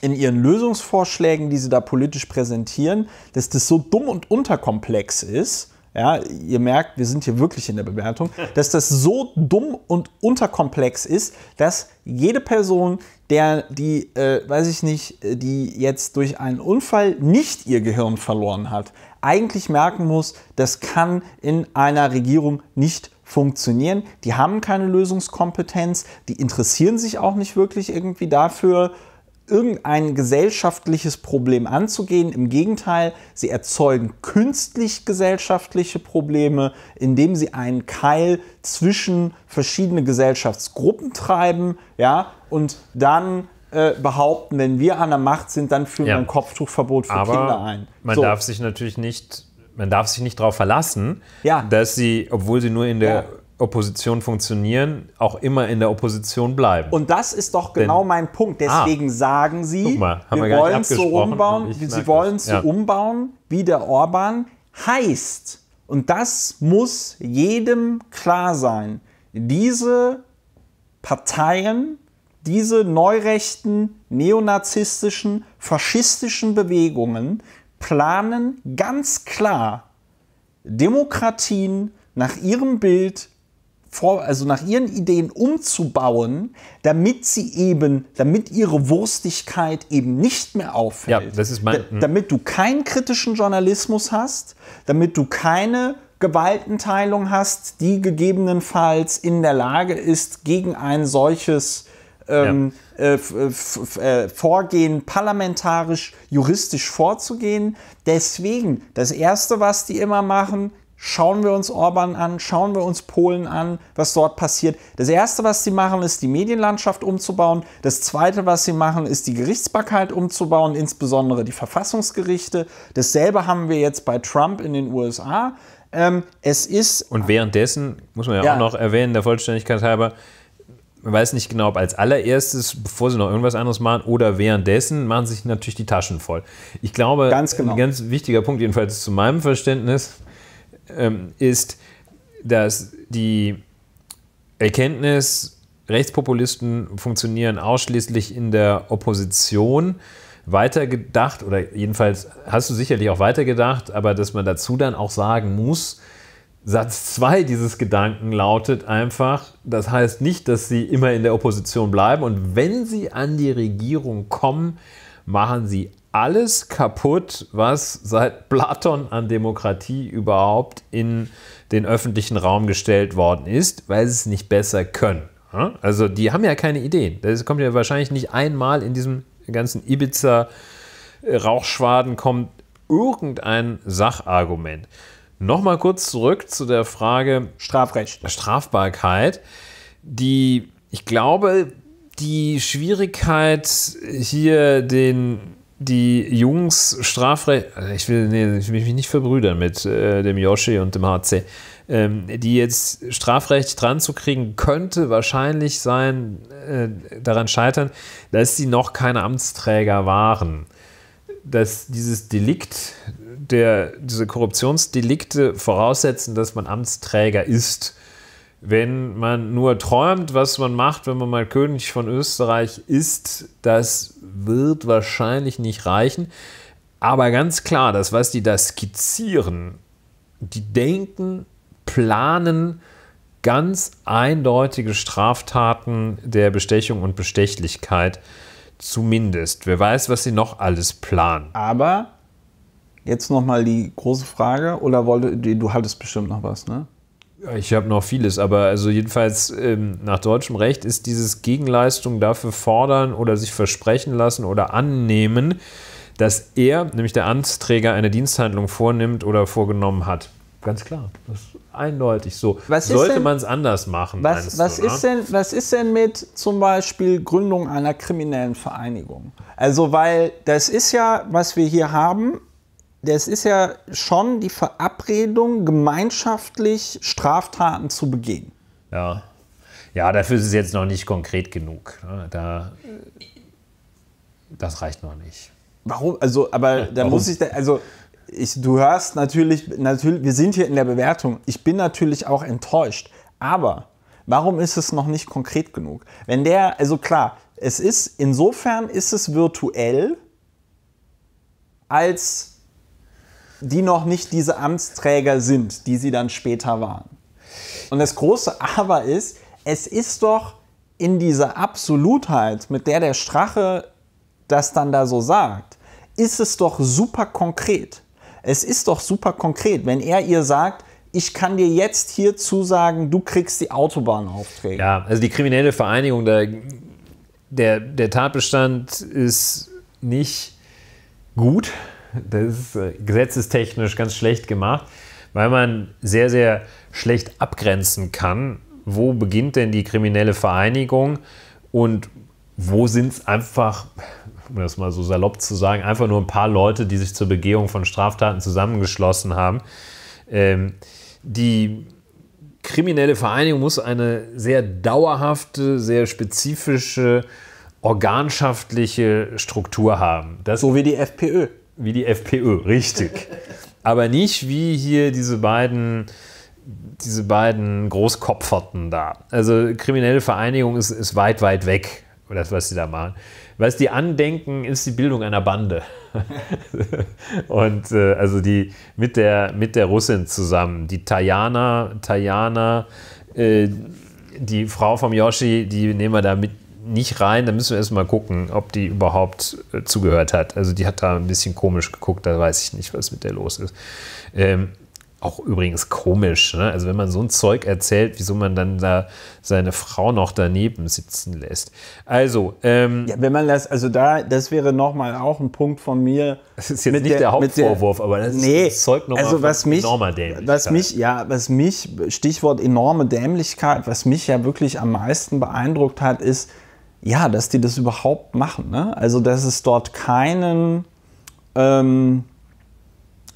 in ihren Lösungsvorschlägen, die sie da politisch präsentieren, dass das so dumm und unterkomplex ist, ja, ihr merkt, wir sind hier wirklich in der Bewertung, dass das so dumm und unterkomplex ist, dass jede Person, der die, äh, weiß ich nicht, äh, die jetzt durch einen Unfall nicht ihr Gehirn verloren hat, eigentlich merken muss, das kann in einer Regierung nicht funktionieren. Die haben keine Lösungskompetenz, die interessieren sich auch nicht wirklich irgendwie dafür, irgendein gesellschaftliches Problem anzugehen. Im Gegenteil, sie erzeugen künstlich gesellschaftliche Probleme, indem sie einen Keil zwischen verschiedene Gesellschaftsgruppen treiben, ja, und dann äh, behaupten, wenn wir an der Macht sind, dann führen ja. wir ein Kopftuchverbot für Aber Kinder ein. Man so. darf sich natürlich nicht man darf sich nicht darauf verlassen, ja. dass sie, obwohl sie nur in der ja. Opposition funktionieren, auch immer in der Opposition bleiben. Und das ist doch genau Denn, mein Punkt. Ah. Deswegen ah, sagen Sie, mal, wir, wir wollen so umbauen, Sie wollen es so umbauen, wie der Orban heißt. Und das muss jedem klar sein. Diese Parteien, diese neurechten, neonazistischen, faschistischen Bewegungen planen ganz klar Demokratien nach ihrem Bild vor, also nach ihren Ideen umzubauen, damit sie eben, damit ihre Wurstigkeit eben nicht mehr auffällt. Ja, das ist mein, da, damit du keinen kritischen Journalismus hast, damit du keine Gewaltenteilung hast, die gegebenenfalls in der Lage ist, gegen ein solches ähm, ja. äh, äh Vorgehen parlamentarisch, juristisch vorzugehen. Deswegen, das Erste, was die immer machen, Schauen wir uns Orban an, schauen wir uns Polen an, was dort passiert. Das Erste, was sie machen, ist die Medienlandschaft umzubauen. Das Zweite, was sie machen, ist die Gerichtsbarkeit umzubauen, insbesondere die Verfassungsgerichte. Dasselbe haben wir jetzt bei Trump in den USA. Ähm, es ist. Und währenddessen, muss man ja, ja auch noch erwähnen, der Vollständigkeit halber, man weiß nicht genau, ob als allererstes, bevor sie noch irgendwas anderes machen oder währenddessen, machen sich natürlich die Taschen voll. Ich glaube, ganz genau. ein ganz wichtiger Punkt, jedenfalls zu meinem Verständnis, ähm, ist, dass die Erkenntnis, Rechtspopulisten funktionieren ausschließlich in der Opposition, weitergedacht oder jedenfalls hast du sicherlich auch weitergedacht, aber dass man dazu dann auch sagen muss, Satz 2 dieses Gedanken lautet einfach, das heißt nicht, dass sie immer in der Opposition bleiben und wenn sie an die Regierung kommen, machen sie alles kaputt, was seit Platon an Demokratie überhaupt in den öffentlichen Raum gestellt worden ist, weil sie es nicht besser können. Also die haben ja keine Ideen. Das kommt ja wahrscheinlich nicht einmal in diesem ganzen Ibiza-Rauchschwaden kommt irgendein Sachargument. Nochmal kurz zurück zu der Frage Strafrecht. Strafbarkeit, die ich glaube, die Schwierigkeit, hier den die Jungs strafrecht, äh, ich will, nee, ich will mich nicht verbrüdern mit äh, dem Yoshi und dem HC, ähm, die jetzt strafrecht dran zu kriegen, könnte wahrscheinlich sein, äh, daran scheitern, dass sie noch keine Amtsträger waren. Dass dieses Delikt, der, diese Korruptionsdelikte voraussetzen, dass man Amtsträger ist wenn man nur träumt, was man macht, wenn man mal König von Österreich ist, das wird wahrscheinlich nicht reichen. Aber ganz klar, das, was die da skizzieren, die denken, planen ganz eindeutige Straftaten der Bestechung und Bestechlichkeit. Zumindest. Wer weiß, was sie noch alles planen. Aber jetzt nochmal die große Frage, oder wollte, du hattest bestimmt noch was, ne? Ich habe noch vieles, aber also jedenfalls ähm, nach deutschem Recht ist dieses Gegenleistung dafür fordern oder sich versprechen lassen oder annehmen, dass er, nämlich der Amtsträger, eine Diensthandlung vornimmt oder vorgenommen hat. Ganz klar, das ist eindeutig so. Was Sollte man es anders machen? Was, was du, ne? ist denn, was ist denn mit zum Beispiel Gründung einer kriminellen Vereinigung? Also, weil das ist ja, was wir hier haben, das ist ja schon die Verabredung, gemeinschaftlich Straftaten zu begehen. Ja. Ja, dafür ist es jetzt noch nicht konkret genug. Ne? Da, das reicht noch nicht. Warum? Also, aber da Warum? muss ich, da, also ich, du hörst natürlich, natürlich, wir sind hier in der Bewertung. Ich bin natürlich auch enttäuscht. Aber warum ist es noch nicht konkret genug? Wenn der, also klar, es ist, insofern ist es virtuell, als die noch nicht diese Amtsträger sind, die sie dann später waren. Und das große Aber ist, es ist doch in dieser Absolutheit, mit der der Strache das dann da so sagt, ist es doch super konkret. Es ist doch super konkret, wenn er ihr sagt, ich kann dir jetzt hier zusagen, du kriegst die Autobahnaufträge. Ja, also die kriminelle Vereinigung, der, der, der Tatbestand ist nicht gut. Das ist äh, gesetzestechnisch ganz schlecht gemacht, weil man sehr, sehr schlecht abgrenzen kann, wo beginnt denn die kriminelle Vereinigung und wo sind es einfach, um das mal so salopp zu sagen, einfach nur ein paar Leute, die sich zur Begehung von Straftaten zusammengeschlossen haben. Ähm, die kriminelle Vereinigung muss eine sehr dauerhafte, sehr spezifische, organschaftliche Struktur haben. Das so wie die FPÖ wie die FPÖ, richtig. Aber nicht wie hier diese beiden, diese beiden Großkopferten da. Also kriminelle Vereinigung ist, ist weit, weit weg, das, was sie da machen. Was die andenken, ist die Bildung einer Bande. Und äh, also die mit der, mit der Russin zusammen, die Tajana, Tajana, äh, die Frau vom Yoshi, die nehmen wir da mit nicht rein, da müssen wir erstmal gucken, ob die überhaupt äh, zugehört hat. Also die hat da ein bisschen komisch geguckt, da weiß ich nicht, was mit der los ist. Ähm, auch übrigens komisch, ne? also wenn man so ein Zeug erzählt, wieso man dann da seine Frau noch daneben sitzen lässt. Also, ähm, ja, wenn man das, also da, das wäre nochmal auch ein Punkt von mir. Das ist jetzt nicht der, der Hauptvorwurf, der, aber das nee, ist das Zeug nochmal also was mich, enormer Dämlichkeit. Was mich, ja, was mich, Stichwort enorme Dämlichkeit, was mich ja wirklich am meisten beeindruckt hat, ist, ja, dass die das überhaupt machen. Ne? Also, dass es dort keinen, ähm,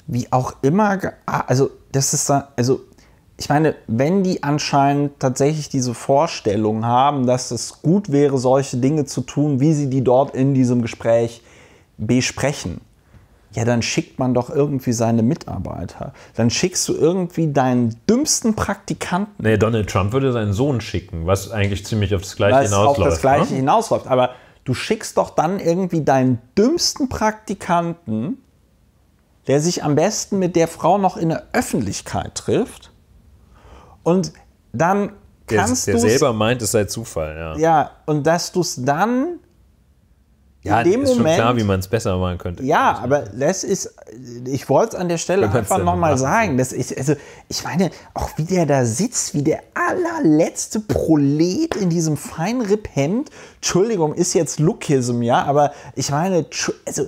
wie auch immer, ah, also, das ist da, also, ich meine, wenn die anscheinend tatsächlich diese Vorstellung haben, dass es gut wäre, solche Dinge zu tun, wie sie die dort in diesem Gespräch besprechen, ja, dann schickt man doch irgendwie seine Mitarbeiter. Dann schickst du irgendwie deinen dümmsten Praktikanten. Nee, Donald Trump würde seinen Sohn schicken, was eigentlich ziemlich aufs Gleiche was hinausläuft. Auf das ne? Gleiche ne? hinausläuft. Aber du schickst doch dann irgendwie deinen dümmsten Praktikanten, der sich am besten mit der Frau noch in der Öffentlichkeit trifft. Und dann kannst du. Der, der selber meint, es sei Zufall, ja. Ja, und dass du es dann ja, in dem ist Moment, schon klar, wie man es besser machen könnte. Ja, aber das ist, ich wollte es an der Stelle einfach nochmal sagen. Das ist, also, ich meine, auch wie der da sitzt, wie der allerletzte Prolet in diesem feinen Ripphemd. Entschuldigung, ist jetzt Lookism, ja, aber ich meine, also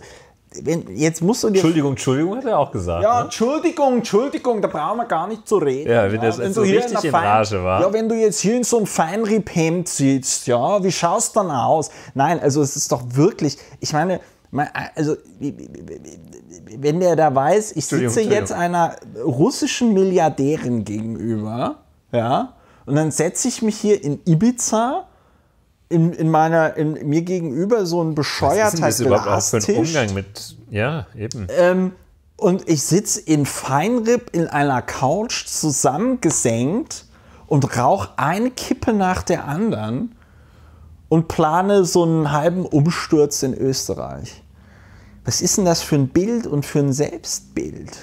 wenn, jetzt musst du dir. Entschuldigung, Entschuldigung, hat er auch gesagt. Ja, ne? Entschuldigung, Entschuldigung, da brauchen wir gar nicht zu reden. Ja, wenn, das ja, wenn so also richtig in, in Rage war. Ja, wenn du jetzt hier in so einem Feinriebhemd sitzt, ja, wie schaust du dann aus? Nein, also es ist doch wirklich, ich meine, also, wenn der da weiß, ich sitze jetzt einer russischen Milliardärin gegenüber, ja, und dann setze ich mich hier in Ibiza in, in meiner, in, mir gegenüber so ein bescheuerter Was ist denn das überhaupt auch für ein Umgang mit, ja, eben. Ähm, und ich sitze in Feinripp in einer Couch zusammengesenkt und rauche eine Kippe nach der anderen und plane so einen halben Umsturz in Österreich. Was ist denn das für ein Bild und für ein Selbstbild?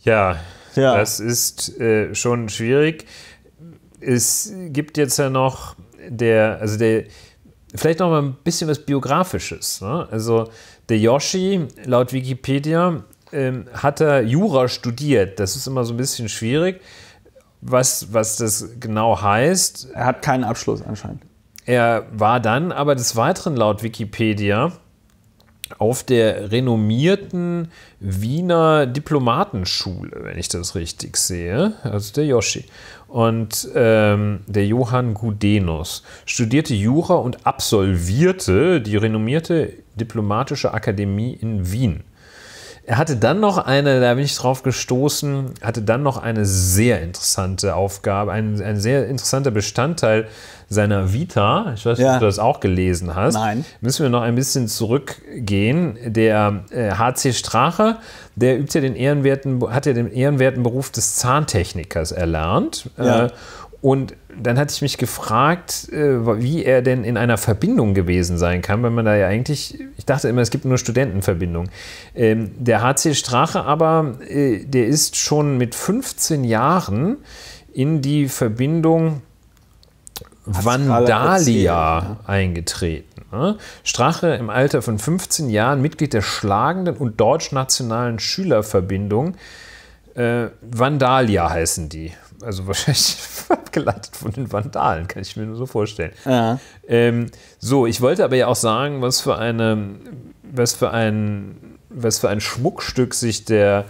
Ja, ja. das ist äh, schon schwierig. Es gibt jetzt ja noch der, also der, vielleicht noch mal ein bisschen was Biografisches. Ne? Also der Yoshi, laut Wikipedia, ähm, hat er Jura studiert. Das ist immer so ein bisschen schwierig, was, was das genau heißt. Er hat keinen Abschluss anscheinend. Er war dann aber des Weiteren laut Wikipedia auf der renommierten Wiener Diplomatenschule, wenn ich das richtig sehe, also der Yoshi. Und ähm, der Johann Gudenus studierte Jura und absolvierte die renommierte Diplomatische Akademie in Wien. Er hatte dann noch eine, da bin ich drauf gestoßen, hatte dann noch eine sehr interessante Aufgabe, ein, ein sehr interessanter Bestandteil seiner Vita, ich weiß nicht, ja. ob du das auch gelesen hast, Nein. müssen wir noch ein bisschen zurückgehen. Der äh, HC Strache, der übt ja den ehrenwerten, hat ja den ehrenwerten Beruf des Zahntechnikers erlernt. Ja. Äh, und dann hatte ich mich gefragt, äh, wie er denn in einer Verbindung gewesen sein kann, wenn man da ja eigentlich, ich dachte immer, es gibt nur Studentenverbindungen. Ähm, der HC Strache aber, äh, der ist schon mit 15 Jahren in die Verbindung Vandalia eingetreten. Ne? Strache im Alter von 15 Jahren Mitglied der schlagenden und deutsch-nationalen Schülerverbindung. Äh, Vandalia heißen die. Also wahrscheinlich abgeleitet von den Vandalen, kann ich mir nur so vorstellen. Ja. Ähm, so, ich wollte aber ja auch sagen, was für eine, was für ein, was für ein Schmuckstück sich der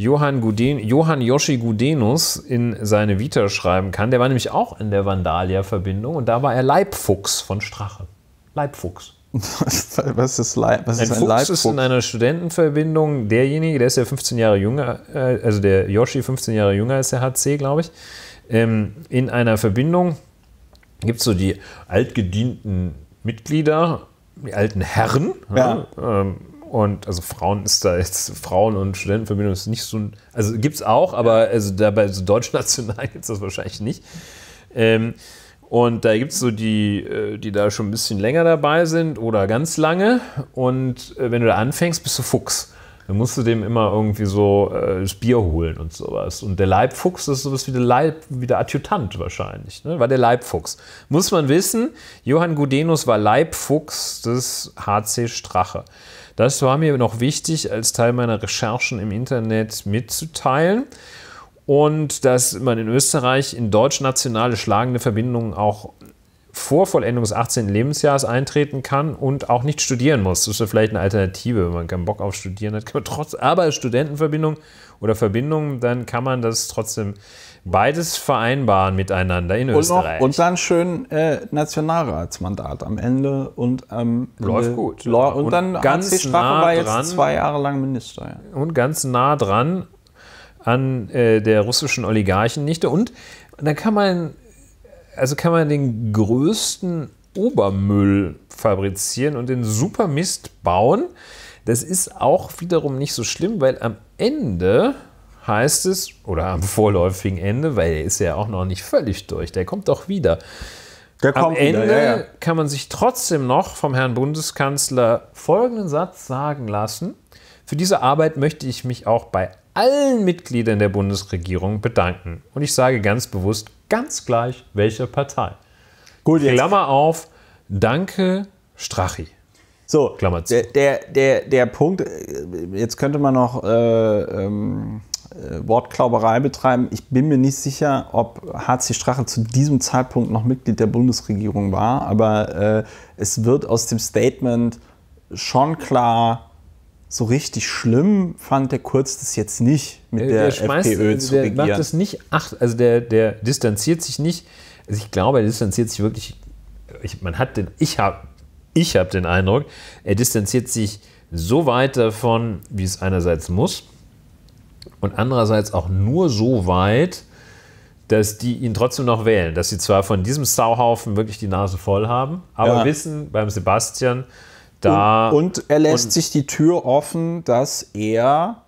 Johann, Guden, Johann Yoshi Gudenus in seine Vita schreiben kann. Der war nämlich auch in der Vandalia-Verbindung und da war er Leibfuchs von Strache. Leibfuchs. Was ist, Leib, was ist ein, Fuchs Leibfuchs? ist in einer Studentenverbindung derjenige, der ist ja 15 Jahre jünger, äh, also der Yoshi 15 Jahre jünger als der HC, glaube ich. Ähm, in einer Verbindung gibt es so die altgedienten Mitglieder, die alten Herren, ne? ja. ähm, und also Frauen ist da jetzt, Frauen und Studentenverbindung ist nicht so, ein, also gibt es auch, aber also dabei so deutschnational gibt es das wahrscheinlich nicht. Ähm, und da gibt es so die, äh, die da schon ein bisschen länger dabei sind oder ganz lange. Und äh, wenn du da anfängst, bist du Fuchs. Dann musst du dem immer irgendwie so äh, das Bier holen und sowas. Und der Leibfuchs ist sowas wie der, Leib, wie der Adjutant wahrscheinlich. Ne? War der Leibfuchs. Muss man wissen, Johann Gudenus war Leibfuchs des HC Strache. Das war mir noch wichtig als Teil meiner Recherchen im Internet mitzuteilen. Und dass man in Österreich in deutsch-nationale schlagende Verbindungen auch vor Vollendung des 18. Lebensjahres eintreten kann und auch nicht studieren muss. Das ist ja vielleicht eine Alternative. Wenn man keinen Bock auf Studieren hat, kann man trotz, aber Studentenverbindung oder Verbindungen, dann kann man das trotzdem beides vereinbaren miteinander in und Österreich. Noch, und dann schön äh, Nationalratsmandat am Ende und ähm, läuft gut. Läu und, und, dann ganz HC Strache nah war jetzt dran, zwei Jahre lang Minister. Ja. Und ganz nah dran an äh, der russischen Oligarchennichte und, und dann kann man also kann man den größten Obermüll fabrizieren und den Supermist bauen. Das ist auch wiederum nicht so schlimm, weil am Ende heißt es, oder am vorläufigen Ende, weil er ist ja auch noch nicht völlig durch, der kommt doch wieder. Der am Ende wieder, ja, ja. kann man sich trotzdem noch vom Herrn Bundeskanzler folgenden Satz sagen lassen. Für diese Arbeit möchte ich mich auch bei allen Mitgliedern der Bundesregierung bedanken. Und ich sage ganz bewusst, ganz gleich, welche Partei. Gut, jetzt. Klammer auf, danke Strachi. So, Klammer zu. Der, der, der Punkt, äh, jetzt könnte man noch äh, ähm, äh, Wortklauberei betreiben. Ich bin mir nicht sicher, ob HC Strache zu diesem Zeitpunkt noch Mitglied der Bundesregierung war, aber äh, es wird aus dem Statement schon klar, so richtig schlimm fand der Kurz das jetzt nicht mit der, der schmeißt, FPÖ zu der regieren. Macht das nicht, ach, also der, der distanziert sich nicht. Also ich glaube, er distanziert sich wirklich. Ich, man hat den, ich habe ich habe den Eindruck, er distanziert sich so weit davon, wie es einerseits muss und andererseits auch nur so weit, dass die ihn trotzdem noch wählen, dass sie zwar von diesem Sauhaufen wirklich die Nase voll haben, aber ja. wissen beim Sebastian, da und, und er lässt und sich die Tür offen, dass er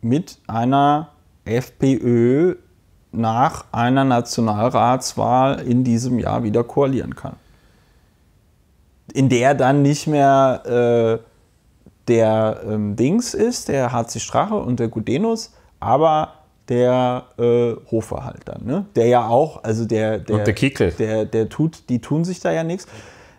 mit einer FPÖ nach einer Nationalratswahl in diesem Jahr wieder koalieren kann in der dann nicht mehr äh, der ähm, Dings ist, der HC Strache und der Gudenus, aber der äh, Hofer halt dann, ne? Der ja auch, also der, der und der Kickel, der, der tut, die tun sich da ja nichts.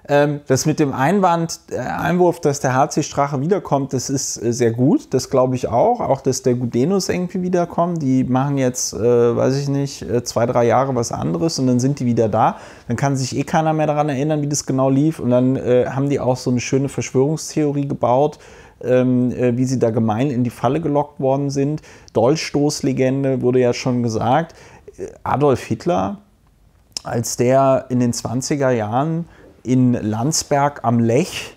Ähm, das mit dem Einwand, äh, Einwurf, dass der HC Strache wiederkommt, das ist äh, sehr gut. Das glaube ich auch. Auch, dass der Gudenus irgendwie wiederkommt. Die machen jetzt, äh, weiß ich nicht, äh, zwei, drei Jahre was anderes und dann sind die wieder da. Dann kann sich eh keiner mehr daran erinnern, wie das genau lief. Und dann äh, haben die auch so eine schöne Verschwörungstheorie gebaut. Ähm, äh, wie sie da gemein in die Falle gelockt worden sind. Dolchstoßlegende wurde ja schon gesagt. Adolf Hitler, als der in den 20er Jahren in Landsberg am Lech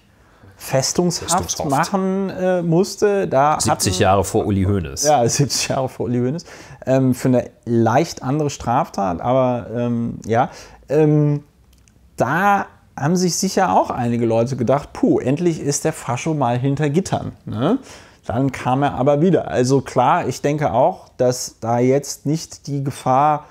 Festungshaft, Festungshaft. machen äh, musste. Da 70 hatten, Jahre vor Uli Hoeneß. Ja, 70 Jahre vor Uli Hoeneß. Ähm, für eine leicht andere Straftat, aber ähm, ja. Ähm, da haben sich sicher auch einige Leute gedacht, puh, endlich ist der Fascho mal hinter Gittern. Ne? Dann kam er aber wieder. Also klar, ich denke auch, dass da jetzt nicht die Gefahr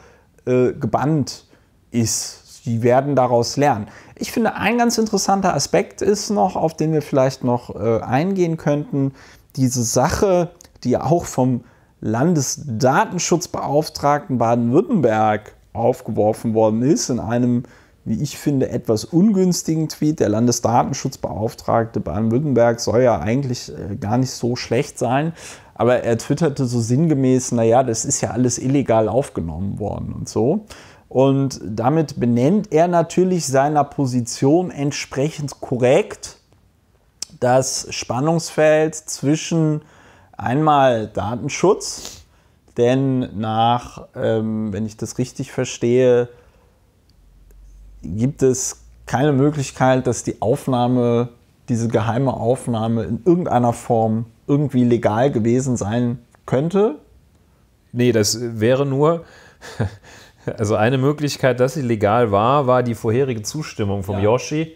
äh, gebannt ist. Sie werden daraus lernen. Ich finde, ein ganz interessanter Aspekt ist noch, auf den wir vielleicht noch äh, eingehen könnten, diese Sache, die auch vom Landesdatenschutzbeauftragten Baden-Württemberg aufgeworfen worden ist, in einem, wie ich finde, etwas ungünstigen Tweet. Der Landesdatenschutzbeauftragte Baden-Württemberg soll ja eigentlich äh, gar nicht so schlecht sein, aber er twitterte so sinngemäß, naja, das ist ja alles illegal aufgenommen worden und so. Und damit benennt er natürlich seiner Position entsprechend korrekt das Spannungsfeld zwischen einmal Datenschutz, denn nach, ähm, wenn ich das richtig verstehe, gibt es keine Möglichkeit, dass die Aufnahme, diese geheime Aufnahme in irgendeiner Form irgendwie legal gewesen sein könnte. Nee, das wäre nur, Also eine Möglichkeit, dass sie legal war, war die vorherige Zustimmung vom ja. Yoshi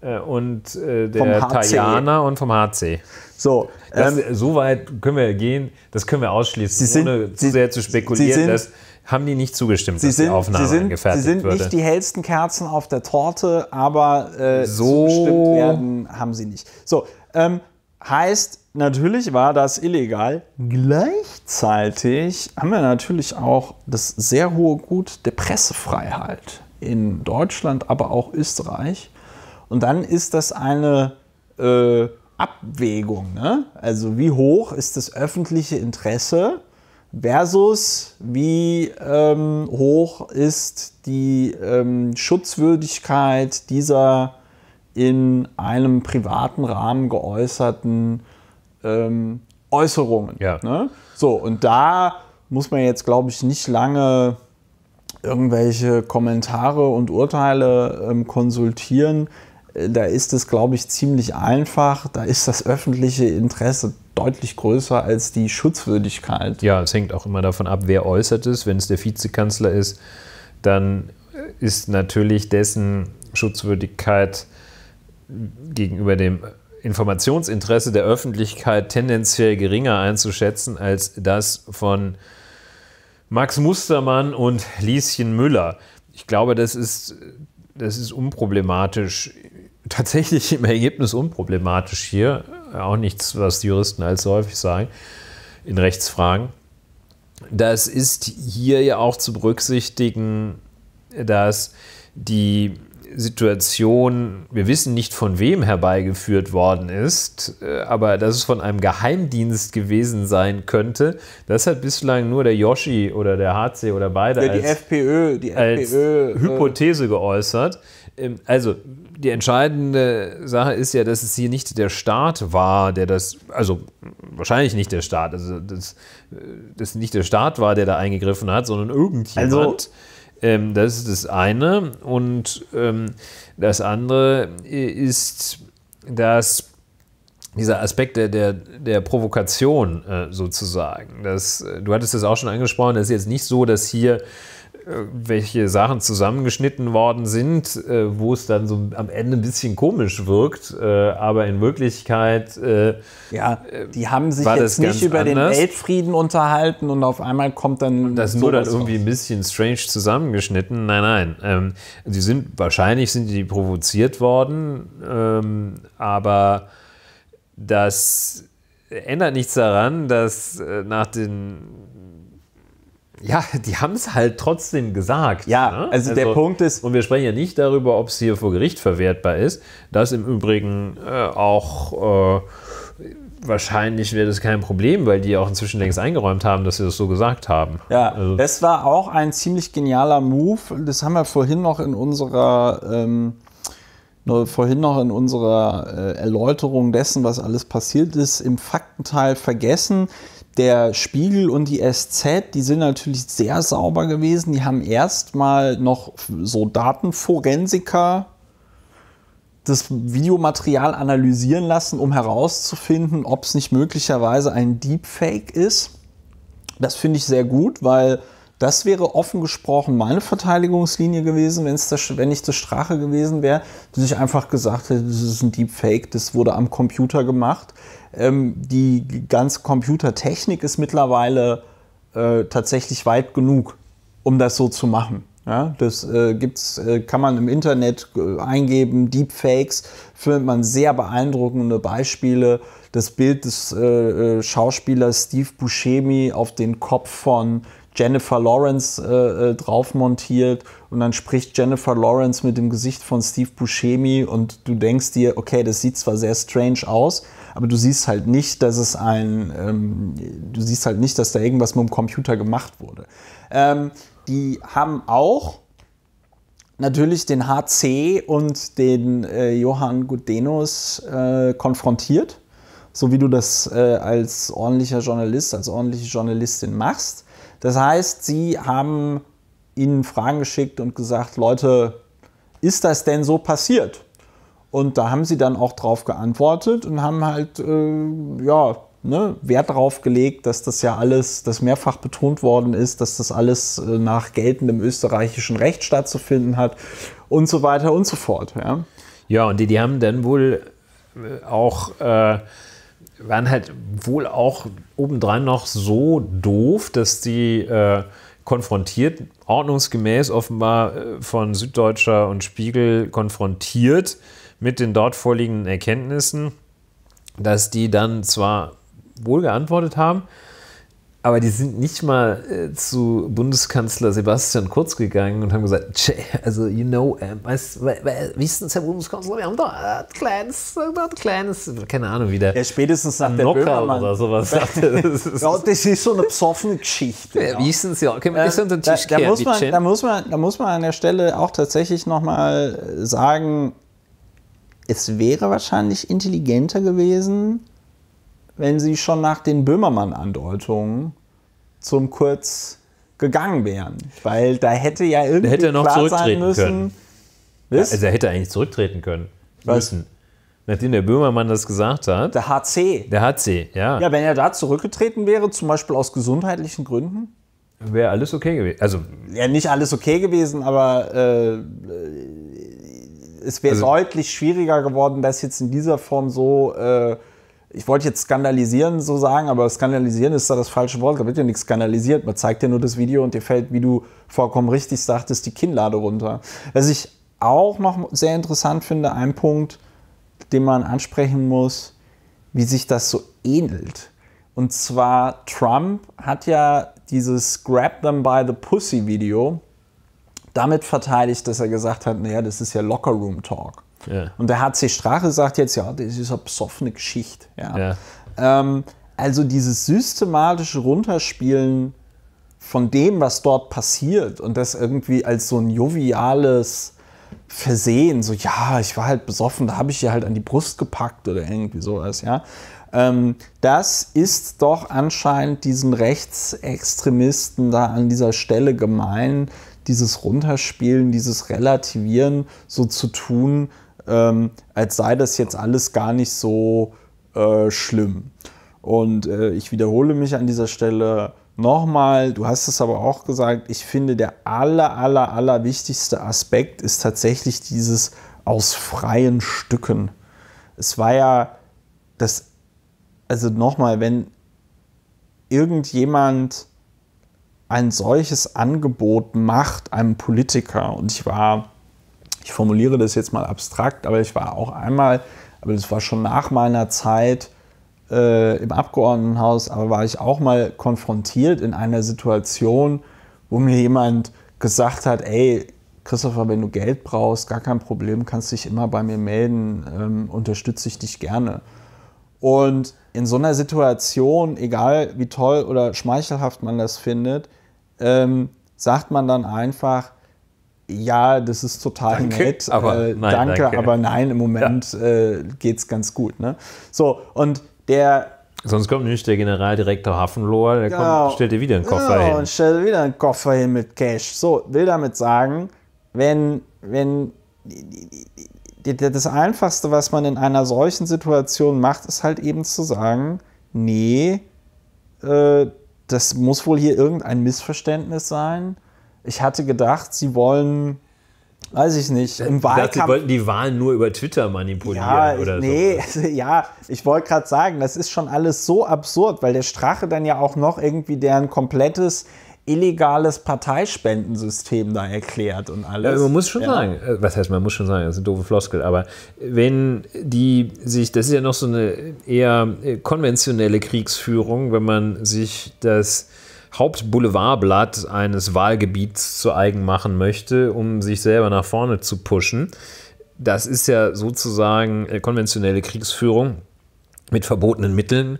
äh, und äh, der Tajana und vom HC. So, das, ähm, so weit können wir gehen, das können wir ausschließen, sind, ohne zu sehr zu spekulieren. Sind, dass, haben die nicht zugestimmt, dass sind, die Aufnahme sie sind, gefertigt Sie sind würde. nicht die hellsten Kerzen auf der Torte, aber äh, so zugestimmt werden haben sie nicht. So, ähm, Heißt, natürlich war das illegal. Gleichzeitig haben wir natürlich auch das sehr hohe Gut der Pressefreiheit in Deutschland, aber auch Österreich. Und dann ist das eine äh, Abwägung. Ne? Also wie hoch ist das öffentliche Interesse versus wie ähm, hoch ist die ähm, Schutzwürdigkeit dieser in einem privaten Rahmen geäußerten ähm, Äußerungen. Ja. Ne? So, und da muss man jetzt, glaube ich, nicht lange irgendwelche Kommentare und Urteile ähm, konsultieren. Äh, da ist es, glaube ich, ziemlich einfach. Da ist das öffentliche Interesse deutlich größer als die Schutzwürdigkeit. Ja, es hängt auch immer davon ab, wer äußert es. Wenn es der Vizekanzler ist, dann äh, ist natürlich dessen Schutzwürdigkeit gegenüber dem Informationsinteresse der Öffentlichkeit tendenziell geringer einzuschätzen als das von Max Mustermann und Lieschen Müller. Ich glaube, das ist, das ist unproblematisch, tatsächlich im Ergebnis unproblematisch hier. Auch nichts, was die Juristen allzu häufig sagen in Rechtsfragen. Das ist hier ja auch zu berücksichtigen, dass die Situation, wir wissen nicht von wem herbeigeführt worden ist, äh, aber dass es von einem Geheimdienst gewesen sein könnte, das hat bislang nur der Yoshi oder der HC oder beide ja, die als, FPÖ, die FPÖ, als äh, Hypothese äh. geäußert. Ähm, also die entscheidende Sache ist ja, dass es hier nicht der Staat war, der das, also wahrscheinlich nicht der Staat, also dass äh, das nicht der Staat war, der da eingegriffen hat, sondern also, irgendjemand. Also, ähm, das ist das eine. Und ähm, das andere äh, ist, dass dieser Aspekt der, der, der Provokation äh, sozusagen, dass, äh, du hattest das auch schon angesprochen, das ist jetzt nicht so, dass hier äh, welche Sachen zusammengeschnitten worden sind, äh, wo es dann so am Ende ein bisschen komisch wirkt, äh, aber in Wirklichkeit äh, ja, äh, die haben sich jetzt nicht über anders. den Weltfrieden unterhalten und auf einmal kommt dann und das nur dann irgendwie raus. ein bisschen strange zusammengeschnitten. Nein, nein, ähm, die sind wahrscheinlich sind die provoziert worden, ähm, aber das ändert nichts daran, dass äh, nach den ja, die haben es halt trotzdem gesagt. Ja, ne? also, also, der Punkt ist. Und wir sprechen ja nicht darüber, ob es hier vor Gericht verwertbar ist. Das im Übrigen äh, auch. Äh, wahrscheinlich wäre das kein Problem, weil die auch inzwischen längst eingeräumt haben, dass sie das so gesagt haben. Ja, also. das war auch ein ziemlich genialer Move. Das haben wir vorhin noch in unserer. Ähm vorhin noch in unserer äh, Erläuterung dessen, was alles passiert ist, im Faktenteil vergessen. Der Spiegel und die SZ, die sind natürlich sehr sauber gewesen. Die haben erstmal noch so Datenforensiker das Videomaterial analysieren lassen, um herauszufinden, ob es nicht möglicherweise ein Deepfake ist. Das finde ich sehr gut, weil das wäre offen gesprochen meine Verteidigungslinie gewesen, das, wenn ich zur Strache gewesen wäre, dass ich einfach gesagt hätte, das ist ein Deepfake, das wurde am Computer gemacht. Ähm, die ganze Computertechnik ist mittlerweile äh, tatsächlich weit genug, um das so zu machen. Ja, das äh, gibt's, äh, kann man im Internet äh, eingeben, Deepfakes, findet man sehr beeindruckende Beispiele. Das Bild des äh, äh, Schauspielers Steve Buscemi auf den Kopf von Jennifer Lawrence äh, drauf montiert und dann spricht Jennifer Lawrence mit dem Gesicht von Steve Buscemi und du denkst dir, okay, das sieht zwar sehr strange aus, aber du siehst halt nicht, dass es ein, ähm, du siehst halt nicht, dass da irgendwas mit dem Computer gemacht wurde. Ähm, die haben auch natürlich den HC und den äh, Johann Gudenus äh, konfrontiert, so wie du das äh, als ordentlicher Journalist, als ordentliche Journalistin machst. Das heißt, sie haben ihnen Fragen geschickt und gesagt, Leute, ist das denn so passiert? Und da haben sie dann auch drauf geantwortet und haben halt, äh, ja, ne, Wert darauf gelegt, dass das ja alles, dass mehrfach betont worden ist, dass das alles äh, nach geltendem österreichischen Recht stattzufinden hat und so weiter und so fort. Ja, ja und die, die haben dann wohl äh, auch, äh, waren halt wohl auch obendrein noch so doof, dass die äh, konfrontiert, ordnungsgemäß offenbar äh, von Süddeutscher und Spiegel konfrontiert, mit den dort vorliegenden Erkenntnissen, dass die dann zwar wohl geantwortet haben, aber die sind nicht mal äh, zu Bundeskanzler Sebastian Kurz gegangen und haben gesagt, tschä, also you know, ähm, weißt, we, we, wissen Sie, Herr Bundeskanzler, wir haben da ein kleines, ein kleines, keine Ahnung, wieder. Ja, spätestens nach der Böhmermann. oder sowas. sagte, das ist, ja, das ist so eine besoffene Geschichte. Ja, ja. Wissen Sie, ja, können wir äh, das unter den Tisch da, da, muss man, da, muss man, da muss man an der Stelle auch tatsächlich nochmal äh, sagen, es wäre wahrscheinlich intelligenter gewesen, wenn sie schon nach den Böhmermann-Andeutungen zum Kurz gegangen wären. Weil da hätte ja irgendwie hätte noch klar sein müssen. Können. Ja, also er hätte eigentlich zurücktreten können. Müssen. Nachdem der Böhmermann das gesagt hat. Der HC. Der HC, ja. Ja, wenn er da zurückgetreten wäre, zum Beispiel aus gesundheitlichen Gründen. Wäre alles okay gewesen. Also, ja, nicht alles okay gewesen, aber äh, es wäre also, deutlich schwieriger geworden, das jetzt in dieser Form so, äh, ich wollte jetzt skandalisieren so sagen, aber skandalisieren ist da das falsche Wort, da wird ja nichts skandalisiert. Man zeigt dir nur das Video und dir fällt, wie du vollkommen richtig sagtest, die Kinnlade runter. Was ich auch noch sehr interessant finde, ein Punkt, den man ansprechen muss, wie sich das so ähnelt. Und zwar, Trump hat ja dieses Grab Them by the Pussy Video damit verteidigt, dass er gesagt hat, naja, das ist ja locker room talk Ja. Und der HC Strache sagt jetzt, ja, das ist eine besoffene Geschichte. Ja. ja. Ähm, also dieses systematische Runterspielen von dem, was dort passiert und das irgendwie als so ein joviales Versehen, so ja, ich war halt besoffen, da habe ich ja halt an die Brust gepackt oder irgendwie sowas, ja. Ähm, das ist doch anscheinend diesen Rechtsextremisten da an dieser Stelle gemein, dieses Runterspielen, dieses Relativieren so zu tun, ähm, als sei das jetzt alles gar nicht so äh, schlimm. Und äh, ich wiederhole mich an dieser Stelle nochmal, du hast es aber auch gesagt, ich finde, der aller, aller, aller wichtigste Aspekt ist tatsächlich dieses aus freien Stücken. Es war ja das, also nochmal, wenn irgendjemand ein solches Angebot macht einem Politiker, und ich war, ich formuliere das jetzt mal abstrakt, aber ich war auch einmal, aber das war schon nach meiner Zeit äh, im Abgeordnetenhaus, aber war ich auch mal konfrontiert in einer Situation, wo mir jemand gesagt hat, ey, Christopher, wenn du Geld brauchst, gar kein Problem, kannst dich immer bei mir melden, ähm, unterstütze ich dich gerne. Und in so einer Situation, egal wie toll oder schmeichelhaft man das findet, ähm, sagt man dann einfach, ja, das ist total danke, nett, äh, aber, äh, nein, danke, danke, aber nein, im Moment ja. äh, geht es ganz gut. Ne? So, und der Sonst kommt nicht der Generaldirektor Hafenlohr, der genau. kommt, stellt dir wieder einen Koffer genau, hin. und stellt wieder einen Koffer hin mit Cash. So, will damit sagen, wenn, wenn das Einfachste, was man in einer solchen Situation macht, ist halt eben zu sagen, nee, äh, das muss wohl hier irgendein Missverständnis sein. Ich hatte gedacht, sie wollen, weiß ich nicht, im Wahlkampf. Dachte, sie wollten die Wahlen nur über Twitter manipulieren ja, oder nee, so. Nee, also, ja, ich wollte gerade sagen, das ist schon alles so absurd, weil der Strache dann ja auch noch irgendwie deren komplettes illegales Parteispendensystem da erklärt und alles. Ja, man muss schon ja. sagen, äh, was heißt, man muss schon sagen, das ist eine doofe Floskel, aber wenn die sich, das ist ja noch so eine eher äh, konventionelle Kriegsführung, wenn man sich das Hauptboulevardblatt eines Wahlgebiets zu eigen machen möchte, um sich selber nach vorne zu pushen. Das ist ja sozusagen äh, konventionelle Kriegsführung mit verbotenen Mitteln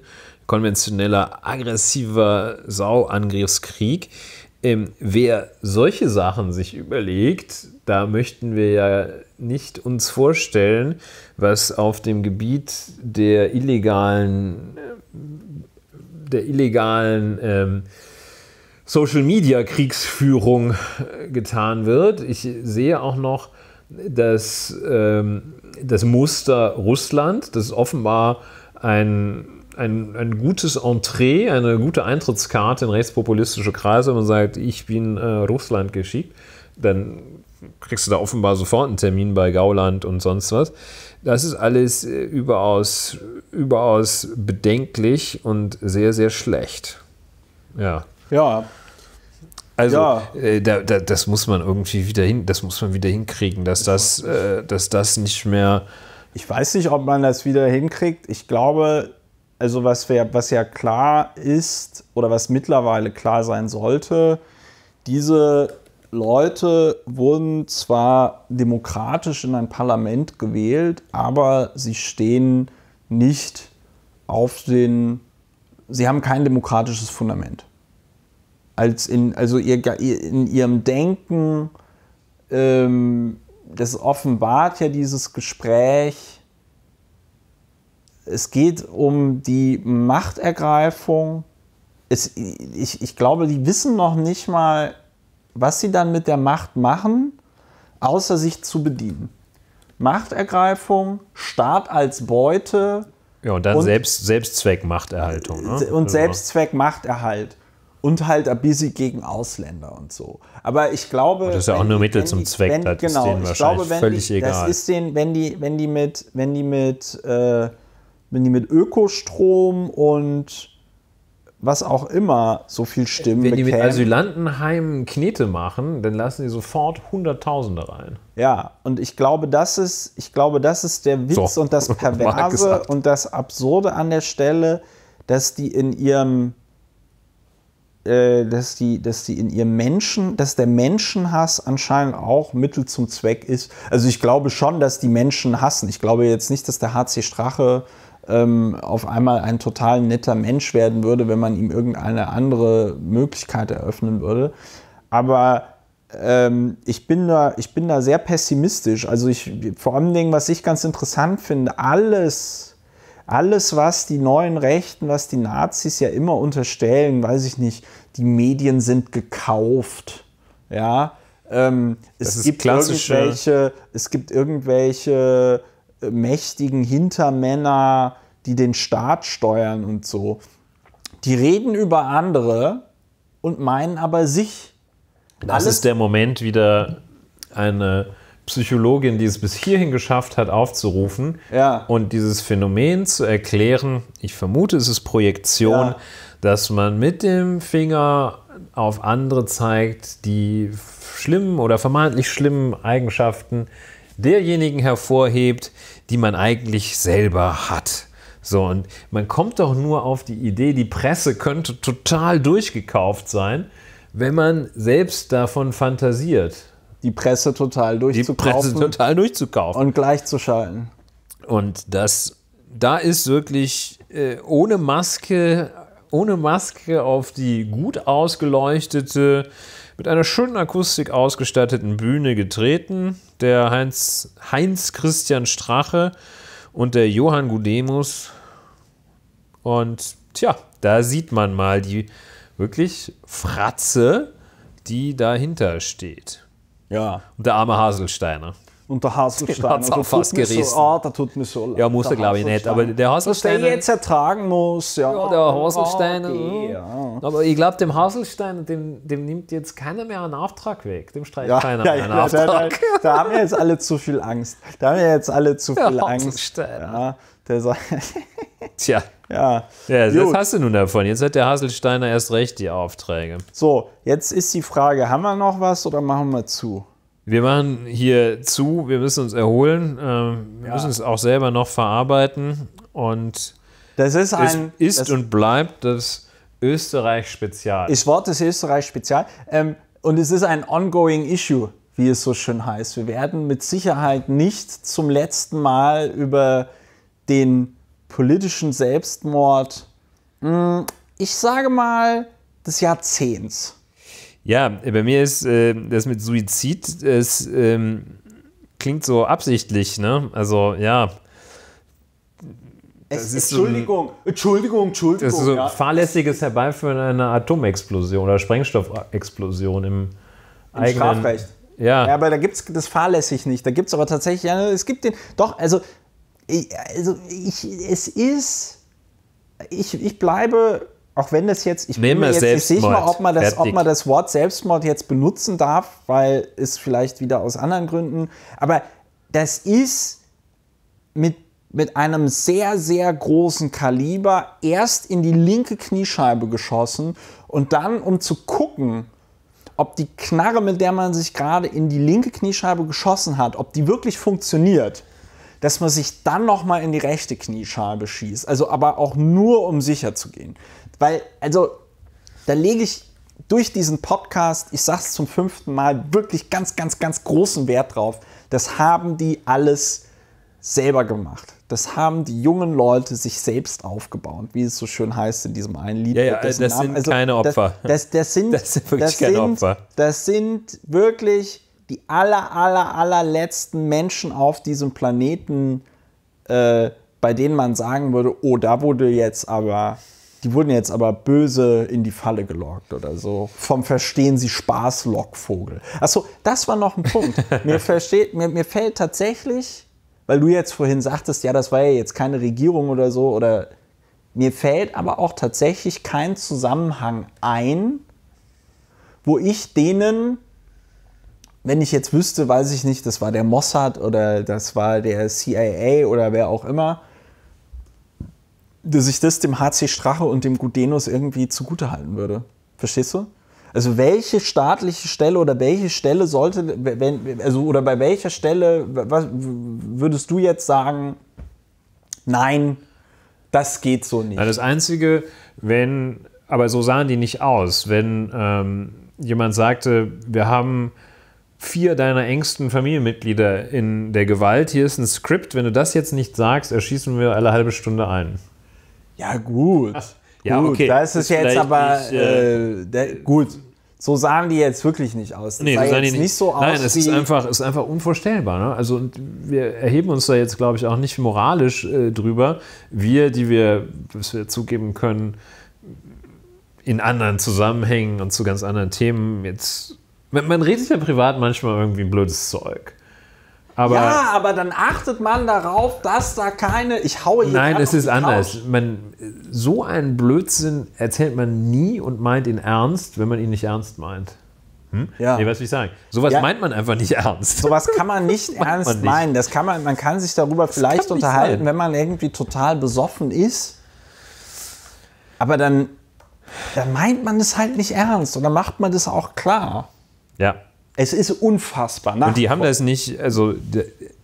konventioneller, aggressiver Sauangriffskrieg. Ähm, wer solche Sachen sich überlegt, da möchten wir ja nicht uns vorstellen, was auf dem Gebiet der illegalen, der illegalen ähm, Social Media Kriegsführung äh, getan wird. Ich sehe auch noch das, ähm, das Muster Russland, das offenbar ein ein, ein gutes Entree, eine gute Eintrittskarte in rechtspopulistische Kreise, wenn man sagt, ich bin äh, Russland geschickt, dann kriegst du da offenbar sofort einen Termin bei Gauland und sonst was. Das ist alles äh, überaus, überaus bedenklich und sehr, sehr schlecht. Ja. Ja. Also ja. Äh, da, da, das muss man irgendwie wieder hin, das muss man wieder hinkriegen, dass das, äh, dass das nicht mehr. Ich weiß nicht, ob man das wieder hinkriegt. Ich glaube, also was, wir, was ja klar ist oder was mittlerweile klar sein sollte, diese Leute wurden zwar demokratisch in ein Parlament gewählt, aber sie stehen nicht auf den, sie haben kein demokratisches Fundament. Als in, also ihr, in ihrem Denken, ähm, das offenbart ja dieses Gespräch, es geht um die Machtergreifung. Es, ich, ich glaube, die wissen noch nicht mal, was sie dann mit der Macht machen, außer sich zu bedienen. Machtergreifung, Staat als Beute. Ja, und dann und, Selbst, Selbstzweckmachterhaltung. Ne? Und also. Selbstzweckmachterhalt. Und halt ein bisschen gegen Ausländer und so. Aber ich glaube. Und das ist ja auch nur die, Mittel zum die, Zweck, wenn, das genau, ist denen wahrscheinlich glaube, völlig die, egal. Das ist denen, wenn die, wenn die mit, wenn die mit äh, wenn die mit Ökostrom und was auch immer so viel Stimmen Wenn die mit Asylantenheimen Knete machen, dann lassen die sofort Hunderttausende rein. Ja, und ich glaube, das ist, ich glaube, das ist der Witz so, und das Perverse und das Absurde an der Stelle, dass die in ihrem äh, dass die, dass die in ihrem Menschen, dass der Menschenhass anscheinend auch Mittel zum Zweck ist. Also ich glaube schon, dass die Menschen hassen. Ich glaube jetzt nicht, dass der HC Strache ähm, auf einmal ein total netter Mensch werden würde, wenn man ihm irgendeine andere Möglichkeit eröffnen würde. Aber ähm, ich, bin da, ich bin da sehr pessimistisch. Also ich, vor allem Dingen, was ich ganz interessant finde, alles, alles, was die neuen Rechten, was die Nazis ja immer unterstellen, weiß ich nicht, die Medien sind gekauft. Ja, ähm, es, gibt klassische. irgendwelche, es gibt irgendwelche mächtigen Hintermänner, die den Staat steuern und so. Die reden über andere und meinen aber sich. Das ist der Moment, wieder eine Psychologin, die es bis hierhin geschafft hat, aufzurufen ja. und dieses Phänomen zu erklären. Ich vermute, es ist Projektion, ja. dass man mit dem Finger auf andere zeigt, die schlimmen oder vermeintlich schlimmen Eigenschaften derjenigen hervorhebt, die man eigentlich selber hat. So, und man kommt doch nur auf die Idee, die Presse könnte total durchgekauft sein, wenn man selbst davon fantasiert. Die Presse total durchzukaufen. Die Presse total durchzukaufen. Und gleichzuschalten. Und das, da ist wirklich äh, ohne Maske, ohne Maske auf die gut ausgeleuchtete mit einer schönen Akustik ausgestatteten Bühne getreten, der Heinz, Heinz Christian Strache und der Johann Gudemus. Und tja, da sieht man mal die wirklich Fratze, die dahinter steht. Ja. Und der arme Haselsteiner. Und der Haselstein, also fast gerissen. So, oh, ah, der tut mir so leid. Ja, muss er glaube ich nicht, aber der Haselstein. Was der jetzt ertragen muss, ja. ja der ah, Haselstein. Okay, ja. Aber ich glaube, dem Haselstein, dem, dem nimmt jetzt keiner mehr einen Auftrag weg. Dem streicht ja, keiner ja, mehr einen ja, Auftrag. Da, da, da, haben wir jetzt alle zu viel Angst. Da haben wir jetzt alle zu viel der Angst. Ja, der sagt. Tja. Ja. ja das hast du nun davon. Jetzt hat der Haselsteiner erst recht die Aufträge. So, jetzt ist die Frage: Haben wir noch was oder machen wir zu? wir machen hier zu, wir müssen uns erholen, ähm, wir ja. müssen es auch selber noch verarbeiten und das ist, ein, es ist und bleibt das Österreich-Spezial. Das Wort ist Österreich-Spezial ähm, und es ist ein ongoing issue, wie es so schön heißt. Wir werden mit Sicherheit nicht zum letzten Mal über den politischen Selbstmord, hm, ich sage mal, des Jahrzehnts ja, bei mir ist äh, das mit Suizid, es ähm, klingt so absichtlich, ne? Also ja. Es, Entschuldigung, so ein, Entschuldigung, Entschuldigung. Das ist so ja. fahrlässiges Herbeiführen einer Atomexplosion oder Sprengstoffexplosion im, Im eigenen Strafrecht. Ja. ja, aber da gibt es das fahrlässig nicht. Da gibt es aber tatsächlich, ja, es gibt den, doch, also, ich, also ich, es ist, ich, ich bleibe auch wenn das jetzt, ich Nehmen bin mir jetzt nicht sicher, ob man, das, ob man das Wort Selbstmord jetzt benutzen darf, weil es vielleicht wieder aus anderen Gründen, aber das ist mit, mit einem sehr, sehr großen Kaliber erst in die linke Kniescheibe geschossen und dann, um zu gucken, ob die Knarre, mit der man sich gerade in die linke Kniescheibe geschossen hat, ob die wirklich funktioniert dass man sich dann nochmal in die rechte Kniescheibe schießt. Also aber auch nur, um sicher zu gehen. Weil, also, da lege ich durch diesen Podcast, ich sage es zum fünften Mal, wirklich ganz, ganz, ganz großen Wert drauf. Das haben die alles selber gemacht. Das haben die jungen Leute sich selbst aufgebaut, wie es so schön heißt in diesem einen Lied. Ja, ja das Namen, sind also, keine Opfer. Das, das, das, sind, das sind wirklich das keine sind, Opfer. Das sind wirklich die aller, aller, allerletzten Menschen auf diesem Planeten, äh, bei denen man sagen würde, oh, da wurde jetzt aber die wurden jetzt aber böse in die Falle gelockt oder so. Vom Verstehen Sie Spaß, Lockvogel. Achso, das war noch ein Punkt. mir, versteht, mir, mir fällt tatsächlich, weil du jetzt vorhin sagtest, ja, das war ja jetzt keine Regierung oder so, oder mir fällt aber auch tatsächlich kein Zusammenhang ein, wo ich denen, wenn ich jetzt wüsste, weiß ich nicht, das war der Mossad oder das war der CIA oder wer auch immer, dass ich das dem HC Strache und dem Gudenus irgendwie zugutehalten würde. Verstehst du? Also welche staatliche Stelle oder welche Stelle sollte, wenn, also oder bei welcher Stelle was, würdest du jetzt sagen, nein, das geht so nicht? Na, das Einzige, wenn, aber so sahen die nicht aus, wenn ähm, jemand sagte, wir haben vier deiner engsten Familienmitglieder in der Gewalt, hier ist ein Skript, wenn du das jetzt nicht sagst, erschießen wir alle halbe Stunde einen. Ja, gut. Ach, ja, gut. okay. Da ist es jetzt aber nicht, äh, äh, der, gut. So sahen die jetzt wirklich nicht aus. Das nee, sah so sahen die nicht, nicht so aus. Nein, es ist einfach, ist einfach unvorstellbar. Ne? Also und wir erheben uns da jetzt, glaube ich, auch nicht moralisch äh, drüber. Wir, die wir, was wir zugeben können, in anderen Zusammenhängen und zu ganz anderen Themen jetzt. Man, man redet ja privat manchmal irgendwie blödes Zeug. Aber ja, aber dann achtet man darauf, dass da keine. Ich haue hier Nein, es ist anders. Man, so einen Blödsinn erzählt man nie und meint ihn ernst, wenn man ihn nicht ernst meint. Hm? Ja. Nee, was will ich sagen? Sowas ja. meint man einfach nicht ernst. Sowas kann man nicht ernst man nicht. meinen. Das kann man, man kann sich darüber vielleicht unterhalten, wenn man irgendwie total besoffen ist. Aber dann, dann meint man es halt nicht ernst Und dann macht man das auch klar. Ja. Es ist unfassbar. Und die haben das nicht, also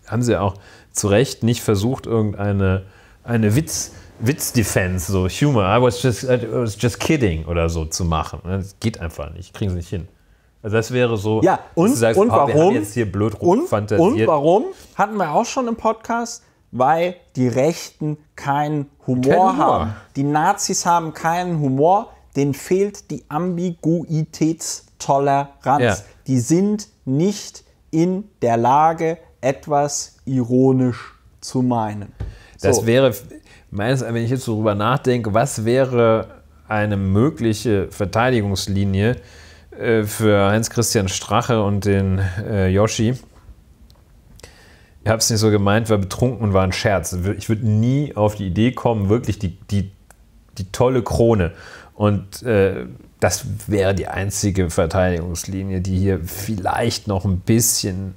haben sie auch zu Recht nicht versucht, irgendeine eine Witz, Witz-Defense, so Humor, I was, just, I was just kidding oder so zu machen. Ne, das geht einfach nicht, kriegen sie nicht hin. Also das wäre so, ja, und, dass du sagst, und oh, warum, wir haben jetzt hier blöd rumfantasiert. Und, und warum, hatten wir auch schon im Podcast, weil die Rechten keinen Humor, Kein Humor haben. Die Nazis haben keinen Humor, denen fehlt die Ambiguitätstoleranz. Ja die sind nicht in der Lage, etwas ironisch zu meinen. So. Das wäre, meines, wenn ich jetzt darüber nachdenke, was wäre eine mögliche Verteidigungslinie äh, für Heinz-Christian Strache und den äh, Yoshi? Ich habe es nicht so gemeint, war betrunken und war ein Scherz. Ich würde nie auf die Idee kommen, wirklich die, die, die tolle Krone und äh, das wäre die einzige Verteidigungslinie, die hier vielleicht noch ein bisschen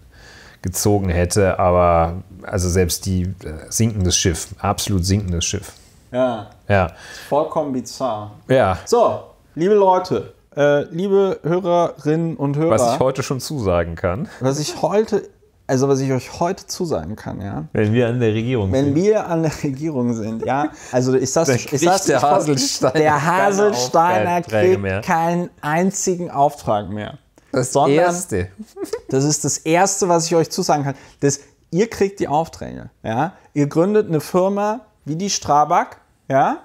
gezogen hätte, aber also selbst die äh, sinkendes Schiff, absolut sinkendes Schiff. Ja. Ja. Vollkommen bizarr. Ja. So, liebe Leute, äh, liebe Hörerinnen und Hörer. Was ich heute schon zusagen kann. Was ich heute also was ich euch heute zusagen kann, ja. Wenn wir an der Regierung Wenn sind. Wenn wir an der Regierung sind, ja. Also ist das, ich sag's der Haselsteiner, der Haselsteiner kriegt mehr. keinen einzigen Auftrag mehr. Das Sondern, erste. Das ist das erste, was ich euch zusagen kann. Das, ihr kriegt die Aufträge, ja. Ihr gründet eine Firma wie die Strabag, ja.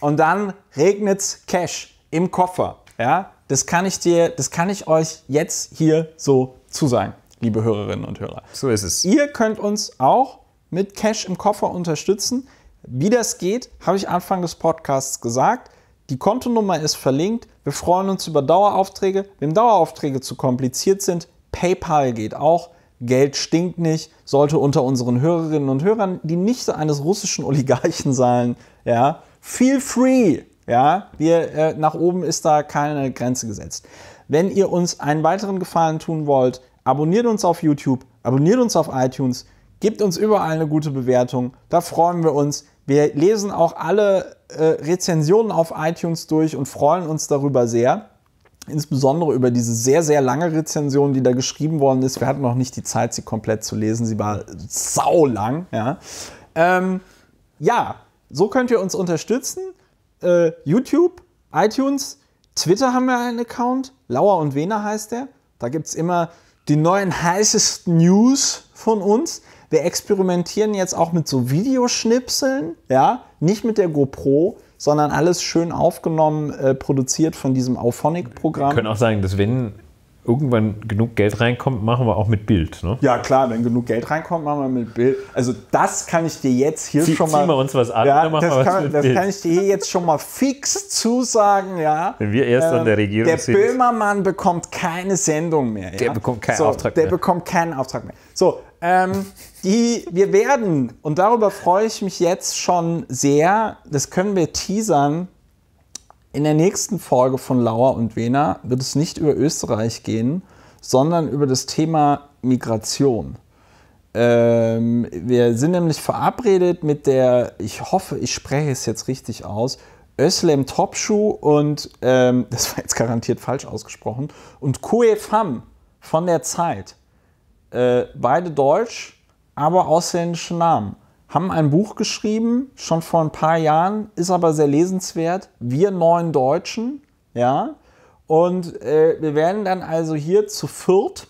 Und dann regnet's Cash im Koffer, ja. Das kann ich dir, das kann ich euch jetzt hier so zusagen liebe Hörerinnen und Hörer. So ist es. Ihr könnt uns auch mit Cash im Koffer unterstützen. Wie das geht, habe ich Anfang des Podcasts gesagt. Die Kontonummer ist verlinkt. Wir freuen uns über Daueraufträge. Wem Daueraufträge zu kompliziert sind, PayPal geht auch. Geld stinkt nicht, sollte unter unseren Hörerinnen und Hörern, die Nichte eines russischen Oligarchen sein, ja, feel free. Ja, wir, äh, nach oben ist da keine Grenze gesetzt. Wenn ihr uns einen weiteren Gefallen tun wollt, abonniert uns auf YouTube, abonniert uns auf iTunes, gebt uns überall eine gute Bewertung. Da freuen wir uns. Wir lesen auch alle äh, Rezensionen auf iTunes durch und freuen uns darüber sehr. Insbesondere über diese sehr, sehr lange Rezension, die da geschrieben worden ist. Wir hatten noch nicht die Zeit, sie komplett zu lesen. Sie war saulang. Ja, ähm, ja so könnt ihr uns unterstützen. Äh, YouTube, iTunes, Twitter haben wir einen Account. Lauer und Wener heißt der. Da gibt es immer die neuen heißesten News von uns. Wir experimentieren jetzt auch mit so Videoschnipseln, ja, nicht mit der GoPro, sondern alles schön aufgenommen, äh, produziert von diesem Auphonic-Programm. Wir können auch sagen, dass wenn irgendwann genug Geld reinkommt, machen wir auch mit Bild. Ne? Ja, klar, wenn genug Geld reinkommt, machen wir mit Bild. Also, das kann ich dir jetzt hier Zie schon mal. Ziehen wir uns was an, ja, das, was kann, das kann, ich dir hier jetzt schon mal fix zusagen, ja. Wenn wir erst an der ähm, Regierung der sind. Der Böhmermann bekommt keine Sendung mehr. Ja? Der bekommt keinen so, Auftrag der mehr. Der bekommt keinen Auftrag mehr. So, ähm, die, wir werden, und darüber freue ich mich jetzt schon sehr, das können wir teasern, in der nächsten Folge von Lauer und Wena wird es nicht über Österreich gehen, sondern über das Thema Migration. Ähm, wir sind nämlich verabredet mit der, ich hoffe, ich spreche es jetzt richtig aus, Özlem Topschuh und, ähm, das war jetzt garantiert falsch ausgesprochen, und Kue Fam von der Zeit. Äh, beide deutsch, aber ausländische Namen haben ein Buch geschrieben, schon vor ein paar Jahren, ist aber sehr lesenswert. Wir neuen Deutschen, ja. Und äh, wir werden dann also hier zu viert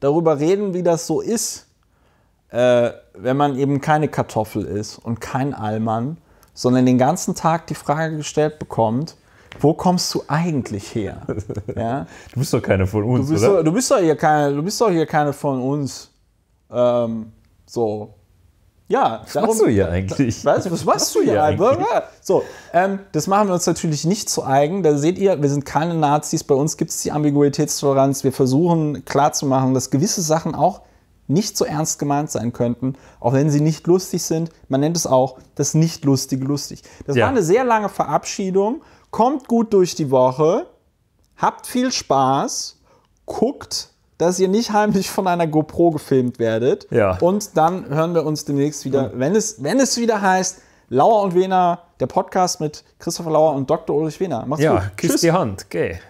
darüber reden, wie das so ist, äh, wenn man eben keine Kartoffel ist und kein Allmann, sondern den ganzen Tag die Frage gestellt bekommt, wo kommst du eigentlich her? Ja? Du bist doch keine von uns, du bist oder? Doch, du, bist doch hier keine, du bist doch hier keine von uns. Ähm, so, ja, was darum, machst du hier eigentlich? Was, was machst du hier eigentlich? So, ähm, das machen wir uns natürlich nicht zu eigen. Da seht ihr, wir sind keine Nazis. Bei uns gibt es die Ambiguitätstoleranz. Wir versuchen klarzumachen, dass gewisse Sachen auch nicht so ernst gemeint sein könnten, auch wenn sie nicht lustig sind. Man nennt es auch das Nicht-Lustige lustig. Das ja. war eine sehr lange Verabschiedung. Kommt gut durch die Woche. Habt viel Spaß. Guckt dass ihr nicht heimlich von einer GoPro gefilmt werdet. Ja. Und dann hören wir uns demnächst wieder, wenn es, wenn es wieder heißt, Lauer und Wehner, der Podcast mit Christopher Lauer und Dr. Ulrich Wehner. Macht's ja, gut. Ja, küsst die Hand. Geh. Okay.